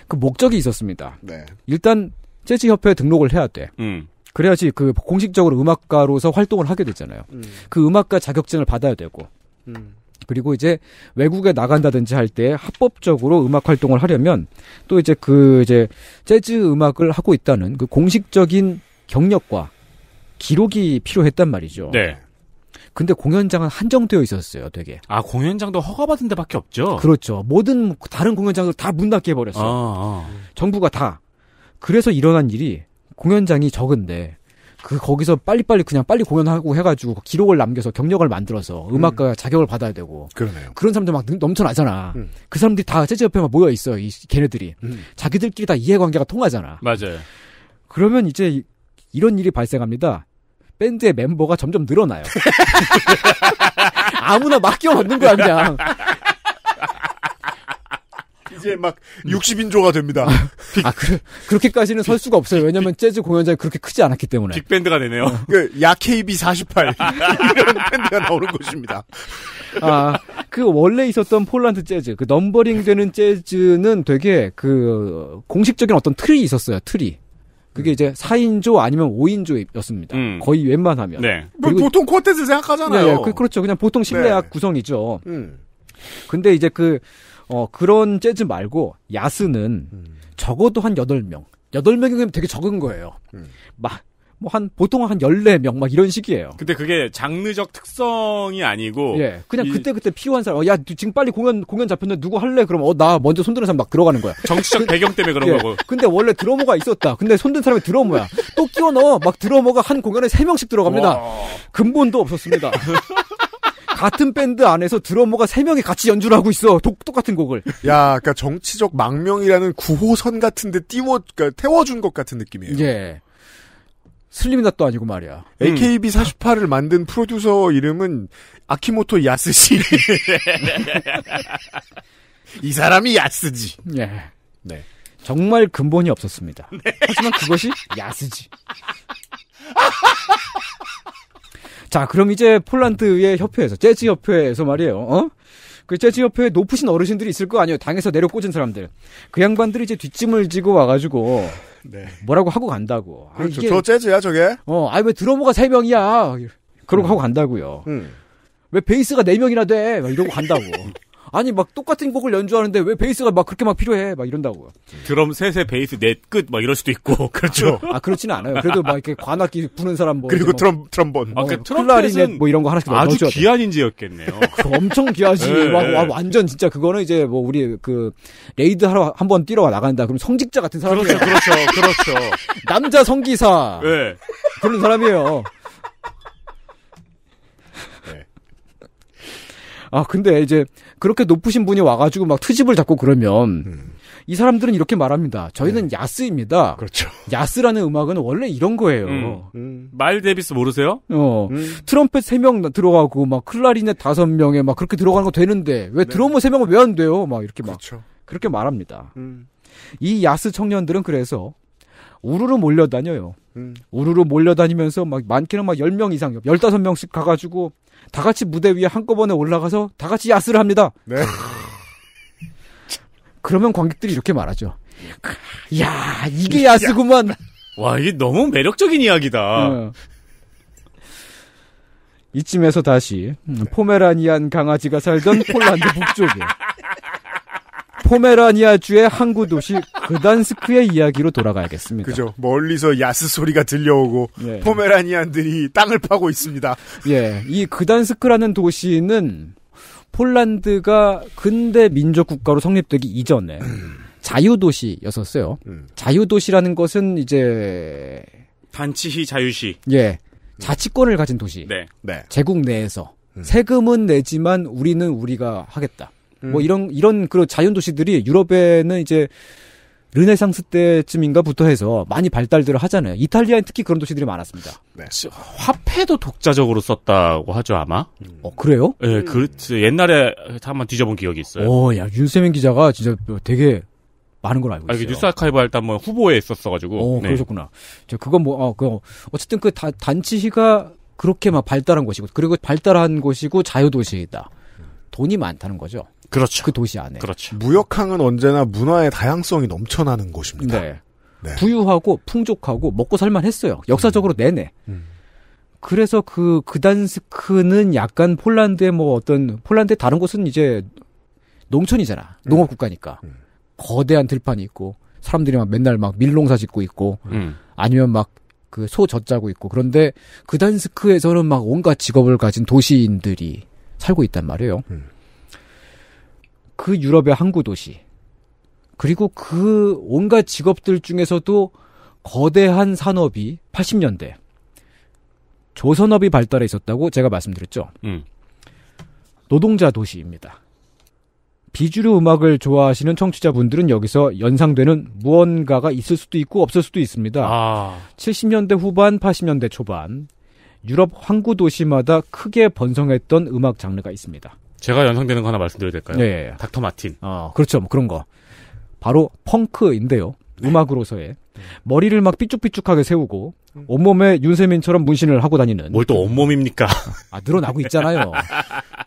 그 목적이 있었습니다. 네. 일단 재즈 협회에 등록을 해야 돼. 음. 그래야지 그 공식적으로 음악가로서 활동을 하게 되잖아요. 음. 그 음악가 자격증을 받아야 되고. 음. 그리고 이제 외국에 나간다든지 할 때 합법적으로 음악 활동을 하려면 또 이제 그 이제 재즈 음악을 하고 있다는 그 공식적인 경력과 기록이 필요했단 말이죠. 네. 근데 공연장은 한정되어 있었어요, 되게. 아, 공연장도 허가받은 데밖에 없죠? 그렇죠. 모든 다른 공연장을 다문 닫게 해버렸어요. 아, 아. 정부가 다. 그래서 일어난 일이 공연장이 적은데 그 거기서 빨리빨리 그냥 빨리 공연하고 해가지고 기록을 남겨서 경력을 만들어서 음악가 음. 자격을 받아야 되고 그러네요. 그런 사람들 막 넘쳐나잖아. 음. 그 사람들이 다 재즈 옆에 만 모여 있어. 이 걔네들이 음. 자기들끼리 다 이해관계가 통하잖아. 맞아요. 그러면 이제 이런 일이 발생합니다. 밴드의 멤버가 점점 늘어나요. <laughs> 아무나 맡겨 얻는 거야 그냥. 이제 막 60인조가 됩니다. 아, 그, 그렇게까지는 설 수가 없어요. 왜냐면 재즈 공연장이 그렇게 크지 않았기 때문에. 빅밴드가 되네요. 어. 그, 야케이비 48. <laughs> 이런 밴드가 나오는 곳입니다 아, 그 원래 있었던 폴란드 재즈, 그 넘버링 되는 재즈는 되게 그 공식적인 어떤 틀이 있었어요. 틀이. 그게 음. 이제 4인조 아니면 5인조였습니다. 음. 거의 웬만하면. 네. 뭐 보통 콘텐츠 생각하잖아요. 네, 네. 그, 렇죠 그냥 보통 실내악 네. 구성이죠. 음. 근데 이제 그 어, 그런 재즈 말고 야스는 음. 적어도 한 8명. 8명이면 되게 적은 거예요. 음. 막, 뭐 한, 보통 한 14명, 막 이런 식이에요. 근데 그게 장르적 특성이 아니고. 예. 그냥 이... 그때그때 필요한 사람, 어, 야, 지금 빨리 공연, 공연 잡혔는데 누구 할래? 그럼, 어, 나 먼저 손드는 사람 막 들어가는 거야. 정치적 그 배경 때문에 그런 예. 거고. 근데 원래 드러머가 있었다. 근데 손든 사람이 드러머야. 또 끼워 넣어. 막 드러머가 한 공연에 3명씩 들어갑니다. 와... 근본도 없었습니다. <laughs> 같은 밴드 안에서 드러머가 세 명이 같이 연주를 하고 있어. 독, 똑같은 곡을. 야, 그러니까 정치적 망명이라는 구호선 같은데 띄워 그니까 태워준 것 같은 느낌이에요. 예. 슬림이나또 아니고 말이야. AKB 48을 만든 프로듀서 이름은 아키모토 야스시. <laughs> 이 사람이 야스지. 예. 네. 정말 근본이 없었습니다. 네. 하지만 그것이 야스지. <laughs> 자, 그럼 이제 폴란드의 협회에서 재즈 협회에서 말이에요. 어? 그 재즈 협회에 높으신 어르신들이 있을 거 아니에요. 당에서 내려 꽂은 사람들. 그 양반들이 이제 뒷짐을 지고 와가지고 네. 뭐라고 하고 간다고. 아, 그렇죠. 아, 이게, 저 재즈야 저게. 어, 아니 왜 드러머가 세 명이야. 그러고 음. 하고 간다고요. 음. 왜 베이스가 네 명이나 돼? 막 이러고 간다고. <laughs> 아니 막 똑같은 곡을 연주하는데 왜 베이스가 막 그렇게 막 필요해 막 이런다고요. 드럼 셋에 베이스 넷 끝 막 이럴 수도 있고 <laughs> 그렇죠. 아 그렇지는 않아요. 그래도 막 이렇게 관악기 부는 사람 뭐 그리고 트럼 트럼본. 아, 그 어, 그 클라리넷 뭐 이런 거 하나씩 아주 귀한 인재였겠네요. <laughs> 그 엄청 귀하지. 네, 와, 와, 완전 진짜 그거는 이제 뭐 우리 그 레이드 하러 한번 뛰러 나간다. 그럼 성직자 같은 사람이에요. 그렇죠, 그렇죠, 그렇죠. <laughs> 남자 성기사. 네. 그런 사람이에요. 아, 근데 이제 그렇게 높으신 분이 와가지고 막 트집을 잡고 그러면 음. 이 사람들은 이렇게 말합니다. 저희는 네. 야스입니다. 그렇죠. 야스라는 음악은 원래 이런 거예요. 음. 음. 마일 데비스 모르세요? 어. 음. 트럼펫 3명 들어가고 막 클라리넷 5명에 막 그렇게 들어가는 거 되는데 왜 네. 드러머 3명은 왜 안 돼요? 막 이렇게 막 그렇죠. 그렇게 말합니다. 음. 이 야스 청년들은 그래서 우르르 몰려다녀요. 음. 우르르 몰려다니면서 막 많게는 막 10명 이상, 15명씩 가가지고 다 같이 무대 위에 한꺼번에 올라가서 다 같이 야스를 합니다. 네. <laughs> 그러면 관객들이 이렇게 말하죠. 야 이게 야스구만. 와, 이게 너무 매력적인 이야기다. 네. 이쯤에서 다시 음, 포메라니안 강아지가 살던 폴란드 북쪽에 포메라니아주의 항구 도시 그단스크의 이야기로 돌아가야겠습니다. 그죠. 멀리서 야스 소리가 들려오고 예. 포메라니안들이 땅을 파고 있습니다. 예. 이 그단스크라는 도시는 폴란드가 근대 민족 국가로 성립되기 이전에 음. 자유도시였었어요. 음. 자유도시라는 것은 이제 단치시 자유시. 예. 자치권을 가진 도시. 네. 네. 제국 내에서 음. 세금은 내지만 우리는 우리가 하겠다. 음. 뭐 이런 이런 그런 자연 도시들이 유럽에는 이제 르네상스 때쯤인가부터 해서 많이 발달들을 하잖아요. 이탈리아엔 특히 그런 도시들이 많았습니다. 네. 화폐도 독자적으로 썼다고 하죠 아마. 음. 어 그래요? 예, 네, 그 옛날에 한번 뒤져본 기억이 있어요. 어, 야 윤세민 기자가 진짜 되게 많은 걸 알고 아, 있어요. 아, 뉴스 아카이브 할 때 한번 후보에 있었어가지고. 어, 네. 그러셨구나. 저 그건 뭐, 어, 그 어쨌든 그 다, 단치시가 그렇게 막 발달한 곳이고, 그리고 발달한 곳이고 자유도시이다. 돈이 많다는 거죠. 그렇죠. 그 도시 안에. 그렇죠. 무역항은 언제나 문화의 다양성이 넘쳐나는 곳입니다. 네. 네. 부유하고 풍족하고 먹고 살만했어요. 역사적으로 음. 내내. 음. 그래서 그 그단스크는 약간 폴란드의 뭐 어떤 폴란드 의 다른 곳은 이제 농촌이잖아. 음. 농업 국가니까. 음. 거대한 들판이 있고 사람들이 막 맨날 막 밀농사 짓고 있고 음. 아니면 막 그 소 젖자고 있고 그런데 그단스크에서는 막 온갖 직업을 가진 도시인들이 살고 있단 말이에요. 음. 그 유럽의 항구 도시 그리고 그 온갖 직업들 중에서도 거대한 산업이 80년대 조선업이 발달해 있었다고 제가 말씀드렸죠. 음. 노동자 도시입니다. 비주류 음악을 좋아하시는 청취자분들은 여기서 연상되는 무언가가 있을 수도 있고 없을 수도 있습니다. 아. 70년대 후반, 80년대 초반 유럽 항구 도시마다 크게 번성했던 음악 장르가 있습니다. 제가 연상되는 거 하나 말씀드려도 될까요? 예. 닥터 마틴. 어, 그렇죠. 뭐 그런 거. 바로 펑크인데요. 음악으로서의 머리를 막 삐죽삐죽하게 세우고 온몸에 윤세민처럼 문신을 하고 다니는 뭘 또 온몸입니까? <laughs> 아 늘어나고 있잖아요.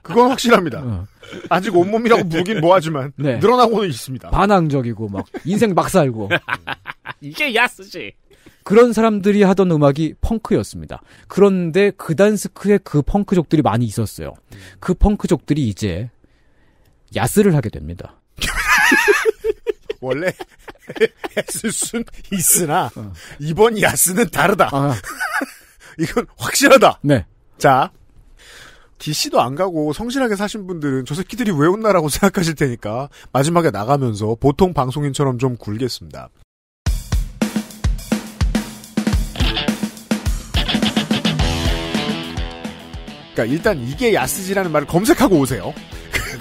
그건 확실합니다. 어. 아직 온몸이라고 부르긴 뭐하지만 네. 늘어나고는 있습니다. 반항적이고 막 인생 막 살고 <laughs> 이게 야스지. 그런 사람들이 하던 음악이 펑크였습니다. 그런데 그단스크에 그 펑크족들이 많이 있었어요. 그 펑크족들이 이제 야스를 하게 됩니다. <laughs> 원래 야스순 있으나 어. 이번 야스는 다르다. 아. <laughs> 이건 확실하다. 네. 자, DC도 안 가고 성실하게 사신 분들은 저 새끼들이 왜 온나라고 <laughs> 생각하실 테니까 마지막에 나가면서 보통 방송인처럼 좀 굴겠습니다. 그러니까 일단 이게 야스지라는 말을 검색하고 오세요.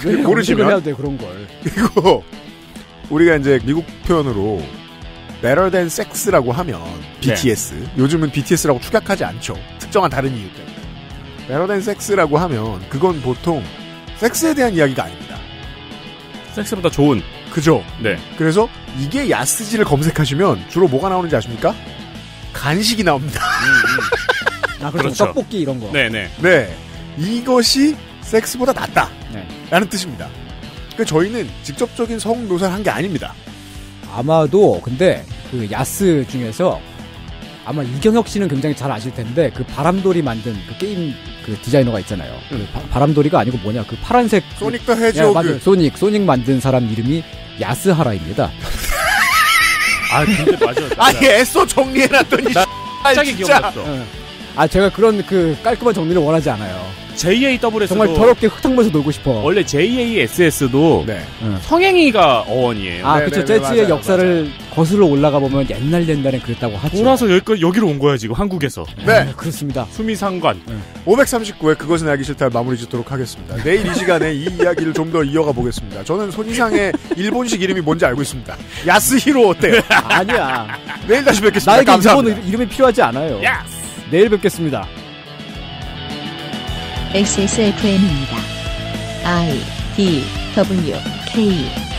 <laughs> 모르시면 해야 돼 그런 걸. 그리고 우리가 이제 미국 표현으로 better than sex라고 하면 BTS 네. 요즘은 BTS라고 축약하지 않죠. 특정한 다른 이유 때문에 better than sex라고 하면 그건 보통 섹스에 대한 이야기가 아닙니다. 섹스보다 좋은. 그죠? 네. 그래서 이게 야스지를 검색하시면 주로 뭐가 나오는지 아십니까? 간식이 나옵니다. 음, 음. <laughs> 아, 그렇죠. 그렇죠. 떡볶이 이런 거. 네네. 네. 네. 이것이 섹스보다 낫다. 네. 라는 뜻입니다. 그러니까 저희는 직접적인 성노사를 한 게 아닙니다. 아마도, 근데, 그 야스 중에서 아마 이경혁 씨는 굉장히 잘 아실 텐데 그 바람돌이 만든 그 게임 그 디자이너가 있잖아요. 그 음. 바, 람돌이가 아니고 뭐냐 그 파란색 그 소닉 더 해지오그 예, 소닉 소닉 만든 사람 이름이 야스하라입니다. 아 근데 맞아. 아니 애써 정리해놨더니 <laughs> 아, 갑자기 기억났어. 아 제가 그런 그 깔끔한 정리를 원하지 않아요. JAWS 정말 더럽게 흙탕물에서 놀고 싶어. 원래 JASS도 네. 어, 성행위가 어원이에요. 아 네, 그렇죠. 재즈의 네, 네, 맞아요, 역사를 맞아요. 거슬러 올라가 보면 옛날 옛날에 그랬다고 하죠. 돌아서 여기까 여기로 온 거야 지금 한국에서. 네, 네 그렇습니다. 수미상관 네. 539회 그것은 알기 싫다 마무리 짓도록 하겠습니다. 내일 이 시간에 이 이야기를 좀 더 이어가 보겠습니다. 저는 손이상의 일본식 이름이 뭔지 알고 있습니다. 야스히로 어때요? 아니야. 내일 다시 뵙겠습니다. 나에게 감사합니다. 일본 이름이 필요하지 않아요. 야스. 내일 뵙겠습니다. XSFM입니다. I D W K